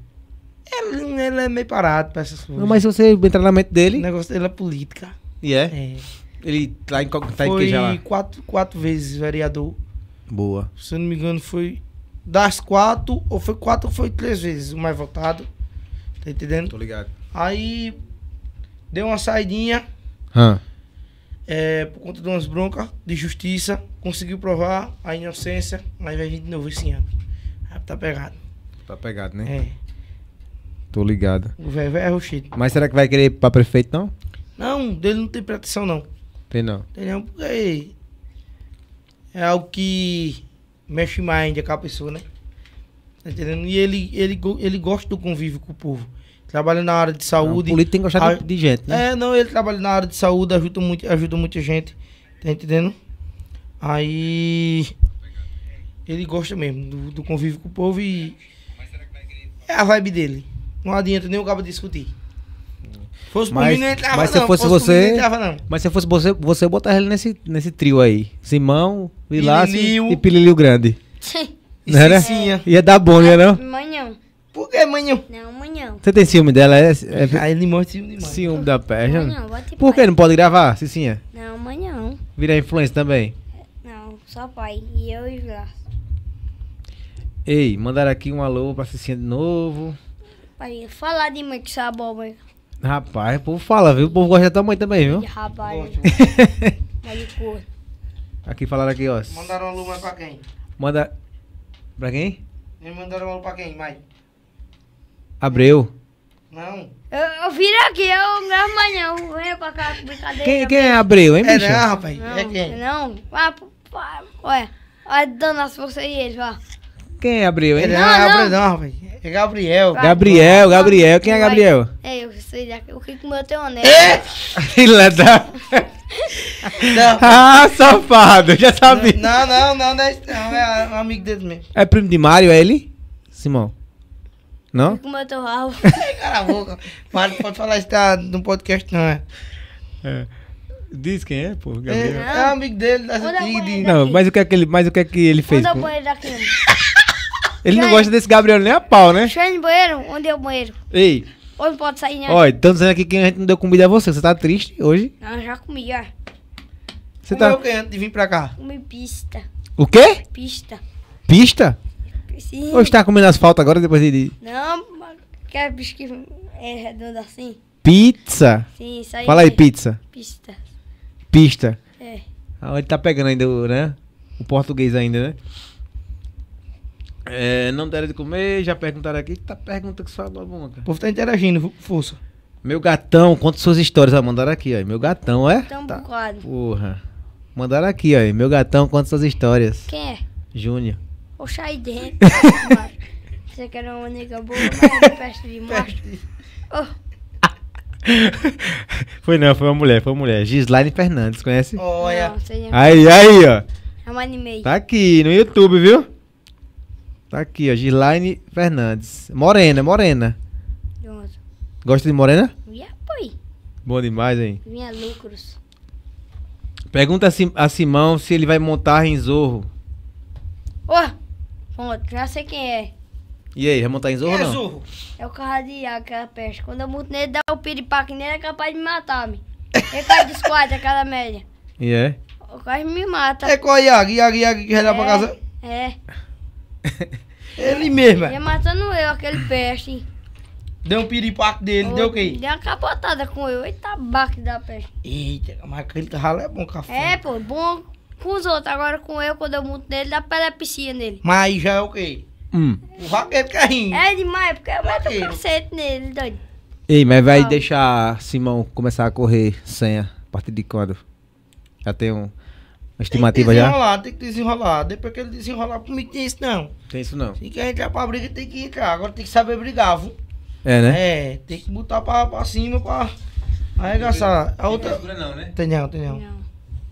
Speaker 1: Ele, ele é meio parado pra essas coisas. Não, mas se você entrar na mente O dele. negócio dele é política.
Speaker 2: E é? É. Ele tá em, qual? tá em foi já quatro, quatro vezes vereador. Boa. Se eu não me engano, foi das quatro, ou foi quatro ou foi três vezes o mais votado. Tá entendendo? Tô ligado. Aí Deu uma saidinha. Hum. É, por conta de umas broncas de justiça. Conseguiu provar a inocência. mas vai vir de novo esse ano. Ah, tá pegado. Tá pegado, né?
Speaker 4: É.
Speaker 1: Tô ligado. O velho é roxido. Mas será que vai querer ir pra prefeito, não?
Speaker 2: Não, dele não tem pretensão, não. Tem não. Tem não, porque é algo que mexe mais ainda com a pessoa, né? Tá entendendo? E ele, ele, ele gosta do convívio com o povo trabalha na área de saúde. Não, o político tem gostado a... de gente, né? É, não, ele trabalha na área de saúde, ajuda, muito, ajuda muita gente, tá entendendo? Aí ele gosta mesmo do, do convívio com o povo e é a vibe dele. Não adianta nem o cabo discutir. Fosse mas, mim, não entrava, mas se não. fosse, fosse você, mim, entrava,
Speaker 1: mas se fosse você, você botar ele nesse nesse trio aí, Simão, Vilas e Pililio Grande. Não Sim. Ia dar bom, né não?
Speaker 2: Manhã. Por que, manhã? Não, manhã.
Speaker 1: Você tem ciúme dela? É, é... Aí ele mostra ciúme demais. Ciúme da perna? Manhão, bote Por que não pode gravar, Cicinha?
Speaker 3: Não, manhã.
Speaker 1: Virar influência também?
Speaker 3: Não, só pai. E eu e Vilas.
Speaker 1: Ei, mandaram aqui um alô pra Cicinha de novo.
Speaker 3: Pai, falar de mãe que sua abóbora.
Speaker 1: Rapaz, o povo fala, viu? O povo gosta da tua mãe também, viu? E,
Speaker 3: rapaz.
Speaker 2: (laughs)
Speaker 1: aqui falaram aqui, ó. Mandaram
Speaker 2: um alô mais pra quem?
Speaker 1: Manda. Pra quem?
Speaker 3: Me mandaram um alô pra quem, mãe? Abreu. Não. Eu, eu aqui, eu gravo manhã, eu venho pra cá, brincadeira. Quem, quem é Abreu, hein, é, bicho? É né, não, rapaz. Não, é quem? Não, vai, vai, olha, olha, dando se você aí, ele, ó.
Speaker 1: Quem é Abreu, hein? Não, não, é Abreu não, rapaz.
Speaker 2: É Gabriel. Gabriel, Gabriel. Quem é Gabriel?
Speaker 3: É, eu sei daqui.
Speaker 2: O que comeu teu anel. É! (laughs)
Speaker 1: Filha da... (laughs) Ah, safado, já sabia. Não,
Speaker 2: não, não, não, é não, é amigo dele mesmo.
Speaker 1: É primo de Mário, é ele? Simão. Não?
Speaker 3: com o tô alvo. (laughs) Cala a boca. pode
Speaker 2: falar isso tá no podcast, não, é? É. Diz quem é, pô, é, Gabriel. É, é
Speaker 3: amigo dele, das antigas. Não, mas
Speaker 1: o que é que ele, mas o que é que ele
Speaker 2: fez? Onde é o
Speaker 3: banheiro daqui? (laughs)
Speaker 1: Ele não gosta desse Gabriel nem a pau, né? Chega
Speaker 3: no banheiro, onde é o banheiro? Ei. Hoje pode sair, né? Olha, estão
Speaker 1: dizendo aqui que a gente não deu comida a você. Você tá triste hoje?
Speaker 3: Não, já comi, ó. Você tá Comeu tá... o que antes de vir pra cá? Comi pista. O quê? Pista. Pista? Sim. Ou está
Speaker 1: comendo asfalto agora depois de.
Speaker 3: Não, aquela bicho que é redondo assim.
Speaker 1: Pizza? Sim, isso aí. Fala aí, é pizza. Pista. Pista. É. Ah, ele tá pegando ainda, né? O português ainda, né? É, não deram de comer, já perguntaram aqui. Tá pergunta que só agora, O povo tá interagindo, força. Meu gatão, conta suas histórias. Ah, mandaram aqui, ó. Meu gatão, é? Tão tá. Porra. Mandaram aqui, ó. Meu gatão, conta suas histórias. Quem é? Júnior
Speaker 3: o sai dentro. Você que era uma nega boa, mas (laughs) peste de macho (laughs)
Speaker 1: foi não, foi uma mulher, foi uma mulher. Gislaine Fernandes, conhece?
Speaker 3: Olha. aí, aí, ó. É um anime. Tá
Speaker 1: aqui no YouTube, viu? Tá aqui, ó. Gislaine Fernandes. Morena, morena. Gosta de morena? Yeah, Bom demais, hein?
Speaker 3: Minha lucros.
Speaker 1: Pergunta a, Simão se ele vai montar em Zorro.
Speaker 3: Ó. Oh. Pronto, já sei quem é.
Speaker 1: E aí, vai montar em Zorro é ou não? Zorro.
Speaker 3: É o carro de água, aquela peste. Quando eu monto nele, dá o piripaque nele, é capaz de me matar, me. Ele cai de quatro, é aquela média. E é? O carro me mata. É
Speaker 2: qual Iago? Iago, Iago que vai lá pra é, casa?
Speaker 3: É. (laughs)
Speaker 2: Ele mesmo. Ele é
Speaker 3: matando eu, aquele peste.
Speaker 2: Deu um piripaque dele, deu o quê? Deu
Speaker 3: uma capotada com eu. Eita, baque da peste.
Speaker 2: Eita, mas aquele ralo é bom, café.
Speaker 3: É, pô, bom com os outros. Agora com eu, quando eu monto nele, dá piscina nele.
Speaker 2: Mas aí já é o quê? Hum.
Speaker 3: O vaqueiro carrinho. É, é demais, porque eu meto o cacete nele, doido. Ei, mas vai ah.
Speaker 1: deixar Simão começar a correr senha a partir de quando? Já tem um. Uma estimativa tem que desenrolar,
Speaker 2: já? Tem que desenrolar. Depois que ele desenrolar comigo, tem isso não. Tem isso não. Se quer entrar pra briga, tem que entrar. Agora tem que saber brigar, viu? É, né? É, tem que botar pra, pra cima
Speaker 1: pra arregaçar. A outra. Não, né? Tem não, tem Não.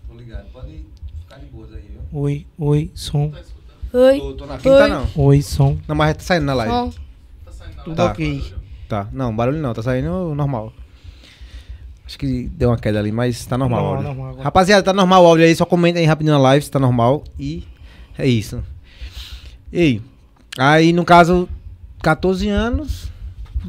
Speaker 1: Tô ligado. Pode ir.
Speaker 2: Oi, oi, som.
Speaker 1: Oi. Tô, tô na quinta, oi. não. Oi, som. Não, mas tá saindo na live. Som.
Speaker 4: Tá saindo na Tudo tá. ok.
Speaker 1: Tá. Não, barulho não, tá saindo normal. Acho que deu uma queda ali, mas tá normal. normal, normal agora. Rapaziada, tá normal o áudio aí. Só comenta aí rapidinho na live se tá normal. E é isso. Ei. Aí, no caso, 14 anos.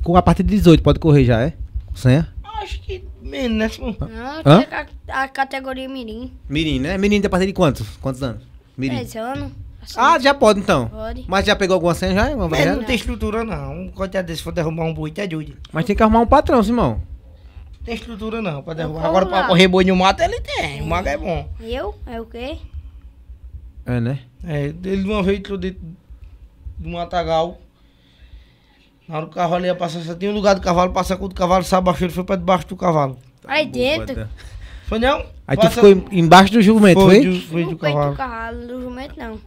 Speaker 1: Com a partir de 18, pode correr já, é? Senha?
Speaker 3: Acho que menino, né, Simão? Não, Hã? a, a categoria Mirim.
Speaker 1: Mirim, né? Mirim tem a partir de quantos? Quantos anos? Mirim. 10
Speaker 3: anos. Assim. Ah, já pode então. Pode. Mas já
Speaker 1: pegou alguma senha já? Irmão? não tem estrutura, não. Um
Speaker 2: é desse, se for derrubar um boi, até ajude.
Speaker 1: Mas tem que arrumar um patrão, Simão.
Speaker 2: Tem estrutura, não, pra derrubar. Agora, pra correr boi no mato, ele tem. O mago é bom.
Speaker 3: eu? É o quê?
Speaker 2: É, né? É, ele de uma vez entrou dentro do matagal. Na hora que o cavalo ia passar, só tinha um lugar do cavalo, passar com o do cavalo, sábado ele foi pra debaixo do cavalo.
Speaker 3: Tá, aí dentro. Tá. Foi não? Aí tu ficou embaixo do jumento,
Speaker 2: foi? Foi, do- foi do cavalo. do
Speaker 3: cavalo do jumento, não.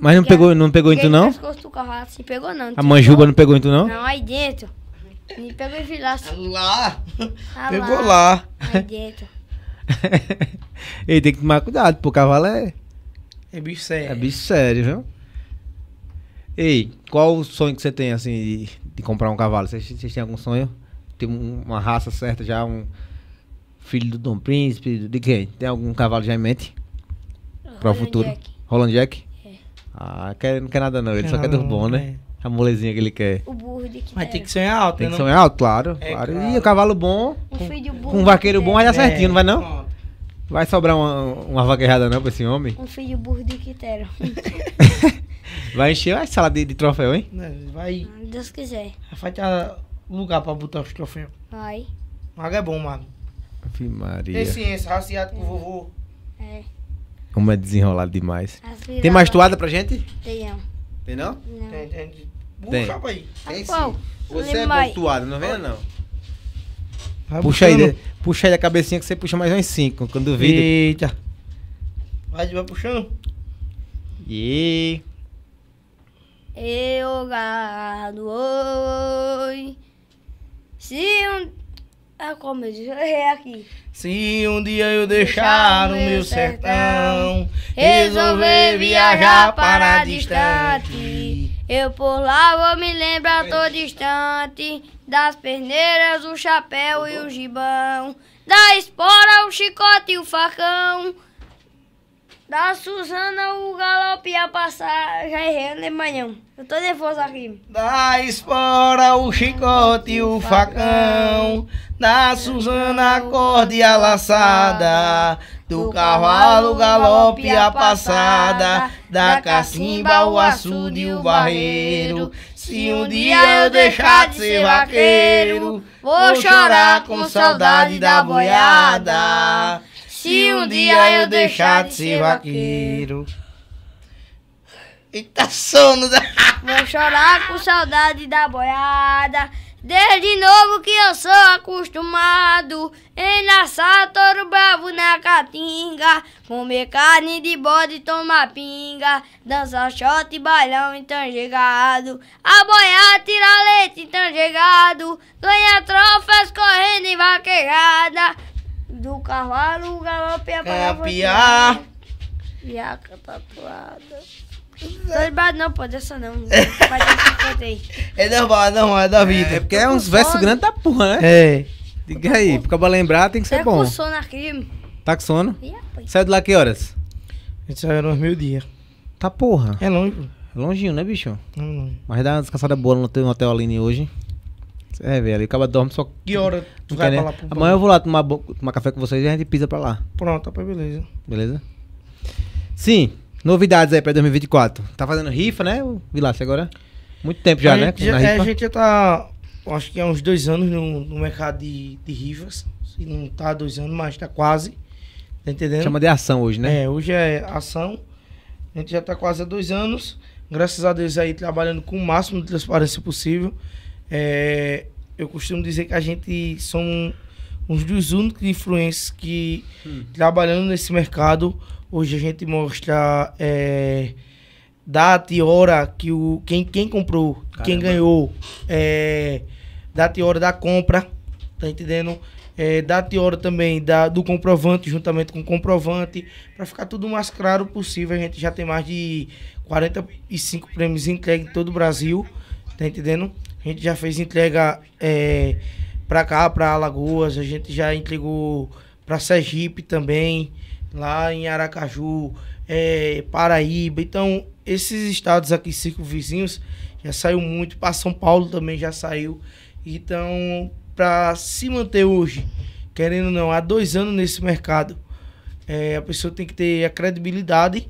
Speaker 1: Mas
Speaker 2: não pegou, não pegou em tu, não? não?
Speaker 3: pescoço do cavalo, assim, pegou não. A tipo, manjuba não pegou em tu, não? Não, aí dentro. Me pegou e vi tá lá. assim, Lá. Pegou lá. Aí dentro.
Speaker 1: (laughs) Ele tem que tomar cuidado, pô, cavalo é, É bicho sério. é bicho sério, viu? Ei, qual o sonho que você tem, assim, de, de comprar um cavalo? Vocês, vocês têm algum sonho? Tem um- uma raça certa já, um, filho do Dom Príncipe, de quem? Tem algum cavalo já em mente? Para o futuro? Jack. Roland Jack? É. Ah, quer, não quer nada não, ele não, só quer dos bons, né? É. A molezinha que ele quer. O burro de que Mas tem que sonhar alto, Tem que né? sonhar alto, claro. É, claro. claro. E o cavalo bom. Um filho burro. Com um vaqueiro bom vai dar certinho, não vai é, não? Pronto. Vai sobrar uma, uma não pra esse homem?
Speaker 3: Um filho burro de Quitero.
Speaker 1: (laughs) vai encher a sala de, de troféu, hein?
Speaker 3: vai. Deus quiser.
Speaker 2: Vai ter lugar pra botar os troféus. Vai. Maga é bom, mano.
Speaker 1: Ave Maria. Tem
Speaker 2: ciência, raciado com o vovô. É. é.
Speaker 1: Como é desenrolado demais. Tem mais toada pra gente? Tem não. Tem não? Tem, tem. Puxa pra aí. Tá tem sim. Você é pontuado, não vem não? Vai puxa aí, puxa aí a cabecinha que você puxa mais uns cinco Quando vira. Eita.
Speaker 3: Vai, vai puxando.
Speaker 4: E.
Speaker 3: Eu gado, oi. Se um ah, como eu disse, é aqui.
Speaker 2: Se um dia eu deixar o meu sertão,
Speaker 3: resolver viajar para distante, eu por lá vou me lembrar todo instante das perneiras, o chapéu e o gibão, da espora, o chicote e o facão. Da Suzana, o galope a passar, já errei, né, manhão? Eu tô nervoso aqui.
Speaker 2: Da espora, o chicote e o facão. Da Suzana, a corda e a laçada. Do cavalo, o galope a passada. Da cacimba, o açude e o barreiro.
Speaker 3: Se um dia eu deixar de ser vaqueiro, vou chorar com saudade da boiada se um dia eu deixar
Speaker 2: de ser vaqueiro.
Speaker 3: Eita tá sono da. (laughs) Vou chorar com saudade da boiada. Desde novo que eu sou acostumado em laçar touro bravo na caatinga, comer carne de bode, tomar pinga, dançar shot, bailão e a aboiar, tirar leite então chegado, ganhar trofas correndo em vaquejada. Do cavalo, o galope é a Capiá. Iaca tatuada. Tô de não, pô, dessa não. (laughs) é normal, é
Speaker 1: normal, é da é, vida. É porque é uns versos grandes da porra, né? É. Diga aí, porque pra lembrar tem que ser bom. Tá com
Speaker 3: sono aqui.
Speaker 1: Tá com sono? Saiu de lá que horas? A gente saiu no meio-dia. Tá porra. É longe. É longinho, né, bicho? É longe. Mas dá uma descansada boa no hotel Aline hoje. É, velho. O cabo dorme só. Que hora tu vai quer, pra lá? Pro Amanhã eu vou lá tomar, tomar café com vocês e a gente pisa pra lá.
Speaker 2: Pronto, tá, beleza.
Speaker 1: Beleza? Sim. Novidades aí pra 2024. Tá fazendo rifa, né, Vilas agora? Muito tempo já, a né? Já, é, a
Speaker 2: gente já tá, acho que há uns dois anos no, no mercado de, de rifas. Se não tá dois anos, mas tá quase. Tá entendendo? Chama de ação hoje, né? É, hoje é ação. A gente já tá quase há dois anos. Graças a Deus aí trabalhando com o máximo de transparência possível. É, eu costumo dizer que a gente são uns dos únicos influencers que, hum. trabalhando nesse mercado, hoje a gente mostra é, data e hora que o, quem, quem comprou, Caramba. quem ganhou, é, data e hora da compra, tá entendendo? É, data e hora também da, do comprovante, juntamente com o comprovante, para ficar tudo o mais claro possível. A gente já tem mais de 45 prêmios entregues em todo o Brasil, tá entendendo? A gente já fez entrega é, para cá, para Alagoas, a gente já entregou para Sergipe também, lá em Aracaju, é, Paraíba. Então, esses estados aqui, cinco vizinhos, já saiu muito. Para São Paulo também já saiu. Então, para se manter hoje, querendo ou não, há dois anos nesse mercado, é, a pessoa tem que ter a credibilidade.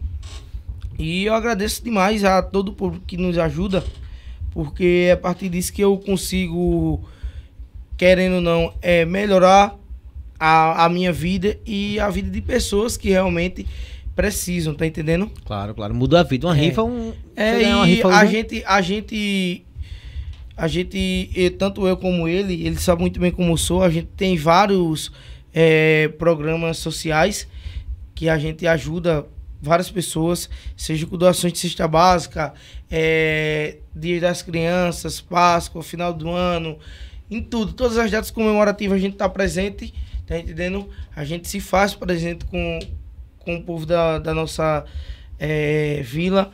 Speaker 2: E eu agradeço demais a todo o público que nos ajuda porque é a partir disso que eu consigo, querendo ou não, é, melhorar a, a minha vida e a vida de pessoas que realmente precisam, tá entendendo?
Speaker 1: Claro, claro. Muda a vida. Uma é. rifa é um,
Speaker 2: é, é A um... Né? gente, a gente. A gente, tanto eu como ele, ele sabe muito bem como eu sou. A gente tem vários é, programas sociais que a gente ajuda várias pessoas, seja com doações de cesta básica, é, das Crianças, Páscoa, final do ano, em tudo. Todas as datas comemorativas a gente está presente, tá entendendo? A gente se faz presente com, com o povo da, da nossa é, vila.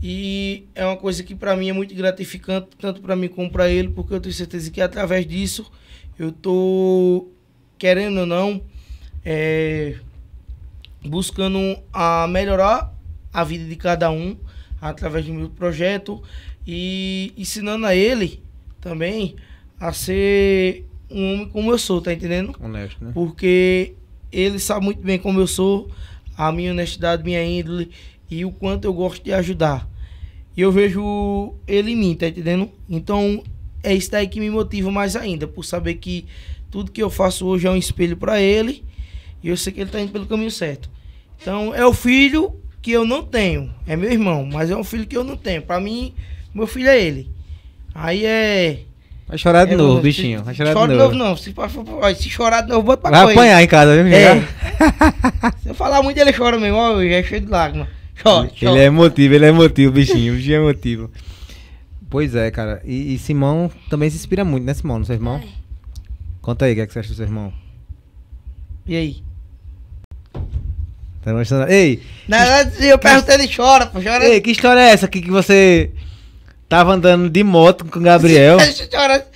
Speaker 2: E é uma coisa que para mim é muito gratificante, tanto para mim como para ele, porque eu tenho certeza que através disso eu tô querendo ou não. É, buscando a melhorar a vida de cada um através do meu projeto e ensinando a ele também a ser um homem como eu sou, tá entendendo? Honesto, né? Porque ele sabe muito bem como eu sou, a minha honestidade, minha índole e o quanto eu gosto de ajudar. E eu vejo ele em mim, tá entendendo? Então é isso aí que me motiva mais ainda, por saber que tudo que eu faço hoje é um espelho para ele e eu sei que ele está indo pelo caminho certo. Então, é o filho que eu não tenho. É meu irmão, mas é um filho que eu não tenho. Para mim, meu filho é ele. Aí é. Vai chorar de é,
Speaker 4: novo, bichinho. Vai chorar chora de novo.
Speaker 2: não. Se, se chorar de novo, bota pra Vai correr. apanhar em casa, viu? É. (laughs) se eu falar muito, ele chora mesmo. Ó, já é cheio de lágrimas. Chora, chora. Ele é
Speaker 1: emotivo, ele é emotivo, bichinho. O bichinho é emotivo. Pois é, cara. E, e, Simão também se inspira muito, né, Simão? No seu irmão? É. Conta aí, o que, é que você acha do seu irmão? E aí? Tá mostrando... Ei! Na verdade, eu pergunto, ele chora, pô, chora. Ei, que história é essa aqui que você tava andando de moto com o Gabriel? (laughs) chora.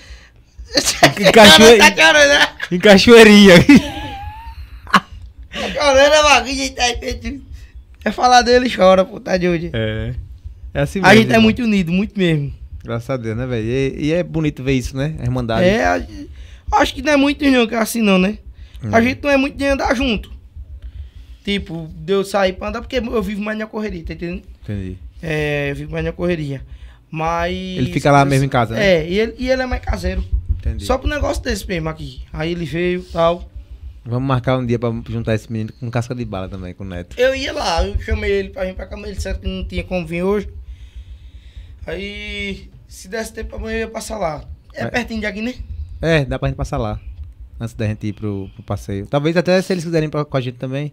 Speaker 1: Em, cachoe... tá chorando, né? em cachoeirinha. tá
Speaker 2: chorando, é a bagulha, tá é falar dele,
Speaker 1: chora, pô, tá de hoje. É. É assim mesmo. A gente irmão. é né? muito unido, muito mesmo. Graças a Deus, né, velho? E, e, é bonito ver isso, né? A irmandade. É,
Speaker 2: acho que não é muito não, que é assim não, né? Hum. A gente não é muito de andar junto. Tipo, de eu sair pra andar, porque eu vivo mais na correria, tá entendendo? Entendi. É, eu vivo mais na correria. Mas. Ele fica lá mesmo em casa, né? É, e ele, e ele é mais caseiro. Entendi. Só pro negócio desse mesmo aqui. Aí ele
Speaker 1: veio e tal. Vamos marcar um dia pra juntar esse menino com casca de bala também, com o Neto.
Speaker 2: Eu ia lá, eu chamei ele pra vir pra cá, mas ele disse que não tinha como vir hoje. Aí, se desse tempo amanhã eu ia passar lá. É, é pertinho de né
Speaker 1: É, dá pra gente passar lá. Antes da gente ir pro, pro passeio. Talvez até se eles quiserem ir pra, com a gente também.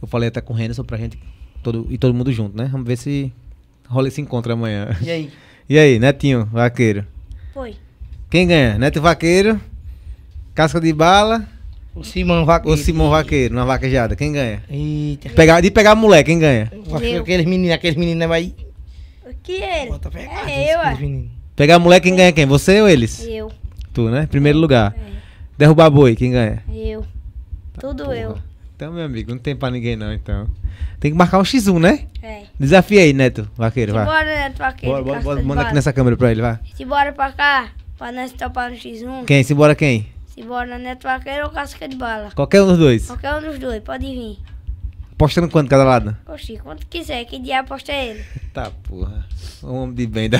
Speaker 1: Eu falei até com o Henderson pra gente todo, e todo mundo junto, né? Vamos ver se rola esse encontro amanhã. E aí? (laughs) E aí, Netinho, vaqueiro? Foi. Quem ganha? Neto Vaqueiro? Casca de bala? O Simão Vaqueiro. O Simão Vaqueiro, na vaquejada. Quem ganha? Eita. Pegar, de pegar a mulher, quem ganha? Eu.
Speaker 2: Aqueles meninos, aqueles meninos né, vai. O que é ele? Bota é eu,
Speaker 3: ó.
Speaker 1: Pegar a mulher, quem eu. ganha quem? Você ou eles? Eu. Tu, né? Primeiro lugar. É. Derrubar boi, quem ganha?
Speaker 3: Eu. Tudo porra. eu.
Speaker 1: Então, meu amigo, não tem pra ninguém não, então. Tem que marcar um X1, né? É. Desafia aí, Neto Vaqueiro, vai. Bora,
Speaker 3: Neto Vaqueiro. Bora, bora, bora manda aqui nessa
Speaker 1: câmera pra ele, vai.
Speaker 3: Se bora pra cá, pra nós topar no X1. Quem?
Speaker 1: Se bora quem?
Speaker 3: Se bora Neto Vaqueiro ou Casca de Bala. Qualquer um dos dois? Qualquer um dos dois, pode vir.
Speaker 1: Apostando quanto cada lado?
Speaker 3: Oxi, quanto quiser, que dia aposta é ele.
Speaker 1: (laughs) tá porra. Um homem de bem,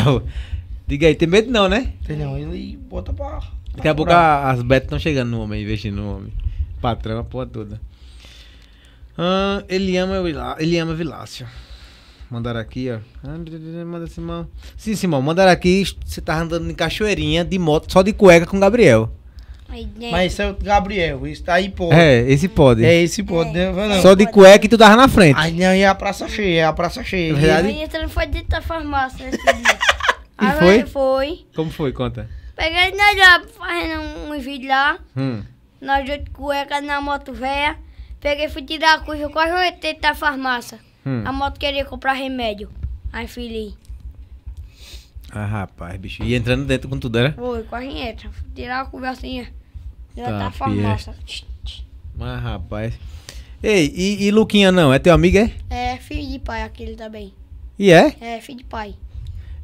Speaker 1: Diga aí, tem medo não, né? Tem não, ele bota pra. Daqui a pouco as betas estão chegando no homem, investindo no homem. Patrão, a porra toda ele ama ele ama Vilácio. Mandaram aqui, ó. Manda Simão. Sim, Simão, mandaram aqui. Você tá andando em cachoeirinha de moto, só de cueca com o Gabriel. Mas
Speaker 2: esse é o Gabriel, isso tá aí pode. É, esse pode. É, esse pode. É. Né? Só de cueca e tu tava na frente. Aí não, e a praça cheia, é a praça cheia. É verdade? E
Speaker 3: ele foi dentro da farmácia esse né, (laughs) dia. e foi? foi?
Speaker 1: Como foi? Conta.
Speaker 3: Peguei nós lá fazendo um vídeo lá. Hum. Nós de cueca na moto velha. Peguei, fui tirar a cuja, quase eu entrei da farmácia. Hum. A moto queria comprar remédio. Aí filhei.
Speaker 1: Ah, rapaz, bicho. E entrando dentro com tudo, era?
Speaker 3: Foi, quase entra. Fui tirar a conversinha. Tirar tá, da tá farmácia.
Speaker 1: Mas, rapaz. Ei, e, e, Luquinha não? É teu amigo,
Speaker 3: é? É, filho de pai aquele também. E é? É, filho de pai.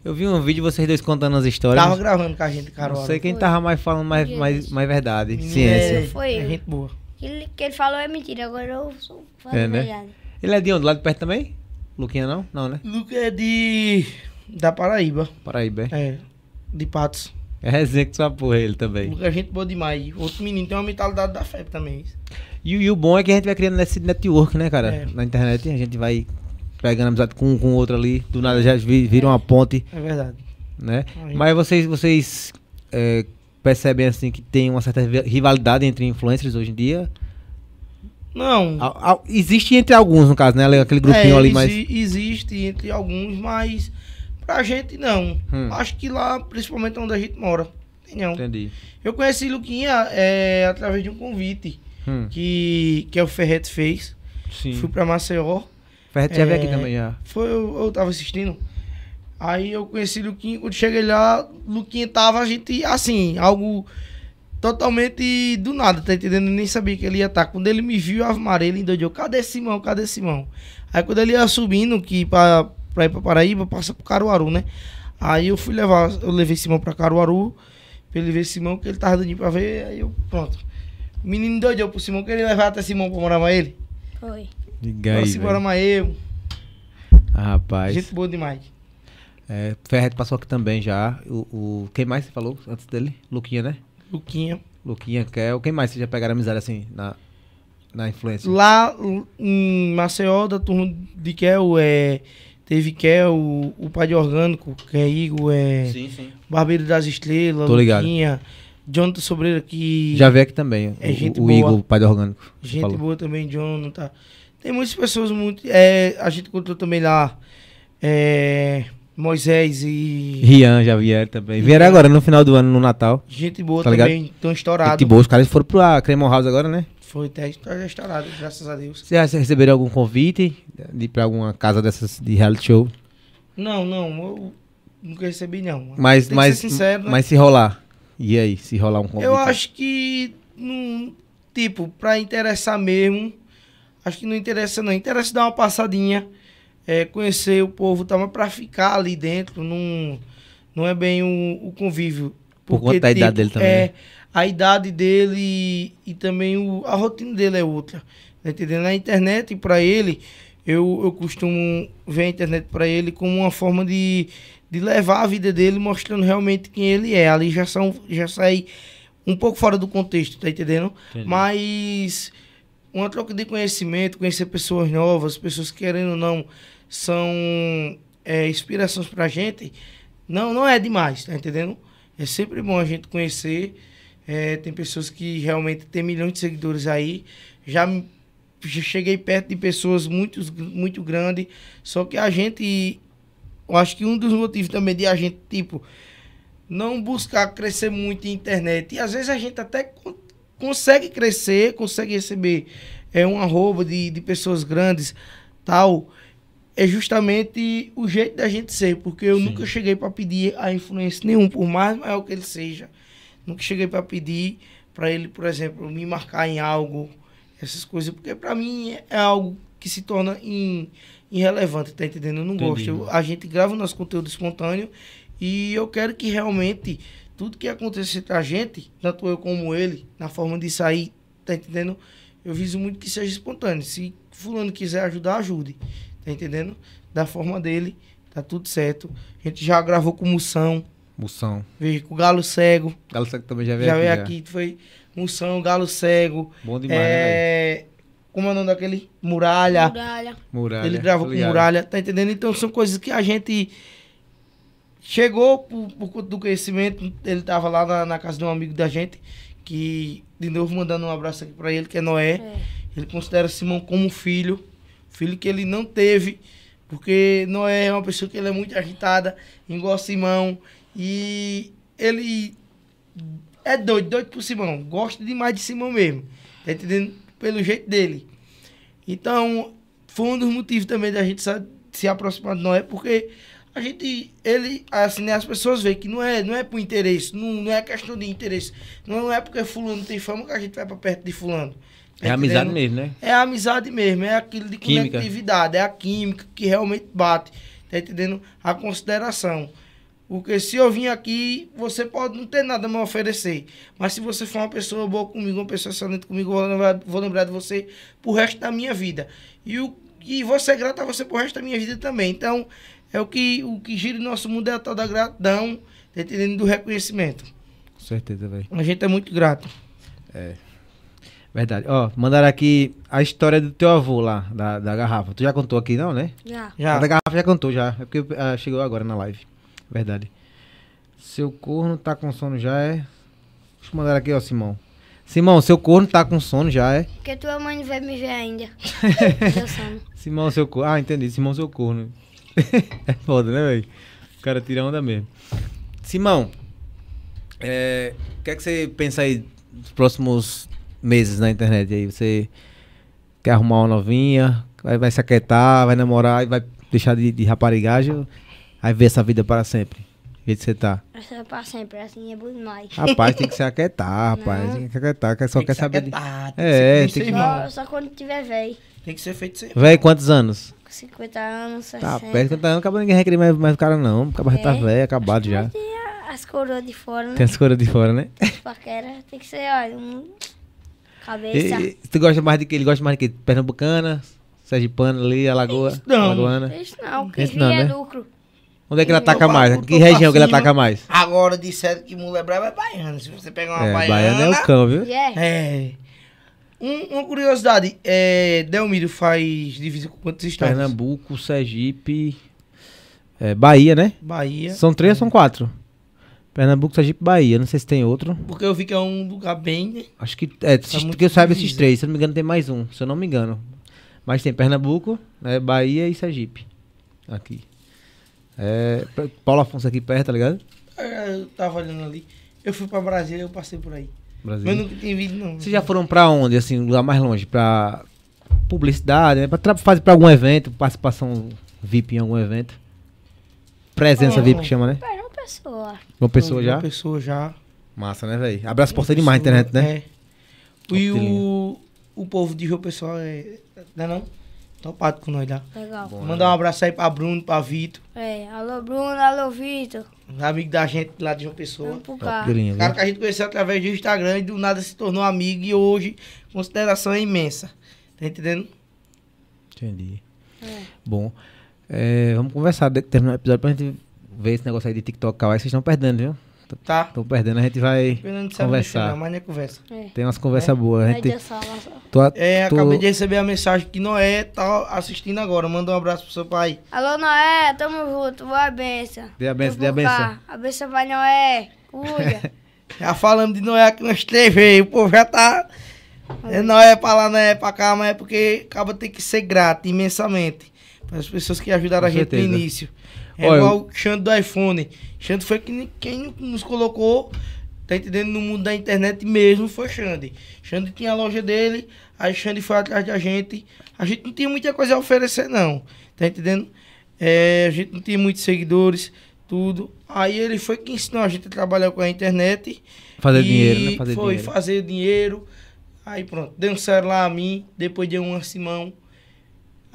Speaker 1: Eu vi um vídeo de vocês dois contando as histórias. Tava gravando com a gente, Carol. Não sei quem foi. tava mais falando mais, mais, mais verdade. Ciência.
Speaker 3: É, foi é eu. É gente boa. Ele, que ele falou é mentira, agora eu sou fã é, né? Verdade. Ele é de
Speaker 1: onde? Lá de perto também? Luquinha não? Não, né?
Speaker 2: Luca é de. da Paraíba.
Speaker 1: Paraíba, é? É. De Patos. É resenha que sua porra ele também. Luca
Speaker 2: é gente boa demais. Outro menino tem uma mentalidade da fé também.
Speaker 1: E, e, o bom é que a gente vai criando esse network, né, cara? É. Na internet a gente vai pegando amizade com um com o outro ali. Do nada já viram é. uma ponte. É verdade. Né? Aí. Mas vocês, vocês é, percebem assim que tem uma certa rivalidade entre influencers hoje em dia? Não. A, a, existe entre alguns, no caso, né? Aquele grupinho é, ali, mas.
Speaker 2: Existe entre alguns, mas pra gente não. Hum. Acho que lá, principalmente onde a gente mora. Não. Entendi. Eu conheci Luquinha é, através de um convite hum. que, que é o Ferret fez. Sim. Fui pra Maceió.
Speaker 1: Ferret é, já veio aqui é, também, já.
Speaker 2: Foi, eu, eu tava assistindo. Aí eu conheci o Luquinha, quando cheguei lá, Luquinha tava, a gente, assim, algo totalmente do nada, tá entendendo? Eu nem sabia que ele ia estar. Tá. Quando ele me viu, a Maria, ele endoidou, cadê Simão, cadê Simão? Aí quando ele ia subindo, que pra, pra ir pra Paraíba, passa pro Caruaru, né? Aí eu fui levar, eu levei Simão pra Caruaru, pra ele ver Simão, que ele tava doidinho pra ver, aí eu, pronto. O menino doidou pro Simão, queria levar até Simão pra morar mais ele. Foi. Liga aí, Simão, bora mais eu.
Speaker 1: rapaz. Gente boa demais. É, Ferret passou aqui também já. O, o, quem mais você falou antes dele? Luquinha, né? Luquinha. Luquinha, que é o Quem mais vocês já pegaram amizade assim na, na influência?
Speaker 2: Lá em Maceió, da turma de Kel, é, teve Kel, o, o pai de orgânico, que é Igor, é, sim, sim. Barbeiro das Estrelas, Tô ligado. Luquinha. Jonathan Sobreira que. Já veio aqui também. É o, gente o Igor, pai de orgânico. Gente falou. boa também, Jonathan. Tem muitas pessoas muito. É, a gente encontrou também lá. É, Moisés e.
Speaker 1: Rian já vieram também. Vieram agora, no final do ano, no Natal. Gente boa tá também, estão estourados. Gente boa, os caras foram pra ah, Cremon House agora, né?
Speaker 2: Foi, até tá, tá estourado, graças a Deus. Vocês
Speaker 1: receberam algum convite de ir pra alguma casa dessas de reality show?
Speaker 2: Não, não, eu nunca recebi, não.
Speaker 1: Mas, mas, sincero, né? mas se rolar. E aí, se rolar um convite? Eu acho
Speaker 2: que. tipo, pra interessar mesmo. Acho que não interessa, não. Interessa dar uma passadinha é, conhecer o povo, tá? mas para ficar ali dentro não, não é bem o, o convívio. Porque, Por conta da tipo, idade dele também. É, né? a idade dele e, e também o, a rotina dele é outra. Tá entendendo? Na internet, para ele, eu, eu costumo ver a internet para ele como uma forma de, de levar a vida dele mostrando realmente quem ele é. Ali já, são, já sai um pouco fora do contexto, tá entendendo? Entendi. Mas uma troca de conhecimento, conhecer pessoas novas, pessoas querendo ou não são é, inspirações para a gente. Não, não é demais, tá entendendo? É sempre bom a gente conhecer. É, tem pessoas que realmente têm milhões de seguidores aí. Já, já cheguei perto de pessoas muito, muito grandes. Só que a gente. Eu acho que um dos motivos também de a gente, tipo, não buscar crescer muito em internet. E às vezes a gente até consegue crescer, consegue receber é, um arroba de, de pessoas grandes, tal é justamente o jeito da gente ser, porque eu Sim. nunca cheguei para pedir a influência nenhum, por mais maior que ele seja. Nunca cheguei para pedir para ele, por exemplo, me marcar em algo, essas coisas, porque para mim é algo que se torna in, irrelevante, tá entendendo? Eu não Entendi. gosto. Eu, a gente grava o nosso conteúdo espontâneo e eu quero que realmente tudo que acontecer entre a gente, tanto eu como ele, na forma de sair, tá entendendo? Eu viso muito que seja espontâneo. Se fulano quiser ajudar, ajude. Tá entendendo? Da forma dele, tá tudo certo. A gente já gravou com Moção.
Speaker 1: Moção. Veio com o Galo Cego. Galo Cego também já veio já aqui. Veio já veio
Speaker 2: aqui, foi Moção, Galo Cego. Bom demais, né, é... né, como é o nome daquele? Muralha. Muralha. Muralha. Ele gravou com Muralha, tá entendendo? Então são coisas que a gente chegou por, por conta do conhecimento. Ele tava lá na, na, casa de um amigo da gente, que, de novo, mandando um abraço aqui pra ele, que é Noé. É. Ele considera Simão como filho. Filho que ele não teve, porque Noé é uma pessoa que ele é muito agitada, de Simão. E ele é doido, doido por Simão. Gosta demais de Simão mesmo. Tá entendendo? Pelo jeito dele. Então, foi um dos motivos também da gente se aproximar de Noé, porque a gente, ele, assim, né, as pessoas veem que não é, não é por interesse, não, não é questão de interesse. Não, não é porque fulano tem fama que a gente vai para perto de fulano. É amizade mesmo, né? É amizade mesmo, é aquilo de química. conectividade, é a química que realmente bate. Tá entendendo? A consideração. Porque se eu vim aqui, você pode não ter nada a me oferecer. Mas se você for uma pessoa boa comigo, uma pessoa excelente comigo, eu vou lembrar, vou lembrar de você pro resto da minha vida. E, o, e vou ser grato a você pro resto da minha vida também. Então, é o que, o que gira o nosso mundo é a tal da gratidão, tá entendendo? Do reconhecimento.
Speaker 1: Com certeza, velho.
Speaker 2: A gente é muito grato.
Speaker 4: É,
Speaker 1: Verdade. Ó, mandaram aqui a história do teu avô lá, da, da garrafa. Tu já contou aqui, não, né? Já. já. A da garrafa já contou, já. É porque uh, chegou agora na live. Verdade. Seu corno tá com sono já, é? Deixa eu mandar aqui, ó, Simão. Simão, seu corno tá com sono já, é?
Speaker 3: Porque tua mãe não vai me ver ainda. (laughs)
Speaker 1: sono. Simão, seu corno. Ah, entendi. Simão, seu corno. (laughs) é foda, né, velho? O cara tira onda mesmo. Simão, é, o é, que é que você pensa aí dos próximos meses na internet. aí você quer arrumar uma novinha, vai, vai se aquietar, vai namorar e vai deixar de, de raparigagem, aí vê essa vida para sempre. Do jeito que você tá.
Speaker 3: Essa é pra sempre, assim é bom demais. Rapaz, tem que se (laughs) aquietar, rapaz. Não. Tem
Speaker 1: que se aquietar, é só tem quer saber. De... é, tem que é,
Speaker 3: só, só quando tiver velho. Tem que ser feito sempre. Velho, quantos anos? 50 anos, 60. Tá, perto de 50
Speaker 1: anos, acaba ninguém requerer mais, mais o cara, não. Acaba é. já tá é. velho, acabado já.
Speaker 3: Tem as coroas de fora, né? Tem as né? coroas de fora, né? Paquera, tem que ser, olha, um...
Speaker 4: Cabeça. E,
Speaker 1: tu gosta mais de que ele gosta mais de que Pernambucana, Sergipana ali, Alagoa,
Speaker 4: não. Alagoana? Isso não, que Isso não, é né? é lucro. Onde é que ele ataca mais? Que região que ele ataca mais?
Speaker 2: Agora disseram que mulher brava é baiana. Se você pegar uma é, baiana. Baiana é o cão, viu? Yeah. É. é. Um, uma curiosidade, é, Delmiro faz divisa com quantos estados?
Speaker 1: Pernambuco, Sergipe, é, Bahia, né? Bahia. São três ou são quatro? Pernambuco, Sergipe, Bahia. Não sei se tem outro.
Speaker 2: Porque eu vi que é um lugar bem.
Speaker 1: Acho que. É, tá se, que eu saiba esses três. Se eu não me engano, tem mais um. Se eu não me engano. Mas tem Pernambuco, né, Bahia e Sergipe. Aqui. É, Paulo Afonso aqui perto, tá ligado?
Speaker 2: É, eu tava olhando ali. Eu fui pra Brasília eu passei por aí. Brasília. Mas nunca tem vídeo, não.
Speaker 1: Vocês já foram pra onde, assim, lugar mais longe? Pra publicidade, né? Pra fazer pra algum evento, participação VIP em algum evento? Presença ah, VIP que chama, né? É,
Speaker 2: pessoa. Uma pessoa já? Uma pessoa já.
Speaker 1: Massa, né, velho? Abre as portas demais internet, né? É.
Speaker 2: E o, o povo de João pessoal é. Não é não? Topado com nós lá. Legal. Bom, Mandar né? um abraço aí pra Bruno, pra Vitor.
Speaker 3: É, alô Bruno, alô Vitor.
Speaker 2: Um amigo da gente lá de João Pessoa. Um Cara viu? que a gente conheceu através do Instagram e do nada se tornou amigo e hoje consideração é imensa. Tá entendendo?
Speaker 1: Entendi. É. Bom, é, vamos conversar, terminar o episódio pra gente ver esse negócio aí de TikTok Kawaii, vocês estão perdendo, viu? Tá. Estão perdendo, a gente vai conversar. Não, mas não é conversa. É. Tem umas conversas é. boas.
Speaker 2: A gente... É, é tô... acabei de receber a mensagem que
Speaker 1: Noé tá
Speaker 2: assistindo agora. Manda um abraço pro seu pai.
Speaker 3: Alô, Noé, tamo junto. Boa benção.
Speaker 2: Dê a benção, dê a benção.
Speaker 3: A benção vai, Noé. Cuida.
Speaker 2: (laughs) já falamos de Noé aqui umas três O povo já tá... Não é pra lá, não é pra cá, mas é porque acaba tem que ser grato imensamente. Para as pessoas que ajudaram Com a gente certeza. no início. É Olha, igual o Xando do iPhone. Xando foi quem, nos colocou, tá entendendo, no mundo da internet mesmo, foi Xande. Xande tinha a loja dele, aí Xande foi atrás da gente. A gente não tinha muita coisa a oferecer, não. Tá entendendo? É, a gente não tinha muitos seguidores, tudo. Aí ele foi que ensinou a gente a trabalhar com a internet. Fazer dinheiro, né? Fazer foi dinheiro. fazer dinheiro. Aí pronto, deu um celular a mim, depois deu um a Simão.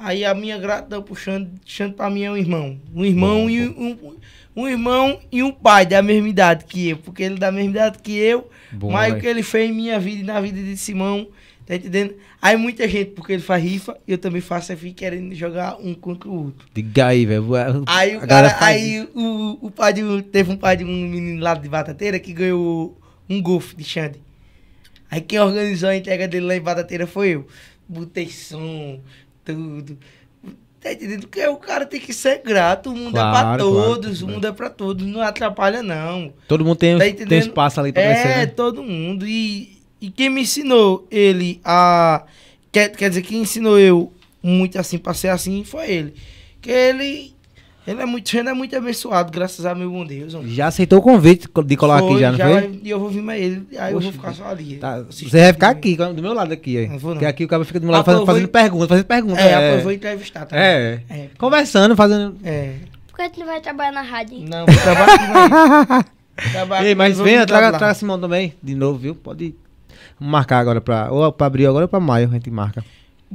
Speaker 2: Aí a minha gratidão pro Xande, Xande pra mim é um irmão. Um irmão e um, um, irmão e um pai da mesma idade que eu, porque ele é da mesma idade que eu, bom, mas o que ele fez em minha vida e na vida de Simão, tá entendendo? Aí muita gente, porque ele faz rifa, eu também faço, eu fico querendo jogar um contra o outro.
Speaker 1: Diga aí, velho. Aí o cara, aí
Speaker 2: o, o pai de um, teve um pai de um menino lá de Batateira que ganhou um golfe de Xande. Aí quem organizou a entrega dele lá em Batateira foi eu. Botei som, tudo. Tá entendendo? Porque o cara tem que ser grato. O mundo claro, é pra todos, claro. o mundo é pra todos. Não atrapalha, não.
Speaker 1: Todo mundo tem, tá tem espaço ali pra é, crescer. É, né?
Speaker 2: todo mundo. E, e quem me ensinou ele a. Quer, quer dizer, quem ensinou eu muito assim pra ser assim foi ele. Que ele ele é muito, ele é muito abençoado, graças a meu bom Deus. Homem.
Speaker 1: Já aceitou o convite de colar foi, aqui, já não já, foi?
Speaker 2: E eu vou vir mais ele, aí eu vou ficar só ali. Tá, você vai ficar
Speaker 1: aqui, do meu lado aqui. Aí. É. Não vou não. Porque aqui o cara fica do meu lado ah, fazendo, fazendo perguntas, fazendo perguntas. É, é. eu vou
Speaker 3: entrevistar
Speaker 2: também.
Speaker 1: É. é. Conversando, fazendo... É.
Speaker 3: Por que tu não vai trabalhar na rádio? Não, vou trabalhar aqui,
Speaker 2: (laughs) Ei, mas venha, traga, traga Simão
Speaker 1: também, de novo, viu? Pode marcar agora pra... Ou pra abril agora ou pra maio, a gente marca.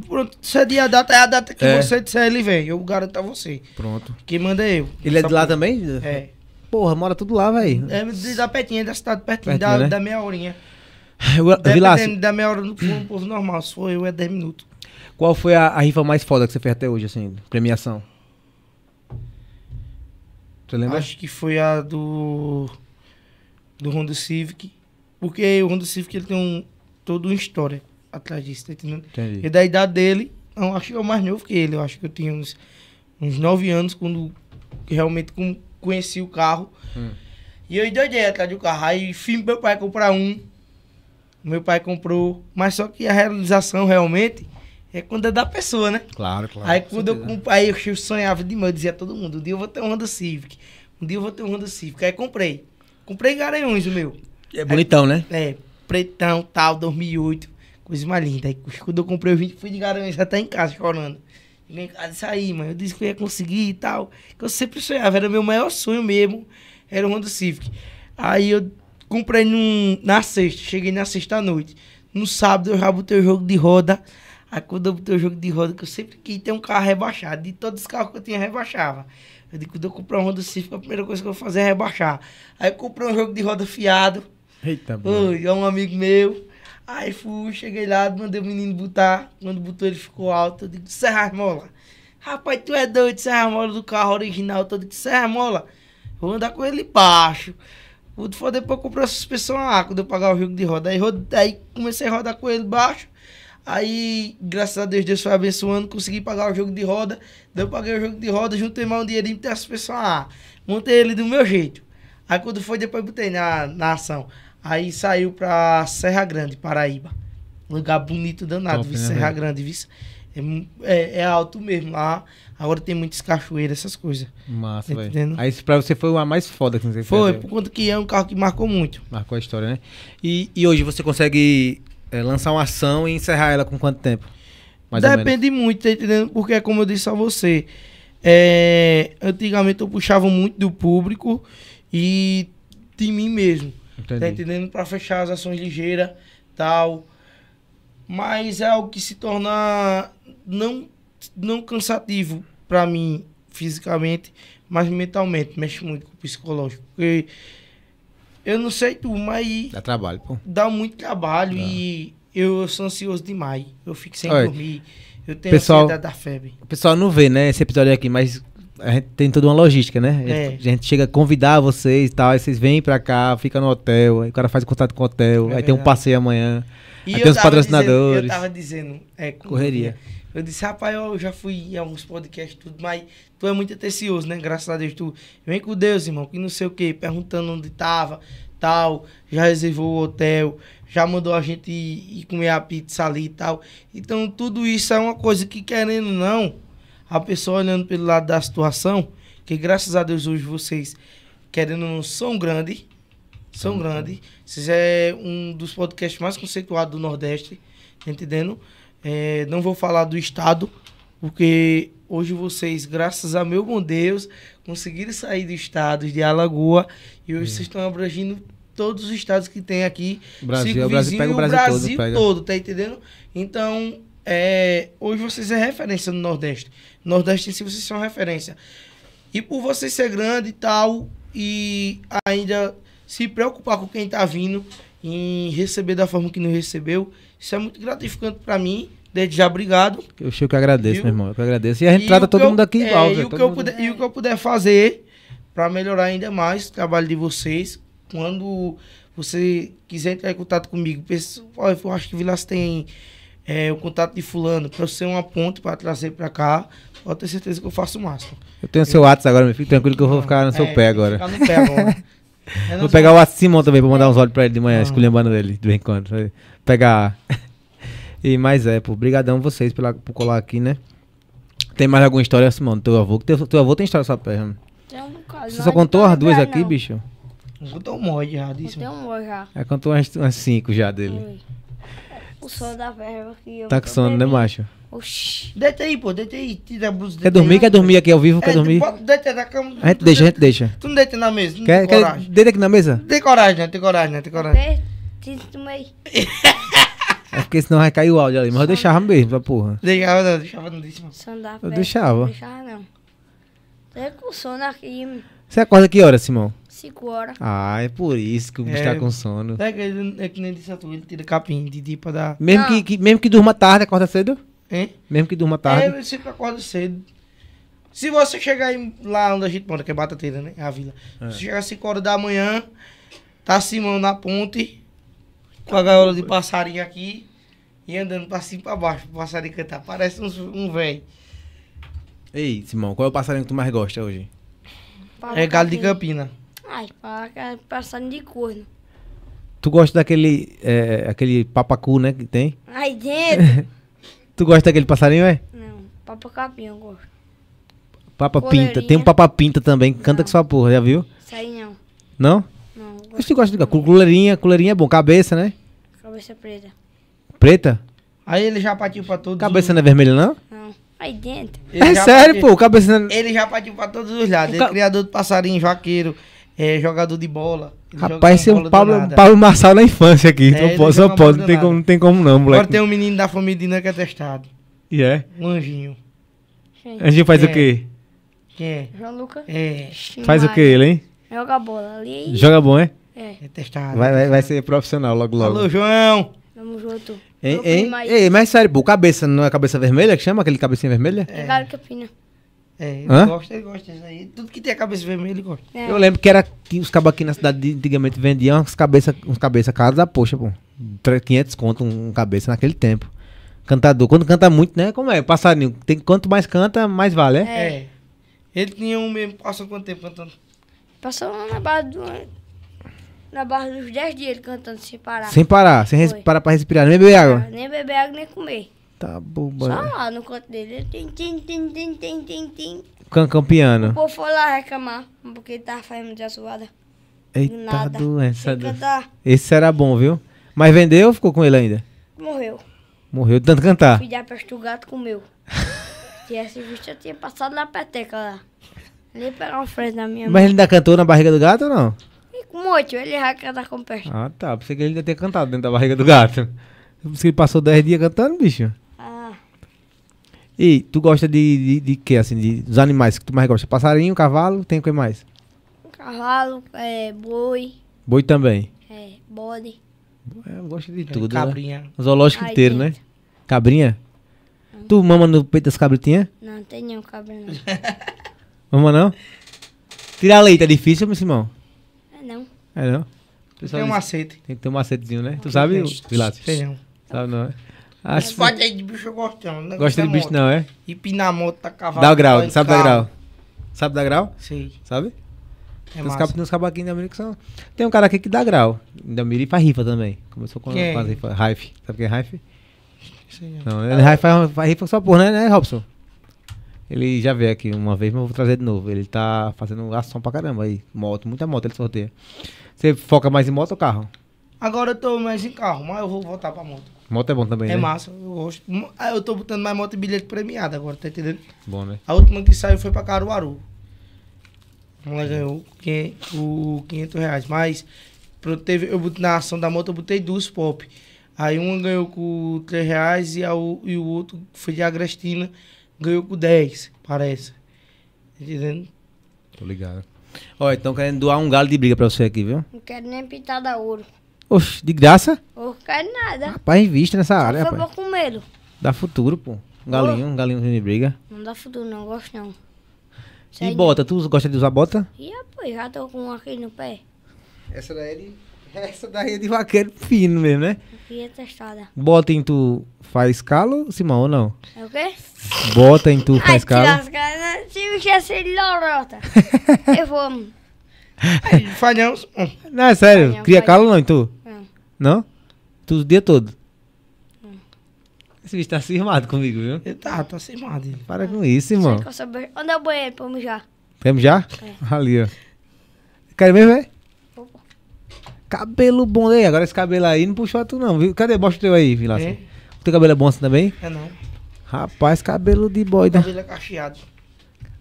Speaker 2: Pronto, se é dia a data, é a data que é. você disser, ele vem. Eu garanto a você. Pronto. Quem manda é eu. Ele é de lá por... também? É. Porra, mora tudo lá, velho. É da Petinha, é da cidade pertinho, pertinho da, né? da meia horinha. Eu, Dependendo da meia hora no um povo normal, se for eu, é 10 minutos.
Speaker 1: Qual foi a, a rifa mais foda que você fez até hoje, assim, premiação? Você lembra?
Speaker 2: Acho que foi a do. Do Honda Civic. Porque o Honda Civic ele tem um, toda uma história atrás disso, tá entendendo? Entendi. E da idade dele, eu acho que eu é mais novo que ele. Eu acho que eu tinha uns, uns 9 anos quando realmente com, conheci o carro. Hum. E eu endoidei atrás do carro. Aí, fim, meu pai comprar um. Meu pai comprou. Mas só que a realização realmente é quando é da pessoa, né?
Speaker 1: Claro, claro. Aí quando eu, comprei,
Speaker 2: aí eu sonhava demais, eu dizia a todo mundo, um dia eu vou ter um Honda Civic. Um dia eu vou ter um Honda Civic. Aí comprei. Comprei em Garanhuns o meu. É bonitão, aí, né? É, pretão, tal, 2008. Coisa mais linda. Aí quando eu comprei o vídeo, fui de já tá até em casa chorando. Cheguei em casa e saí, mano. Eu disse que eu ia conseguir e tal. Que eu sempre sonhava, era meu maior sonho mesmo. Era o Honda Civic. Aí eu comprei num, na sexta, cheguei na sexta noite. No sábado eu já botei o jogo de roda. Aí quando eu botei o jogo de roda, que eu sempre quis ter um carro rebaixado. De todos os carros que eu tinha, rebaixava. Eu digo, quando eu comprar um Honda Civic, a primeira coisa que eu vou fazer é rebaixar. Aí eu comprei um jogo de roda fiado.
Speaker 1: Eita, boa.
Speaker 2: Ui, é um amigo meu. Aí fui, cheguei lá, mandei o menino botar. Quando botou, ele ficou alto. Eu digo, Serra Mola. Rapaz, tu é doido, Serra Mola do carro original. Eu digo, Serra Mola, vou andar com ele baixo. Quando foi depois comprar a suspensão a quando eu pagar o jogo de roda. Aí, aí comecei a rodar com ele baixo. Aí, graças a Deus, Deus foi abençoando, consegui pagar o jogo de roda. Daí eu paguei o jogo de roda, juntei mais um dinheirinho pra ter a suspensão A. Montei ele do meu jeito. Aí quando foi, depois botei na, na ação. Aí saiu pra Serra Grande, Paraíba. lugar bonito danado, viu? Né, Serra Grande, viu? É, é, é, alto mesmo lá. Agora tem muitas cachoeiras, essas coisas.
Speaker 1: Massa, tá velho. Aí pra você foi uma mais foda que você Foi, né? por
Speaker 2: conta que é um carro que marcou muito.
Speaker 1: Marcou a história, né? E, e hoje você consegue é, lançar uma ação e encerrar ela com quanto tempo? Mais Depende
Speaker 2: muito, tá entendendo? Porque é como eu disse a você. É, antigamente eu puxava muito do público e de mim mesmo. Entendi. Tá entendendo? Para fechar as ações ligeiras, tal. Mas é algo que se torna não, não cansativo para mim fisicamente, mas mentalmente. Mexe muito com o psicológico. Porque eu não sei tu, mas. Dá trabalho, pô. Dá muito trabalho dá. e eu sou ansioso demais. Eu fico sem Oi. dormir. Eu tenho pessoal, ansiedade da febre.
Speaker 1: O pessoal não vê, né, esse episódio aqui, mas a gente tem toda uma logística, né? É. A, gente, chega a convidar vocês e tal, aí vocês vêm pra cá, fica no hotel, aí o cara faz contato com o hotel, é aí tem um passeio amanhã, e aí tem os patrocinadores. Dizendo, eu tava dizendo, é, correria.
Speaker 2: Eu disse, rapaz, eu já fui em alguns podcasts, tudo, mas tu é muito atencioso, né? Graças a Deus, tu vem com Deus, irmão, que não sei o quê, perguntando onde tava, tal, já reservou o hotel, já mandou a gente ir, ir comer a pizza ali e tal. Então, tudo isso é uma coisa que, querendo não, a pessoa olhando pelo lado da situação, que graças a Deus hoje vocês, querendo não, são grandes. São grandes. Vocês é um dos podcasts mais conceituados do Nordeste, tá entendendo? É, não vou falar do Estado, porque hoje vocês, graças a meu bom Deus, conseguiram sair do Estado de Alagoa e hoje vocês estão abrangindo todos os estados que tem aqui. Brasil, o Brasil, vizinho, pega o Brasil, o Brasil todo, todo, tá entendendo? Então, é, hoje vocês é referência no Nordeste. Nordeste em si vocês são referência. E por você ser grande e tal, e ainda se preocupar com quem está vindo em receber da forma que não recebeu, isso é muito gratificante para mim. Desde já, obrigado. Eu que agradeço, meu irmão. Eu que agradeço. E a gente trata todo eu, mundo aqui é, igual. E, né? o que eu puder, é. e o que eu puder fazer para melhorar ainda mais o trabalho de vocês, quando você quiser entrar em contato comigo, pessoal, eu acho que Vilas tem é, o contato de fulano para ser uma ponte para trazer para cá, pode ter certeza que eu faço o máximo.
Speaker 1: Eu tenho eu, seu WhatsApp agora, me fique tranquilo que eu vou ficar no seu é, pé agora. Ficar no pé agora. é (laughs) vou pegar o Simon também para mandar uns olhos para ele de manhã, ah. esculhambando dele de vez em quando. Pegar. (laughs) e mais é, pô, brigadão vocês pela, por colar aqui, né? Tem mais alguma história, Simão, do teu avô? Teu, teu avô tem história sua perna? Né? Você só contou as duas aqui, não. bicho?
Speaker 2: Contou um monte já disso. Contou
Speaker 3: um monte já.
Speaker 1: É, contou umas, umas cinco já dele.
Speaker 3: Oi o da verba que eu. Tá com sono, né, macho? Oxi. Deita aí, pô, deita aí, tira a blusa. Quer
Speaker 1: dormir? Quer dormir aqui ao vivo? É, quer dormir? na cama. A gente deixa, a gente deixa. Tu
Speaker 2: não deita na mesa? Não quer, tem quer, deita aqui na mesa? Tem coragem, né? Tem coragem, né? Tem coragem.
Speaker 1: É porque senão vai cair o áudio ali. Mas eu deixava mesmo, pra porra.
Speaker 2: Deixava não, deixava não. Deixava.
Speaker 3: Eu deixava. Não deixava não. Tô com sono aqui. Hum.
Speaker 1: Você acorda que hora, Simão? 5 horas. Ah, é por isso que o bicho tá é, tá com sono. É
Speaker 2: que, ele, é que nem disse a tu, ele tira capim de dia pra dar. Mesmo, ah. que, que,
Speaker 1: mesmo que durma tarde, acorda cedo? Hein? Mesmo que durma tarde. É,
Speaker 2: eu sempre acordo cedo. Se você chegar aí, lá onde a gente mora, que é Batateira, né? A vila. É. Se chegar às 5 horas da manhã, tá Simão na ponte, com a gaiola de passarinho aqui, e andando pra cima e pra baixo, pro passarinho cantar. Parece um, um velho.
Speaker 1: Ei, Simão, qual é o passarinho que tu mais gosta hoje? É galo de Campina.
Speaker 3: Ai, passando de corno.
Speaker 1: Tu gosta daquele é, aquele papacu, né, que tem?
Speaker 3: Ai, dentro.
Speaker 1: (laughs) tu gosta daquele passarinho, é?
Speaker 3: Não, papacapim eu gosto.
Speaker 1: Papa pinta. Tem um papa pinta também. Canta com sua porra, já viu? Isso aí não. Não? Não. Mas tu gosta de... Culeirinha, culeirinha é bom. Cabeça, né?
Speaker 3: Cabeça preta.
Speaker 1: Preta?
Speaker 2: Aí ele já partiu pra todos Cabeça os... não é vermelha, não? Não. Aí dentro. É ele é sério, partiu... pô. Cabeça não... É- ele já partiu pra todos os lados. Ele é criador de passarinho, vaqueiro é jogador de bola.
Speaker 4: Rapaz, ser é um Pablo, Paulo Pablo
Speaker 1: Marçal na infância aqui. É, não pode, só pode, não tem, como, não tem como não, moleque. Agora tem um
Speaker 2: menino da família de Nan que é testado. E yeah. é? Um anjinho. Anjinho faz é.
Speaker 1: o quê?
Speaker 3: É. João É. Faz o quê ele, hein? Joga bola ali. Joga bom, é? É.
Speaker 1: É testado. Vai, vai, vai ser profissional logo logo. Alô, João. Tamo junto.
Speaker 3: Hein, hein? Ei, mas
Speaker 1: sério, pô, cabeça, não é cabeça vermelha que chama? Aquele cabecinha vermelha?
Speaker 3: É. é. Galo Campina.
Speaker 2: É, ele Hã? gosta, ele gosta disso aí. Tudo que tem a cabeça vermelha, ele gosta. É. Eu lembro
Speaker 1: que era que os cabos aqui na cidade antigamente vendiam uns cabeça, uns cabeça cara da poxa, pô. 500 conto um, um cabeça naquele tempo. Cantador, quando canta muito, né? Como é? Passarinho, tem, quanto mais canta, mais vale, é?
Speaker 2: É. é. Ele tinha um mesmo, passou quanto tempo cantando?
Speaker 3: Passou na barra do na barra dos 10 dias ele cantando sem parar. Sem parar, sem parar
Speaker 1: pra respirar, nem beber água.
Speaker 3: Nem beber água, nem comer.
Speaker 1: Tá boba. Só
Speaker 3: lá no canto dele. Tim, tim, tim, tim, tim, tim, tim.
Speaker 1: Cancampiano. O
Speaker 3: povo foi lá reclamar, porque ele tava fazendo de zoada.
Speaker 1: Eita Nada. doença. Cantar. Esse era bom, viu? Mas vendeu ou ficou com ele ainda? Morreu. Morreu de tanto cantar.
Speaker 3: Fui dar peste o gato comeu. Se esse bicho eu tinha passado na peteca lá. Nem pegar uma freio na minha Mas ele ainda
Speaker 1: cantou na barriga do gato ou não?
Speaker 3: E com muito, ele já cantar com peste.
Speaker 1: Ah tá, pensei que ele ainda tinha cantado dentro da barriga do gato. Pensei que ele passou 10 dias cantando, bicho. E tu gosta de, de, de que, assim, de, dos animais que tu mais gosta? Passarinho, cavalo, tem o que mais?
Speaker 3: Cavalo, é, boi.
Speaker 1: Boi também?
Speaker 3: É, bode. É, eu gosto de tudo,
Speaker 1: né? Cabrinha. Né? Zoológico Ai, inteiro, né? gente. né? Cabrinha? Hum. Tu mama no peito das cabritinhas?
Speaker 3: Não, tem nenhum cabrinha.
Speaker 1: (laughs) mama não? Tirar leite é difícil, meu irmão? É não. É não? Tem um macete. Tem que ter um macetezinho, né? tu sabe, Vilato? Tem não. Sabe não, é? As... Não aí
Speaker 2: de bicho eu gosto não. Né? gosta de bicho não, é? E pinar moto, tá cavalo. Dá o grau, sabe carro. grau.
Speaker 1: Sabe da grau? Sim. Sabe? É tem, uns cab... tem uns da América que são... Tem um cara aqui que dá grau. Da Miri faz rifa também. Começou com Quem? faz rifa. Sabe o que é Raif? Não, ele ah, faz, faz rifa só por, né, né, Robson? Ele já veio aqui uma vez, mas eu vou trazer de novo. Ele tá fazendo ação pra caramba aí. Moto, muita moto, ele sorteia. Você foca mais em moto ou carro?
Speaker 2: Agora eu tô mais em carro, mas eu vou voltar pra moto.
Speaker 1: Moto é bom também, é né? massa,
Speaker 2: eu gosto. Ah, eu tô botando mais moto e bilhete premiado agora, tá entendendo? Bom, né? A última que saiu foi pra Caruaru. Ela ganhou o 500 reais. Mas teve, eu, na ação da moto eu botei duas pop. Aí uma ganhou com 3 reais e, a, e o outro foi de Agrestina, ganhou com 10, parece.
Speaker 1: Tá entendendo? Tô ligado. Ó, então querendo doar um galo de briga pra você aqui, viu?
Speaker 3: Não quero nem pintar da ouro.
Speaker 1: Oxe, de graça?
Speaker 3: Não quero nada. Rapaz,
Speaker 1: invista nessa área, rapaz. Eu vou com medo. Dá futuro, pô. galinho, um galinho de briga.
Speaker 3: Não dá futuro, não gosto não.
Speaker 1: Sai e de... bota, tu gosta de usar bota?
Speaker 3: E pô, já tô com um aqui no pé. Essa daí é de, essa daí é de
Speaker 1: vaqueiro fino mesmo, né?
Speaker 3: Aqui é testada.
Speaker 1: Bota em tu faz calo, Simão, ou não? É o quê? Bota em tu faz Ai,
Speaker 3: calo. Se me esquecer de lorota. (laughs) Eu vou. Falhamos.
Speaker 1: Não, é sério, falhão, cria falhão. calo não em tu? Não? Tudo o dia todo. É.
Speaker 4: Esse
Speaker 2: bicho tá cismado comigo, viu? Eu tá, tô tá cismado.
Speaker 1: Para com isso, irmão.
Speaker 3: Onde é o banheiro? Vamos já.
Speaker 1: Vamos já? É. Ali, ó. Quer mesmo, é? Cabelo bom aí. Agora esse cabelo aí não puxou a tu, não, viu? Cadê? Mostra o teu aí, Vilaça. É. O teu cabelo é bom assim também? É, não. Rapaz, cabelo de boy, né? cabelo
Speaker 2: é cacheado.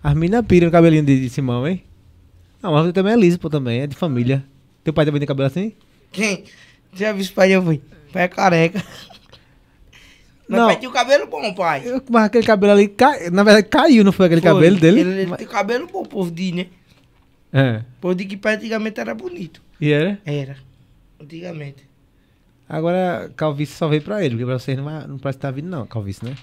Speaker 1: As meninas piram o cabelinho de, de, Simão, hein? Não, mas você também é liso, pô, também. É de família. Teu pai também tem cabelo assim? Quem? Já viu pai eu fui. Pai é careca. Mas não. tinha o cabelo bom, pai. Eu, mas aquele cabelo ali, cai, na verdade, caiu, não foi
Speaker 4: aquele foi. cabelo dele? Ele, ele
Speaker 2: mas... tem cabelo bom, povo de, né? É. Povo de que pai antigamente era bonito.
Speaker 1: E era? Era.
Speaker 2: Antigamente.
Speaker 1: Agora, calvície só veio pra ele, porque pra vocês não, não parece estar tá vindo, não, calvície, né?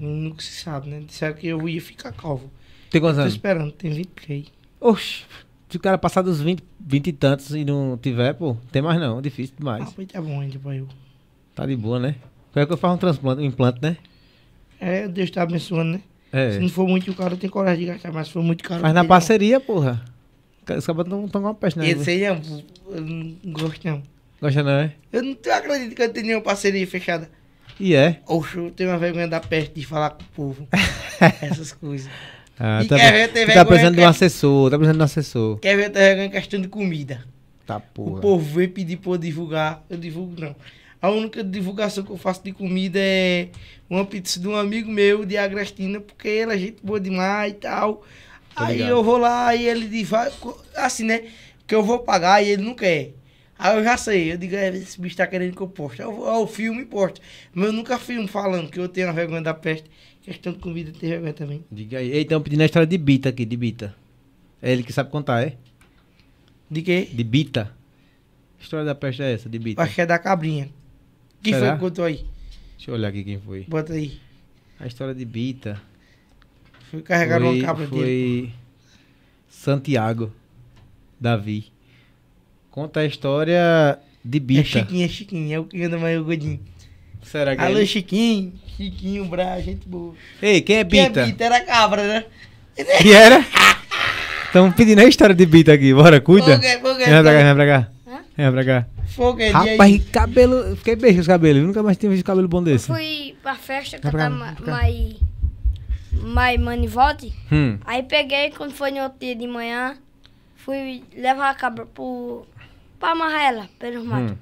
Speaker 2: Nunca se sabe, né? Disseram que eu ia ficar calvo. Tem quantos anos? Tô esperando, tem 23.
Speaker 1: Oxi. Se o cara passar dos 20, 20 e tantos e não tiver, pô, tem mais não, difícil demais.
Speaker 2: Ah, tá bom, ainda pra
Speaker 1: Tá de boa, né? Pior que eu faço um transplante, um implante, né?
Speaker 2: É, Deus tá abençoando, né? É. Se não for muito caro, tem coragem de gastar, mas se for muito caro. Mas na
Speaker 1: parceria, não. porra. Os caras não estão com uma peste, né? Esse aí é,
Speaker 2: eu não gosto, não. Gosta não, é? Eu não acredito que eu tenho nenhuma parceria fechada. E é? Oxe, eu tenho uma vergonha da peste de falar com o povo. (laughs) Essas coisas.
Speaker 1: Ah, tá, quer ver ter tá vergonha. Tá precisando de um é assessor, tá precisando de um assessor.
Speaker 2: Quer ver ter vergonha em é questão de comida.
Speaker 1: Tá porra. O povo
Speaker 2: vem pedir pra eu divulgar, eu divulgo não. A única divulgação que eu faço de comida é uma pizza de um amigo meu de Agrestina, porque ele é gente boa demais e tal. aí ligado. eu vou lá e ele diz, assim, né? Que eu vou pagar e ele não quer. Aí eu já sei, eu digo, é, esse bicho tá querendo que eu poste. Eu, eu filme e posto. Mas eu nunca filmo falando que eu tenho a vergonha da peste. Questão de comida teve agora também.
Speaker 1: Diga aí. Então, pedindo a história de Bita aqui, de Bita. É ele que sabe contar, é? De quê? De Bita. Que história da peste é essa, de Bita? Acho
Speaker 2: que é da cabrinha. Quem Será? foi que contou aí?
Speaker 1: Deixa eu olhar aqui quem foi. Bota aí. A história de Bita.
Speaker 2: Foi carregar foi, uma cabra foi
Speaker 1: dele. Foi Santiago, Davi. Conta a história de é Bita. É Chiquinho, é Chiquinho. É o que anda mais o Godinho. Será que Alô, é Chiquinho.
Speaker 2: Chiquinho Bra, gente boa.
Speaker 1: Ei, quem é Bita? Quem é Bita?
Speaker 2: Era cabra, né? (laughs) E
Speaker 1: era? Estamos pedindo a história de Bita aqui, bora, cuida. vem pra cá, vem pra cá. Vem pra cá. Rapaz, cabelo. Fiquei beijo com os cabelos, nunca mais tive visto cabelo bom desse. Eu
Speaker 3: fui pra festa cantar mais. Mai Manivote. Hum. Aí peguei, quando foi no outro dia de manhã, fui levar a cabra pro, pra amarrar ela pelos hum. matos. Hum.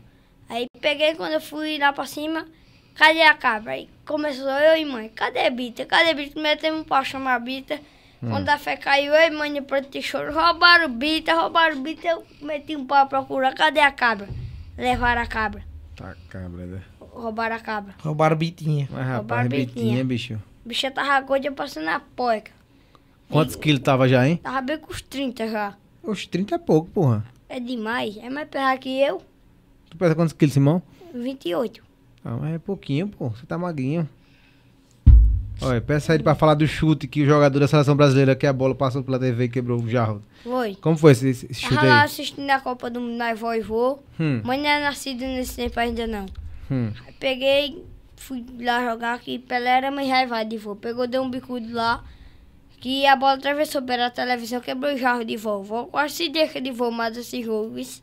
Speaker 3: Aí peguei, quando eu fui lá pra cima, cadê a cabra? Aí começou eu e mãe, cadê a Bita? Cadê a Bita? Primeiro um pau chamar Bita. Hum. Quando a fé caiu, eu e mãe depois de choro, roubaram Bita, roubaram Bita. Eu meti um pau pra procurar, cadê a cabra? Levaram a cabra.
Speaker 4: Tá cabra, né?
Speaker 3: Roubaram a cabra.
Speaker 1: Roubaram Bitinha. Mas
Speaker 3: rapaz, roubaram é Bitinha, bitinha bicho. Bicha tava gorda passando a poica. Quantos quilos tava já, hein? Tava bem com os 30 já.
Speaker 1: Os 30 é pouco, porra.
Speaker 3: É demais. É mais pesado que eu.
Speaker 1: Tu pesa quantos quilos, Simão?
Speaker 3: 28.
Speaker 1: Ah, mas é pouquinho, pô. Você tá magrinho. Olha, peça ele pra falar do chute que o jogador da seleção brasileira, que a bola passou pela TV e quebrou o jarro. Foi. Como foi esse, esse chute Tava aí? Tava
Speaker 3: assistindo a Copa do Mundo na vó e vô. Hum. Mãe não é nascida nesse tempo ainda, não. Hum. Peguei, fui lá jogar, que Pelé era meio raivado de vô. Pegou, deu um bicudo lá, que a bola atravessou pela televisão, quebrou o jarro de vô. Vô quase se deixa de vô, mas esse jogo... Isso...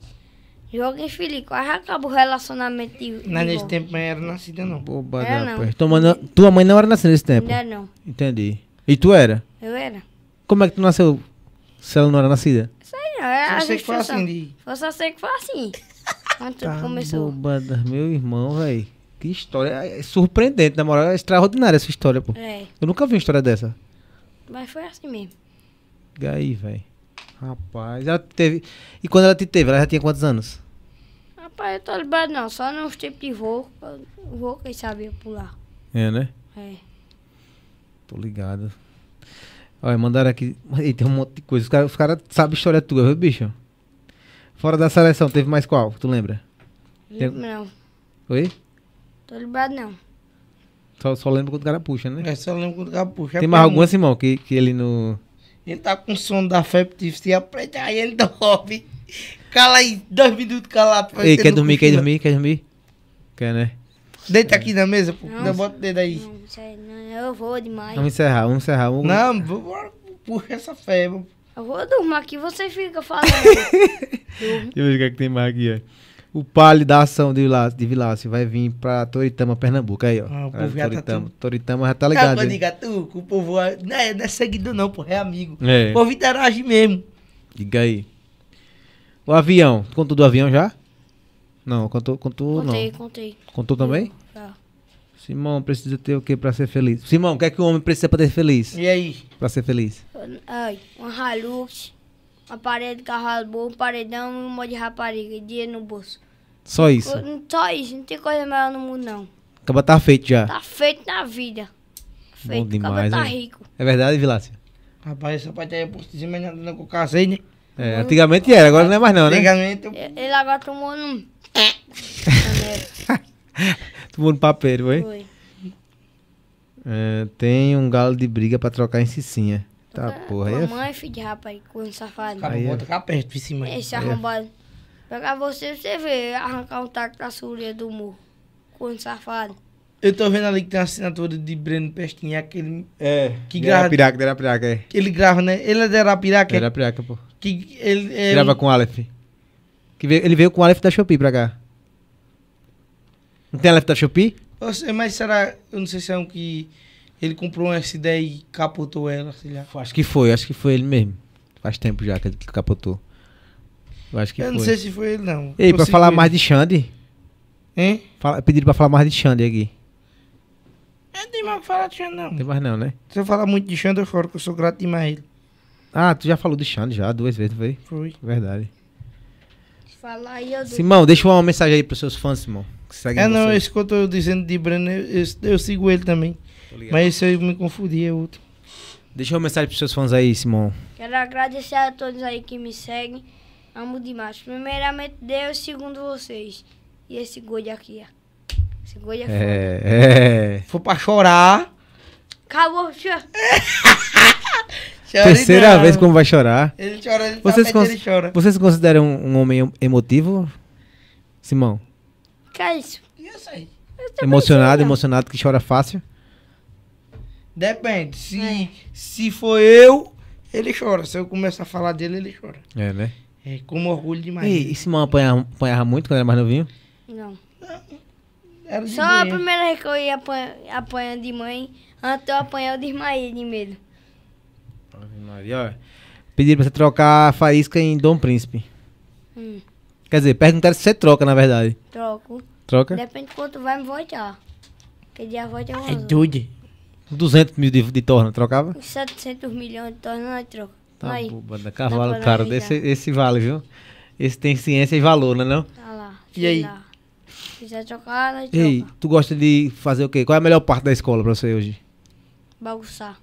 Speaker 3: Joga em Felipe, quase acaba o relacionamento de. de não, é nesse tempo
Speaker 2: mãe era nascida, não. Bobada, era,
Speaker 3: não.
Speaker 1: Tua mãe não, tua mãe não era nascida nesse tempo? Ainda não. Entendi. E tu era? Eu era. Como é que tu nasceu se ela não era nascida?
Speaker 3: Sei não, era. É só sei que foi assim. De... Eu só sei que foi assim. Quando tá começou.
Speaker 1: Bobada, meu irmão, velho. Que história. É, é surpreendente, na moral. É extraordinária essa história, pô. É. Eu nunca vi uma história dessa.
Speaker 3: Mas foi assim mesmo.
Speaker 1: E aí, velho. Rapaz, ela teve. E quando ela te teve, ela já tinha quantos anos?
Speaker 3: Rapaz, eu tô liberado não, só nos tipos de voo. Voo quem sabia pular. É, né? É.
Speaker 1: Tô ligado. Olha, mandaram aqui. (laughs) Ei, tem um monte de coisa. Os caras cara sabem história tua, viu, bicho? Fora da seleção, teve mais qual? Tu lembra? Tem... Não. Oi?
Speaker 3: Tô liberado não.
Speaker 1: Só, só lembro quando o cara puxa, né?
Speaker 3: É, só lembro quando o cara
Speaker 1: puxa. Tem é mais alguma, mim. Simão, que, que ele não.
Speaker 2: Ele tá com sono da febre, se aprende, tá aí ele dorme. Cala aí, dois minutos calado. Ei, quer dormir, quer dormir,
Speaker 1: quer dormir? Quer, né?
Speaker 2: Deita é. aqui na mesa, pô. Não, bota o dedo aí.
Speaker 3: Não, não, eu vou demais. Vamos
Speaker 1: encerrar, vamos encerrar. Vamos... Não,
Speaker 3: bora, por essa fé, Eu vou dormir aqui, você fica falando. (laughs) Deixa
Speaker 1: eu ver o que, é que tem mais aqui, ó. O Pali da ação de Vilace, de Vilace vai vir pra Toritama, Pernambuco. Aí, ó. Ah, o povo já tá Toritama, tá Toritama já tá ligado.
Speaker 2: Tá, tu, o povo é, não é, não é não, pô. É amigo. É. O povo interage mesmo.
Speaker 1: Diga aí. O avião. Tu contou do avião já? Não, contou, contou contei, não. Contei, Contou também? Tá. Simão, precisa ter o que pra ser feliz? Simão, o que é que o homem precisa pra ser feliz? E aí? Pra ser feliz?
Speaker 3: Ai, uma Hilux, uma parede, carro bom, um paredão e um monte de rapariga, dinheiro no bolso. Só isso? Só isso, não tem coisa melhor no mundo, não.
Speaker 1: Acaba tá feito já. Tá
Speaker 3: feito na vida.
Speaker 1: Feito, Bom tá demais, acaba tá rico. É verdade, Vilácia?
Speaker 2: Rapaz, só pode ter por cima ainda com o aí,
Speaker 1: né? É, antigamente era, agora não é mais não, né? Antigamente...
Speaker 3: Ele agora tomou num... (laughs)
Speaker 1: tomou no papeiro, foi? Foi. É, tem um galo de briga pra trocar em Cicinha.
Speaker 4: Tá, porra.
Speaker 3: Mamãe, é filho de rapaz, com safado. Cara, vou é tocar perto de cima Esse é. arrombado. Pegar você, você vê, arrancar um taco da sureia do morro. Com safado.
Speaker 2: Eu tô vendo ali que tem uma assinatura de Breno Pestinha, aquele. É. Que grava. De Arapiraca, de Arapiraca, é. Ele grava, né? Ele é de Arapiraca. É de Arapiraca, pô. Que ele. grava
Speaker 1: com o Aleph. Que veio, ele veio com o Aleph da Shopee pra cá. Não tem Aleph da Shopee?
Speaker 2: mas será. Eu não sei se é um que. Ele comprou um S10 e capotou ela, sei lá.
Speaker 1: Acho que foi, acho que foi ele mesmo. Faz tempo já que ele capotou. Eu acho que Eu foi. não
Speaker 2: sei se foi ele, não. Ei, pra falar mais de
Speaker 1: Xande. Hein? Fala, pediram pra falar mais de Xande aqui.
Speaker 2: É não mais o que falar de Xande, não. Tem mais não, né? Se eu falar muito de Xande, eu choro, que eu sou
Speaker 1: grato demais a ele. Ah, tu já falou de Xande já duas vezes, foi? Foi. Verdade.
Speaker 3: Falar aí, eu Simão, deixa
Speaker 1: uma mensagem aí pros seus fãs, Simão. é, não,
Speaker 2: vocês. esse que eu tô dizendo de Breno, eu, eu, eu sigo ele também. Mas esse aí eu me confundi, é outro.
Speaker 1: Deixa uma mensagem pros seus fãs aí, Simão.
Speaker 3: Quero agradecer a todos aí que me seguem. Amo demais. Primeiramente, Deus, segundo vocês. E esse gol aqui, ó. Chegou e é,
Speaker 1: é, Foi
Speaker 2: pra chorar.
Speaker 3: Acabou, chora. Terceira não. vez como vai chorar. Ele chora, ele vocês tá ele chora.
Speaker 1: Vocês consideram um, um homem emotivo? Simão?
Speaker 3: Que é isso? Eu sei.
Speaker 1: Emocionado, sei, emocionado que chora fácil?
Speaker 2: Depende. Se, é. se for eu, ele chora. Se eu começar a falar dele, ele chora. É, né? É, com orgulho demais. E,
Speaker 1: e Simão apanhava, apanhava muito quando era mais novinho?
Speaker 4: Não.
Speaker 3: Era Só a primeira vez que eu ia apanha, de mãe, antes eu apanhar, eu desmaiei de medo.
Speaker 1: Ave Maria, Pediram pra você trocar a faísca em Dom Príncipe. Hum. Quer dizer, perguntaram se você troca, na verdade. Troco. Troca?
Speaker 3: Depende de quanto vai me voltar. Pedir a volta é uma.
Speaker 1: É 200 mil de, de torno trocava?
Speaker 3: 700 milhões de torno nós troca. Tá Aí, boba, cavalo, cara. Desse,
Speaker 1: esse vale, viu? Esse tem ciência e valor, não é não? Tá
Speaker 3: lá. E aí? Lá quiser jogar, Ei,
Speaker 1: tu gosta de fazer o quê? Qual é a melhor parte da escola pra você hoje?
Speaker 3: Bagunçar.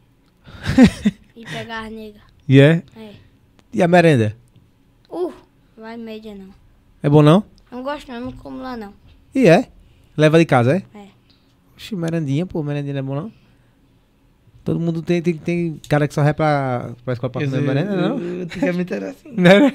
Speaker 3: (laughs) e pegar as negras.
Speaker 1: E yeah? É? é? E a merenda?
Speaker 3: Uh, vai média não. É bom não? Não gosto não, não como lá não.
Speaker 1: E é? Leva de casa, é? É. Oxi, merendinha, pô, merendinha não é bom não? Todo mundo tem, tem, tem cara que só vai pra, pra escola pra comer merenda, não? Antigamente
Speaker 2: era assim. Não era?
Speaker 1: É, né?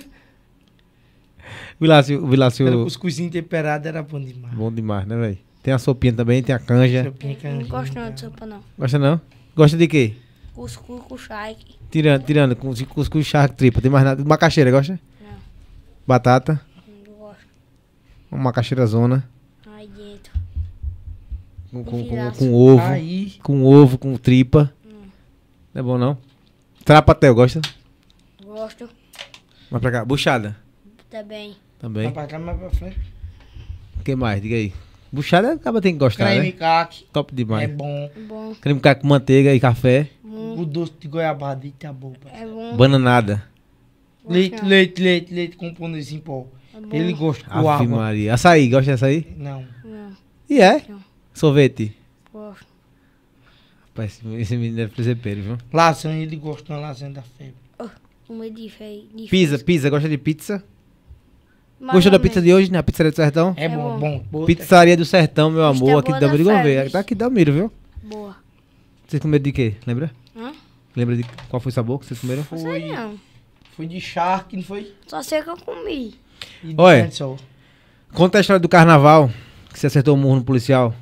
Speaker 1: Vilácio, Vilácio... Era
Speaker 2: cuscuzinho temperado era bom demais.
Speaker 1: Bom demais, né, velho? Tem a sopinha também, tem a canja. Sopinha,
Speaker 3: canja. Não gosto não de sopa, não.
Speaker 1: Gosta não? Gosta de quê?
Speaker 3: Cuscuz com charque.
Speaker 1: Tirando, tirando, com cuscuz, charque, tripa. Tem mais nada. Macaxeira, gosta? Não. Batata? Não gosto. Uma macaxeira zona. Aí dentro. Com, com, com, com ovo. Aí. Com ovo, com tripa. Hum. Não é bom, não? Trapa até gosta? Gosto. Vai pra cá. Buchada?
Speaker 3: Também. Tá também. Tá pra cá, mais pra frente.
Speaker 1: O que mais? Diga aí. Buchada acaba é tem que gostar, Creme né? caque. Top demais. É bom. bom. Creme caque com manteiga e café.
Speaker 2: Hum. O doce de goiabada, eita é boa. É bom.
Speaker 1: Bananada.
Speaker 2: Leite, leite, leite, leite, leite com pãozinho em pó.
Speaker 1: É Ele gosta com Ave água. Maria. Açaí, gosta de açaí? Não. Não. E é? Não. Sorvete? Gosto. Rapaz, esse menino deve fazer pele, viu?
Speaker 2: Lasanha, ele gosta de uma lasanha da febre.
Speaker 3: Oh, uma de feio. Pizza,
Speaker 1: pizza, gosta de pizza?
Speaker 2: Mais Gostou da pizza
Speaker 1: de hoje, né? A pizzaria do Sertão? É, é bom, bom. bom. Pizzaria do Sertão, meu amor, aqui de Belmiro Gouveia. Tá aqui dá Belmiro, viu? Boa. Vocês comeram de quê? Lembra? Hã? Lembra de qual foi o sabor que vocês comeram? Foi...
Speaker 2: Não Foi de charque, não foi? Só sei que eu comi.
Speaker 3: Oi.
Speaker 1: conta a história do carnaval, que você acertou o um murro no policial.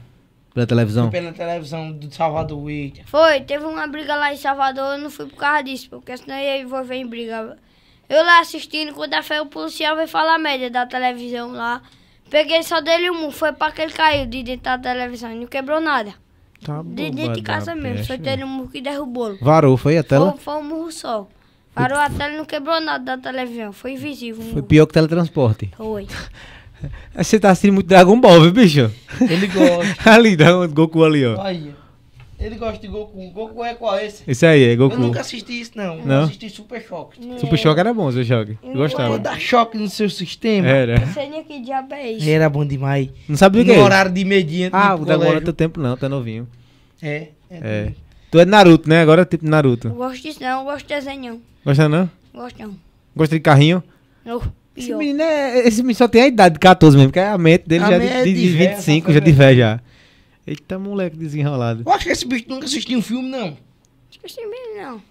Speaker 1: Pela televisão?
Speaker 2: Foi
Speaker 3: pela televisão do Salvador. Eita. Foi, teve uma briga lá em Salvador, eu não fui por causa disso, porque senão eu ia envolver em briga. Eu lá assistindo, quando a fé o policial veio falar média da televisão lá. Peguei só dele um, foi pra que ele caiu de dentro da televisão, não quebrou nada.
Speaker 1: Tá
Speaker 2: bom, de dentro de casa mesmo, só foi
Speaker 3: né? dele um murro que derrubou. Varou, foi a tela? Foi, foi um murro só. Varou a tela e não quebrou nada da televisão, foi invisível. Foi
Speaker 1: pior que teletransporte. Foi. (laughs) Você tá assistindo muito Dragon Ball, viu, bicho?
Speaker 3: Ele gosta.
Speaker 1: (laughs) ali, Dragon Goku ali, ó.
Speaker 2: Aí. Ele gosta de Goku. Goku é qual esse? Isso aí, é Goku. Eu nunca assisti isso, não. não? Eu assisti Super Choque. Super Choque era bom, Super Choque. Eu gostava. Quando dar choque no seu sistema. Era. Não
Speaker 3: sei nem que diabo é isso.
Speaker 1: Era bom demais. Não sabe o que é? No horário
Speaker 2: de medinha. Ah, não demora teu
Speaker 1: tempo não, tá novinho. É. É. é. Tu é Naruto, né? Agora é tipo Naruto. Eu
Speaker 3: gosto disso não, eu gosto de desenho
Speaker 1: Gosta não? Gosto não. Gosta de carrinho?
Speaker 3: Não. Esse menino, é,
Speaker 1: esse menino só tem a idade de 14 mesmo, porque a mente dele a já é de, de, de 25, já de fé já. Eita, moleque desenrolado. Eu
Speaker 2: acho que esse bicho nunca assistiu um filme, não. Assisti mesmo, não.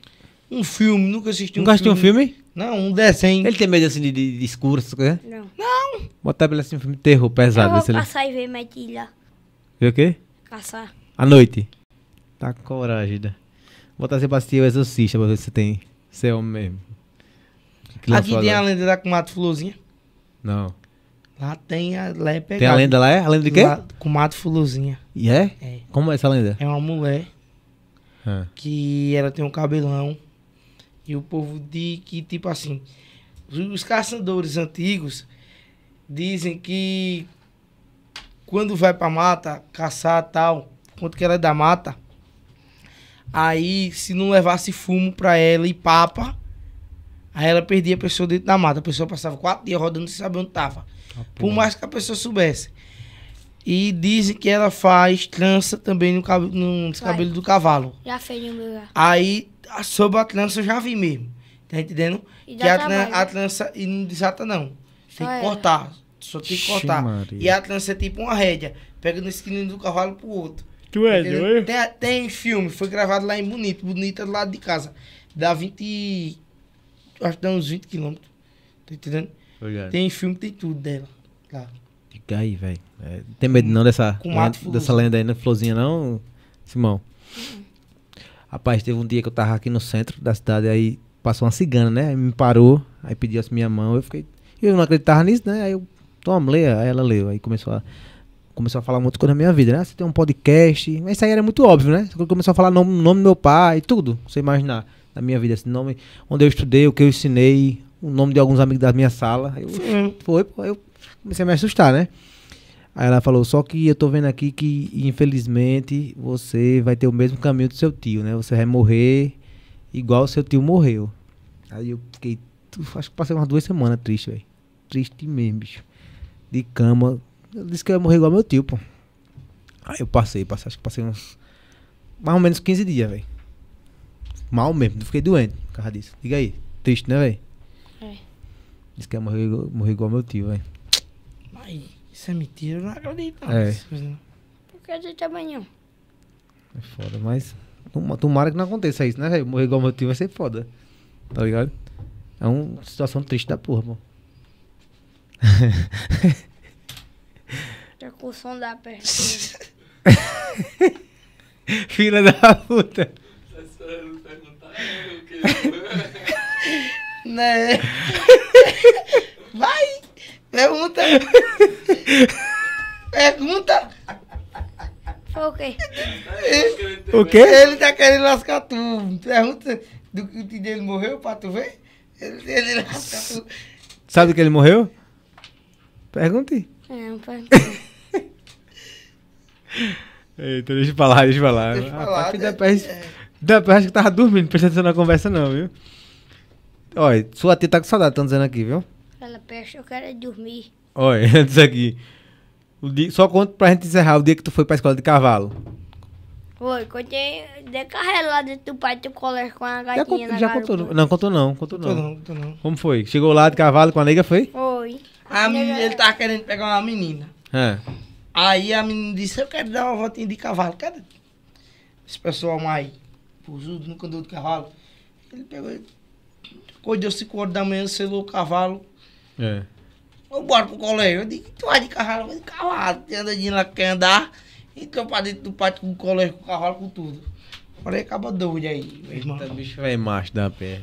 Speaker 3: Um filme, nunca assisti um nunca filme. Nunca assistiu um filme?
Speaker 1: Não, um desenho. Ele tem medo assim de, de, de escuro, essas né? coisas? Não. Não! Botar ele assim um filme de terror pesado. Eu assim, vou
Speaker 3: né? e ver Matilha. Ver o quê? Caçar.
Speaker 1: À noite? Tá com coragem, né? Botar você pra assistir o Exorcista, pra ver se tem... Você é homem mesmo. Aqui tem a
Speaker 2: lenda da Comato Florzinha? Não. Lá ah, tem a pegada. É tem a lenda lá, é? A lenda de quê? Lá, com Mato Fuluzinha.
Speaker 1: E é? é? Como é essa lenda?
Speaker 2: É uma mulher ah. que ela tem um cabelão e o povo diz que, tipo assim, os caçadores antigos dizem que quando vai pra mata, caçar tal, quanto que ela é da mata, aí se não levasse fumo pra ela e papa, aí ela perdia a pessoa dentro da mata. A pessoa passava quatro dias rodando sem saber onde tava. Ah, por mais que a pessoa soubesse. E dizem que ela faz trança também no, cab no cabelo do cavalo. Já fez no meu lugar. Aí, sobre a trança eu já vi mesmo. Tá entendendo? E que a, tran a, trança e não desata não. Tem Só que é. cortar. Ela. Só tem que cortar. E a trança é tipo uma rédea. Pega no esquilinho do cavalo pro outro.
Speaker 4: Tu tá é
Speaker 2: Tem, tem filme, foi gravado lá em Bonito. Bonito é do lado de casa. Dá 20. Acho que dá uns 20 quilômetros. Tá entendendo? Obrigado. Tem filme, tem tudo dela. Lá. Tá?
Speaker 1: Fica aí, velho. É, tem medo não dessa, lenda, dessa lenda aí na né? florzinha, não, Simão? Uhum. Rapaz, teve um dia que eu tava aqui no centro da cidade, aí passou uma cigana, né? Aí me parou, aí pediu assim minha mão, eu fiquei. Eu não acreditava nisso, né? Aí eu, tomo, leia. Aí ela leu, aí começou a começou a falar muitas coisas da minha vida, né? Ah, você tem um podcast, mas isso aí era muito óbvio, né? começou a falar o nome, nome do meu pai, tudo, você imaginar, da minha vida, esse assim, nome, onde eu estudei, o que eu ensinei, o nome de alguns amigos da minha sala. Eu, Sim. foi, eu comecei a me assustar, né? Aí ela falou, só que eu tô vendo aqui que, infelizmente, você vai ter o mesmo caminho do seu tio, né? Você vai morrer igual o seu tio morreu. Aí eu fiquei, acho que passei umas duas semanas triste, velho. Triste mesmo, bicho. De cama. Eu disse que eu ia morrer igual meu tio, pô. Aí eu passei, passei acho que passei uns, mais ou menos 15 dias, velho. Mal mesmo, fiquei doente por causa disso. Diga aí, triste, né, velho? É. Disse que ia morrer, morrer igual meu tio, velho.
Speaker 3: Aí, isso é mentira, eu não acredito. É. Porque a gente também é, é
Speaker 1: foda, mas. Tomara que não aconteça isso, né, velho? Morrer igual meu tio vai ser foda. Tá ligado? É uma situação triste da porra, pô.
Speaker 3: (laughs) som da perna. (laughs)
Speaker 1: Filha da puta.
Speaker 3: Se perguntar,
Speaker 1: é eu queria. (laughs)
Speaker 2: Né? (laughs) Vai! Pergunta! Pergunta! Foi o quê? É, o quê? Ele tá querendo lascar tudo. Pergunta do que dele morreu pra tu ver? Ele, tá ele lasca tu.
Speaker 1: Sabe que ele morreu? Pergunte. Não, é, pergunte. (laughs) Eita, deixa eu falar, deixa eu falar. Deixa eu falar. Né? é, é. acho que tava dormindo, prestando atenção na conversa não, viu? Olha, sua tia tá com saudade, estão dizendo aqui, viu?
Speaker 3: Ela peste, eu quero é dormir.
Speaker 1: Olha, (laughs) diz aqui. O dia, só conta pra gente encerrar o dia que tu foi pra escola de cavalo.
Speaker 3: Foi, contei decarrelo lá dentro do pai do colégio com a gatinha já, na já garupa.
Speaker 1: contou? Não, contou não, contou, contou não. Contou não, Como foi? Chegou lá de cavalo com a nega, foi?
Speaker 3: Foi. A, a
Speaker 2: menina, ele tava querendo pegar uma menina. É. Aí a menina disse, eu quero dar uma voltinha de cavalo. Cadê esse pessoal mais posudo no conduto de cavalo? Ele pegou coisa deu 5 horas da manhã, selou o cavalo. É. Vamos embora pro colégio. Eu digo, tu vai de cavalo? Eu de cavalo, tem andadinho lá que quer andar. Entrou pra dentro do pátio com o colégio, com o cavalo, com tudo. Falei, acaba doido aí, meu
Speaker 1: irmão. Eita, bicho vai macho da pé.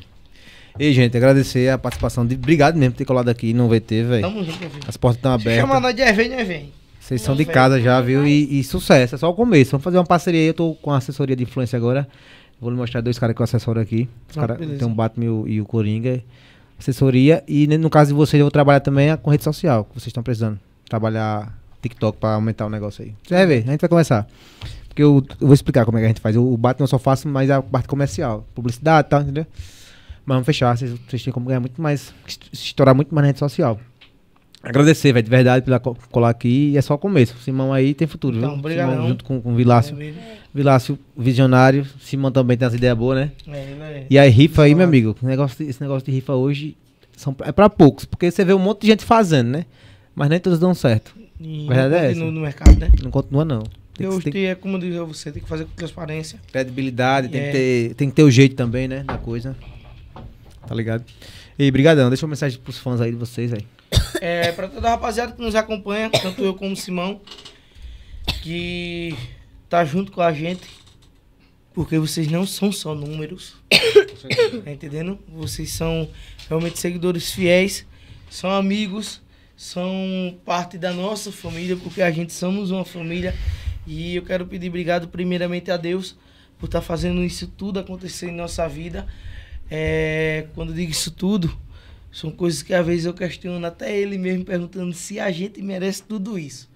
Speaker 1: E, gente, agradecer a participação de. Obrigado mesmo por ter colado aqui no VT, velho. Tamo junto, As portas estão abertas. Chama
Speaker 2: nós de é vem, vem. Vocês são de casa
Speaker 1: já, viu? E, e, sucesso, é só o começo. Vamos fazer uma parceria aí. Eu tô com a assessoria de influência agora. Vou lhe mostrar dois caras que eu assessoro aqui. Os ah, caras tem o Batman e o, e o Coringa. Assessoria. E no caso de vocês, eu vou trabalhar também é com rede social, que vocês estão precisando. Trabalhar TikTok para aumentar o negócio aí. Você vai ver, a gente vai começar. Porque eu, eu, vou explicar como é que a gente faz. o Batman eu só faço mais a parte comercial. Publicidade e tá, tal, entendeu? Mas vamos fechar. Vocês, vocês têm como ganhar muito mais, estourar muito mais na rede social. Agradecer, velho, de verdade, pela colar aqui. E é só o começo. Simão aí tem futuro, então, viu? Obrigado. Simão, junto com, com o Vilácio. É Vilácio, visionário. Simão também tem as ideias boas, né? É, é. E aí, rifa aí, meu amigo. Esse negócio, esse negócio de rifa hoje são, é pra poucos. Porque você vê um monte de gente fazendo, né? Mas nem todos dão certo. E verdade não é continua no mercado, né? Não continua, não. Tem que, tem, é como diz você, tem que fazer com transparência. Credibilidade, tem, que é. ter, tem que ter o jeito também, né? Da coisa. Tá ligado? E brigadão. Deixa uma mensagem pros fãs aí de vocês aí.
Speaker 2: É, para toda a rapaziada que nos acompanha, tanto eu como o Simão, que tá junto com a gente, porque vocês não são só números, (coughs) tá entendendo? Vocês são realmente seguidores fiéis, são amigos, são parte da nossa família, porque a gente somos uma família. E eu quero pedir obrigado primeiramente a Deus por estar tá fazendo isso tudo acontecer em nossa vida. É, quando digo isso tudo, são coisas que às vezes eu questiono até ele mesmo, perguntando se a gente merece tudo isso.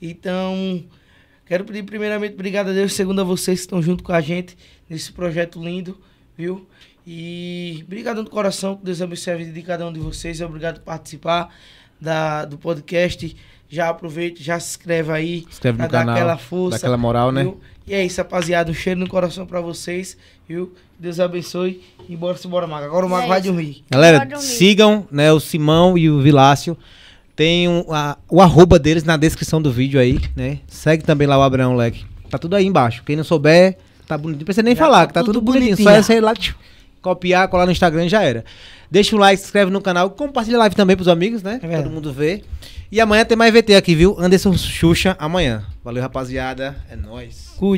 Speaker 2: Então, quero pedir primeiramente obrigado a Deus, segundo a vocês que estão junto com a gente nesse projeto lindo, viu? E obrigado do coração, que Deus abençoe a vida de cada um de vocês. Obrigado por participar da, do podcast já aproveita, já se inscreve aí. Inscreve no canal. Aquela força. dá aquela moral, né? viu? né? E é isso, rapaziada. Um cheiro no coração pra vocês, viu? Deus abençoe. E bora se bora, Mago. Agora o Mago é vai dormir. Galera,
Speaker 1: sigam né, o Simão e o Vilácio. Tem um, a, o arroba deles na descrição do vídeo aí, né? Segue também lá o Abraão Leque. Tá tudo aí embaixo. Quem não souber, tá bonito. Não precisa nem já falar, tá que tá tudo, tudo bonitinho. bonitinho. Só é sei lá, tchum, copiar, colar no Instagram já era. Deixa um like, se inscreve no canal, compartilha a live também pros amigos, né? É Todo mundo vê. E amanhã tem mais VT aqui, viu? Anderson Xuxa amanhã. Valeu, rapaziada. É nóis. Cuide.